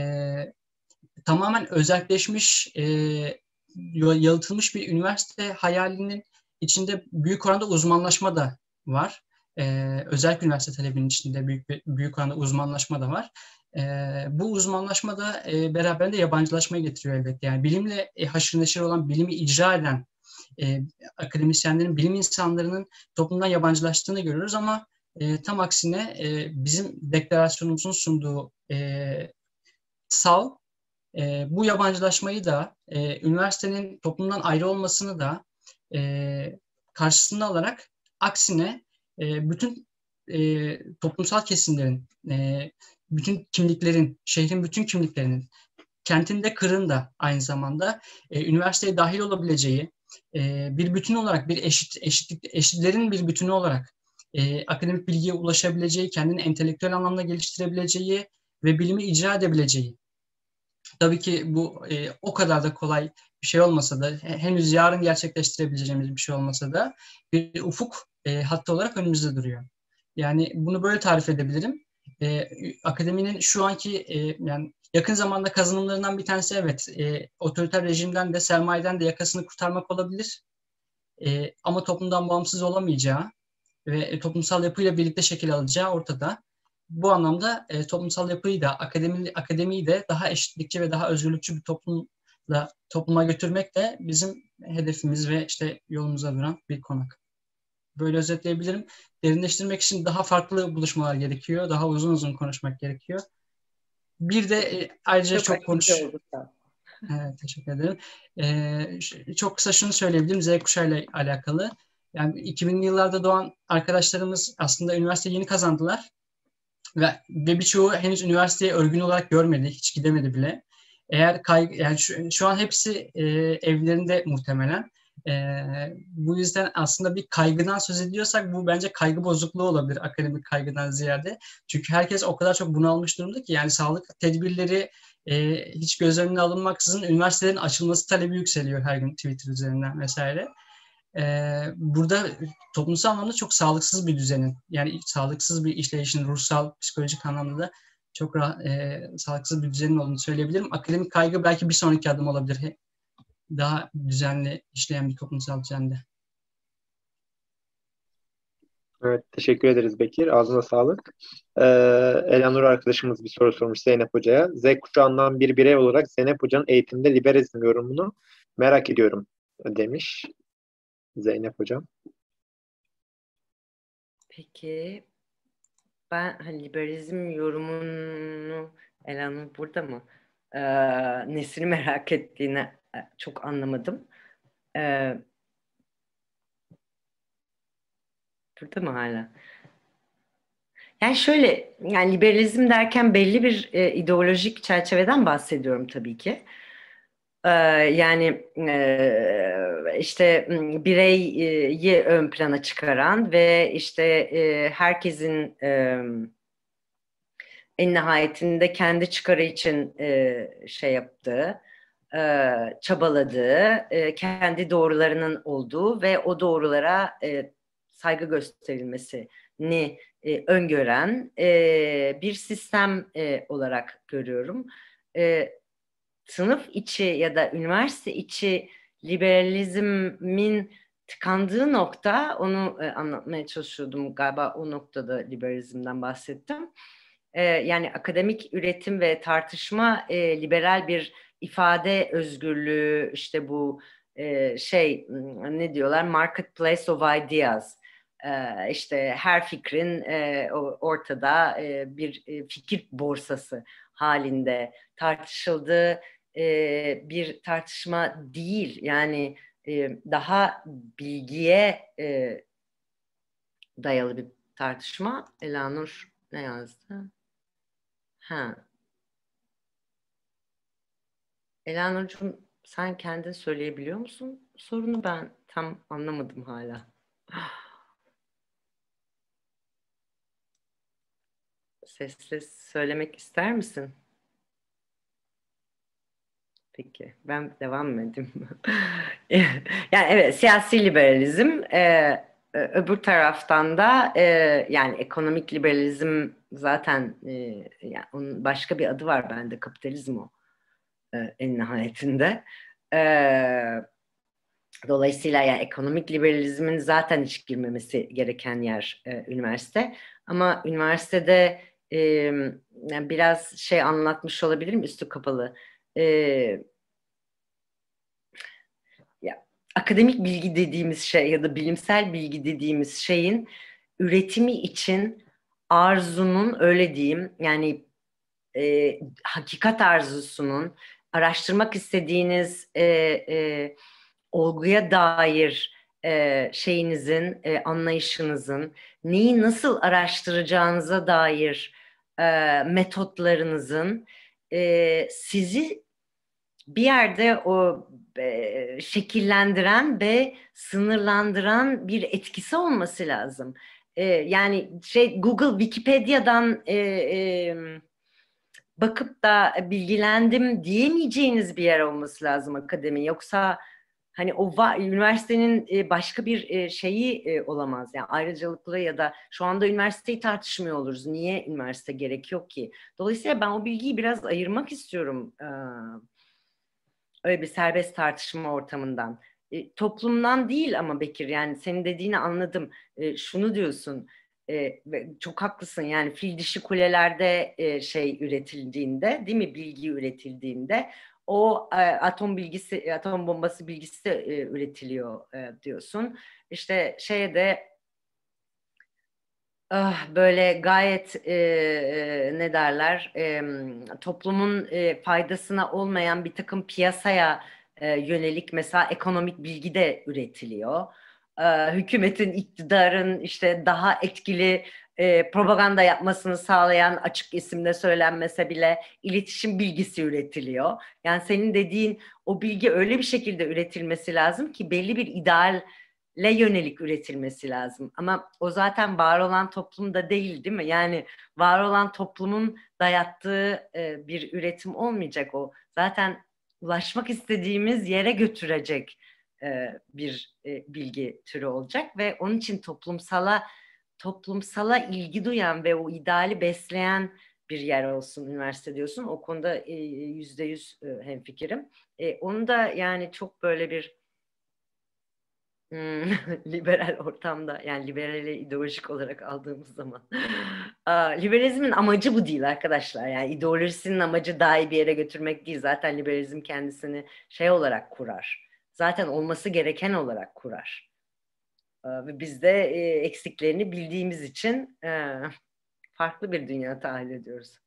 tamamen özelleşmiş e, yalıtılmış bir üniversite hayalinin içinde büyük oranda uzmanlaşma da var. Ee, özellikle üniversite talebinin içinde büyük büyük oranda uzmanlaşma da var. Ee, bu uzmanlaşma da e, beraberinde yabancılaşmayı getiriyor elbette. Yani bilimle e, haşır neşir olan, bilimi icra eden e, akademisyenlerin, bilim insanlarının toplumdan yabancılaştığını görüyoruz ama e, tam aksine e, bizim deklarasyonumuzun sunduğu e, sal e, bu yabancılaşmayı da e, üniversitenin toplumdan ayrı olmasını da e, karşısında alarak aksine e, bütün e, toplumsal kesimlerin, e, bütün kimliklerin, şehrin bütün kimliklerinin, kentinde, kırın da aynı zamanda e, üniversiteye dahil olabileceği, e, bir bütün olarak, bir eşit, eşitlik, eşitlerin bir bütünü olarak e, akademik bilgiye ulaşabileceği, kendini entelektüel anlamda geliştirebileceği ve bilimi icra edebileceği Tabii ki bu e, o kadar da kolay bir şey olmasa da henüz yarın gerçekleştirebileceğimiz bir şey olmasa da bir ufuk e, hattı olarak önümüzde duruyor. Yani bunu böyle tarif edebilirim. E, akademinin şu anki e, yani yakın zamanda kazanımlarından bir tanesi evet e, otoriter rejimden de sermayeden de yakasını kurtarmak olabilir. E, ama toplumdan bağımsız olamayacağı ve e, toplumsal yapıyla birlikte şekil alacağı ortada bu anlamda e, toplumsal yapıyı da akademi, akademiyi de daha eşitlikçi ve daha özgürlükçü bir toplumla topluma götürmek de bizim hedefimiz ve işte yolumuza duran bir konak. Böyle özetleyebilirim. Derinleştirmek için daha farklı buluşmalar gerekiyor. Daha uzun uzun konuşmak gerekiyor. Bir de e, ayrıca çok, çok konuş. Evet, teşekkür ederim. Ee, çok kısa şunu söyleyebilirim Z kuşağıyla alakalı. Yani 2000'li yıllarda doğan arkadaşlarımız aslında üniversite yeni kazandılar ve, ve birçoğu henüz üniversiteye örgün olarak görmedi, hiç gidemedi bile. Eğer kay, yani şu, şu an hepsi e, evlerinde muhtemelen. E, bu yüzden aslında bir kaygıdan söz ediyorsak bu bence kaygı bozukluğu olabilir akademik kaygıdan ziyade. Çünkü herkes o kadar çok bunalmış durumda ki yani sağlık tedbirleri e, hiç göz önüne alınmaksızın üniversitelerin açılması talebi yükseliyor her gün Twitter üzerinden vesaire e, burada toplumsal anlamda çok sağlıksız bir düzenin yani sağlıksız bir işleyişin ruhsal, psikolojik anlamda da çok rahat, e, sağlıksız bir düzenin olduğunu söyleyebilirim. Akademik kaygı belki bir sonraki adım olabilir. Daha düzenli işleyen bir toplumsal düzende. Evet, teşekkür ederiz Bekir. Ağzına sağlık. Ee, Elanur arkadaşımız bir soru sormuş Zeynep Hoca'ya. Z kuşağından bir birey olarak Zeynep Hoca'nın eğitimde liberalizm yorumunu merak ediyorum demiş. Zeynep Hocam. Peki ben hani liberalizm yorumunu Elan'ın burada mı? Ee, nesini merak ettiğini e, çok anlamadım. Ee, burada mı hala? Yani şöyle, yani liberalizm derken belli bir e, ideolojik çerçeveden bahsediyorum tabii ki. Ee, yani e, işte bireyi ön plana çıkaran ve işte herkesin en nihayetinde kendi çıkarı için şey yaptığı, çabaladığı, kendi doğrularının olduğu ve o doğrulara saygı gösterilmesini öngören bir sistem olarak görüyorum. Sınıf içi ya da üniversite içi liberalizmin tıkandığı nokta onu e, anlatmaya çalışıyordum galiba o noktada liberalizmden bahsettim. E, yani akademik üretim ve tartışma e, liberal bir ifade özgürlüğü işte bu e, şey ne diyorlar marketplace of ideas e, işte her fikrin e, ortada e, bir e, fikir borsası halinde tartışıldığı e, bir tartışma değil. Yani e, daha bilgiye e, dayalı bir tartışma. Elanur ne yazdı? Ha. Elanur'cum sen kendin söyleyebiliyor musun? Sorunu ben tam anlamadım hala. Sesle söylemek ister misin? Peki ben devam edeyim. [laughs] yani evet siyasi liberalizm e, e, öbür taraftan da e, yani ekonomik liberalizm zaten e, yani onun başka bir adı var bende kapitalizm o e, en nihayetinde. E, dolayısıyla yani ekonomik liberalizmin zaten hiç girmemesi gereken yer e, üniversite. Ama üniversitede e, yani biraz şey anlatmış olabilirim üstü kapalı e, akademik bilgi dediğimiz şey ya da bilimsel bilgi dediğimiz şeyin üretimi için arzunun öyle diyeyim yani e, hakikat arzusunun araştırmak istediğiniz e, e, olguya dair e, şeyinizin e, anlayışınızın neyi nasıl araştıracağınıza dair e, metotlarınızın e, sizi bir yerde o e, şekillendiren ve sınırlandıran bir etkisi olması lazım. E, yani şey Google Wikipedia'dan e, e, bakıp da bilgilendim diyemeyeceğiniz bir yer olması lazım akademi. Yoksa hani o va- üniversitenin e, başka bir e, şeyi e, olamaz yani ayrıcalıklı ya da şu anda üniversiteyi tartışmıyor oluruz. Niye üniversite gerekiyor ki? Dolayısıyla ben o bilgiyi biraz ayırmak istiyorum öyle bir serbest tartışma ortamından. E, toplumdan değil ama Bekir yani senin dediğini anladım. E, şunu diyorsun e, çok haklısın yani fil dişi kulelerde e, şey üretildiğinde değil mi bilgi üretildiğinde o e, atom bilgisi atom bombası bilgisi de e, üretiliyor e, diyorsun. İşte şeye de Ah, böyle gayet e, ne derler e, toplumun e, faydasına olmayan bir takım piyasaya e, yönelik mesela ekonomik bilgi de üretiliyor. E, hükümetin, iktidarın işte daha etkili e, propaganda yapmasını sağlayan açık isimle söylenmese bile iletişim bilgisi üretiliyor. Yani senin dediğin o bilgi öyle bir şekilde üretilmesi lazım ki belli bir ideal le yönelik üretilmesi lazım. Ama o zaten var olan toplumda değil değil mi? Yani var olan toplumun dayattığı e, bir üretim olmayacak o. Zaten ulaşmak istediğimiz yere götürecek e, bir e, bilgi türü olacak ve onun için toplumsala toplumsala ilgi duyan ve o ideali besleyen bir yer olsun üniversite diyorsun. O konuda e, yüzde yüz e, hemfikirim. E, onu da yani çok böyle bir Hmm, [laughs] liberal ortamda yani liberale ideolojik olarak aldığımız zaman. Aa, liberalizmin amacı bu değil arkadaşlar. Yani ideolojisinin amacı daha iyi bir yere götürmek değil. Zaten liberalizm kendisini şey olarak kurar. Zaten olması gereken olarak kurar. ve biz de e, eksiklerini bildiğimiz için e, farklı bir dünya tahayyül ediyoruz.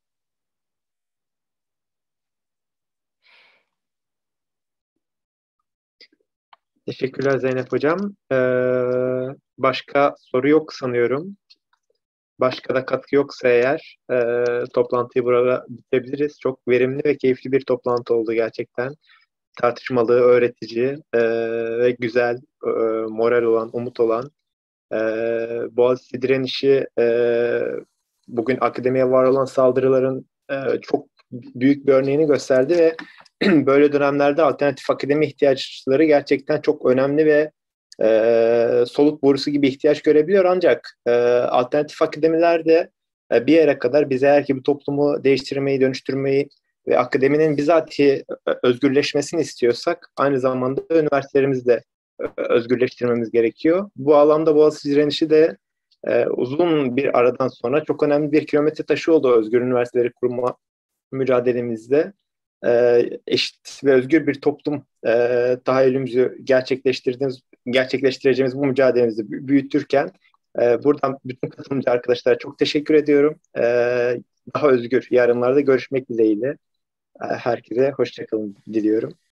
Teşekkürler Zeynep Hocam. Ee, başka soru yok sanıyorum. Başka da katkı yoksa eğer e, toplantıyı burada bitirebiliriz. Çok verimli ve keyifli bir toplantı oldu gerçekten. Tartışmalı, öğretici e, ve güzel, e, moral olan, umut olan. E, Boğaziçi direnişi e, bugün akademiye var olan saldırıların e, çok büyük bir örneğini gösterdi ve [clears throat] böyle dönemlerde alternatif akademi ihtiyaçları gerçekten çok önemli ve e, soluk borusu gibi ihtiyaç görebiliyor ancak e, alternatif akademiler de e, bir yere kadar biz eğer ki bu toplumu değiştirmeyi, dönüştürmeyi ve akademinin bizatihi e, özgürleşmesini istiyorsak aynı zamanda üniversitelerimizi de e, özgürleştirmemiz gerekiyor. Bu alanda Boğaziçi direnişi de e, uzun bir aradan sonra çok önemli bir kilometre taşı oldu Özgür Üniversiteleri kurma mücadelemizde e, eşit ve özgür bir toplum e, tahayyülümüzü gerçekleştirdiğimiz, gerçekleştireceğimiz bu mücadelemizi büyütürken e, buradan bütün katılımcı arkadaşlara çok teşekkür ediyorum. E, daha özgür yarınlarda görüşmek dileğiyle. E, herkese hoşçakalın diliyorum.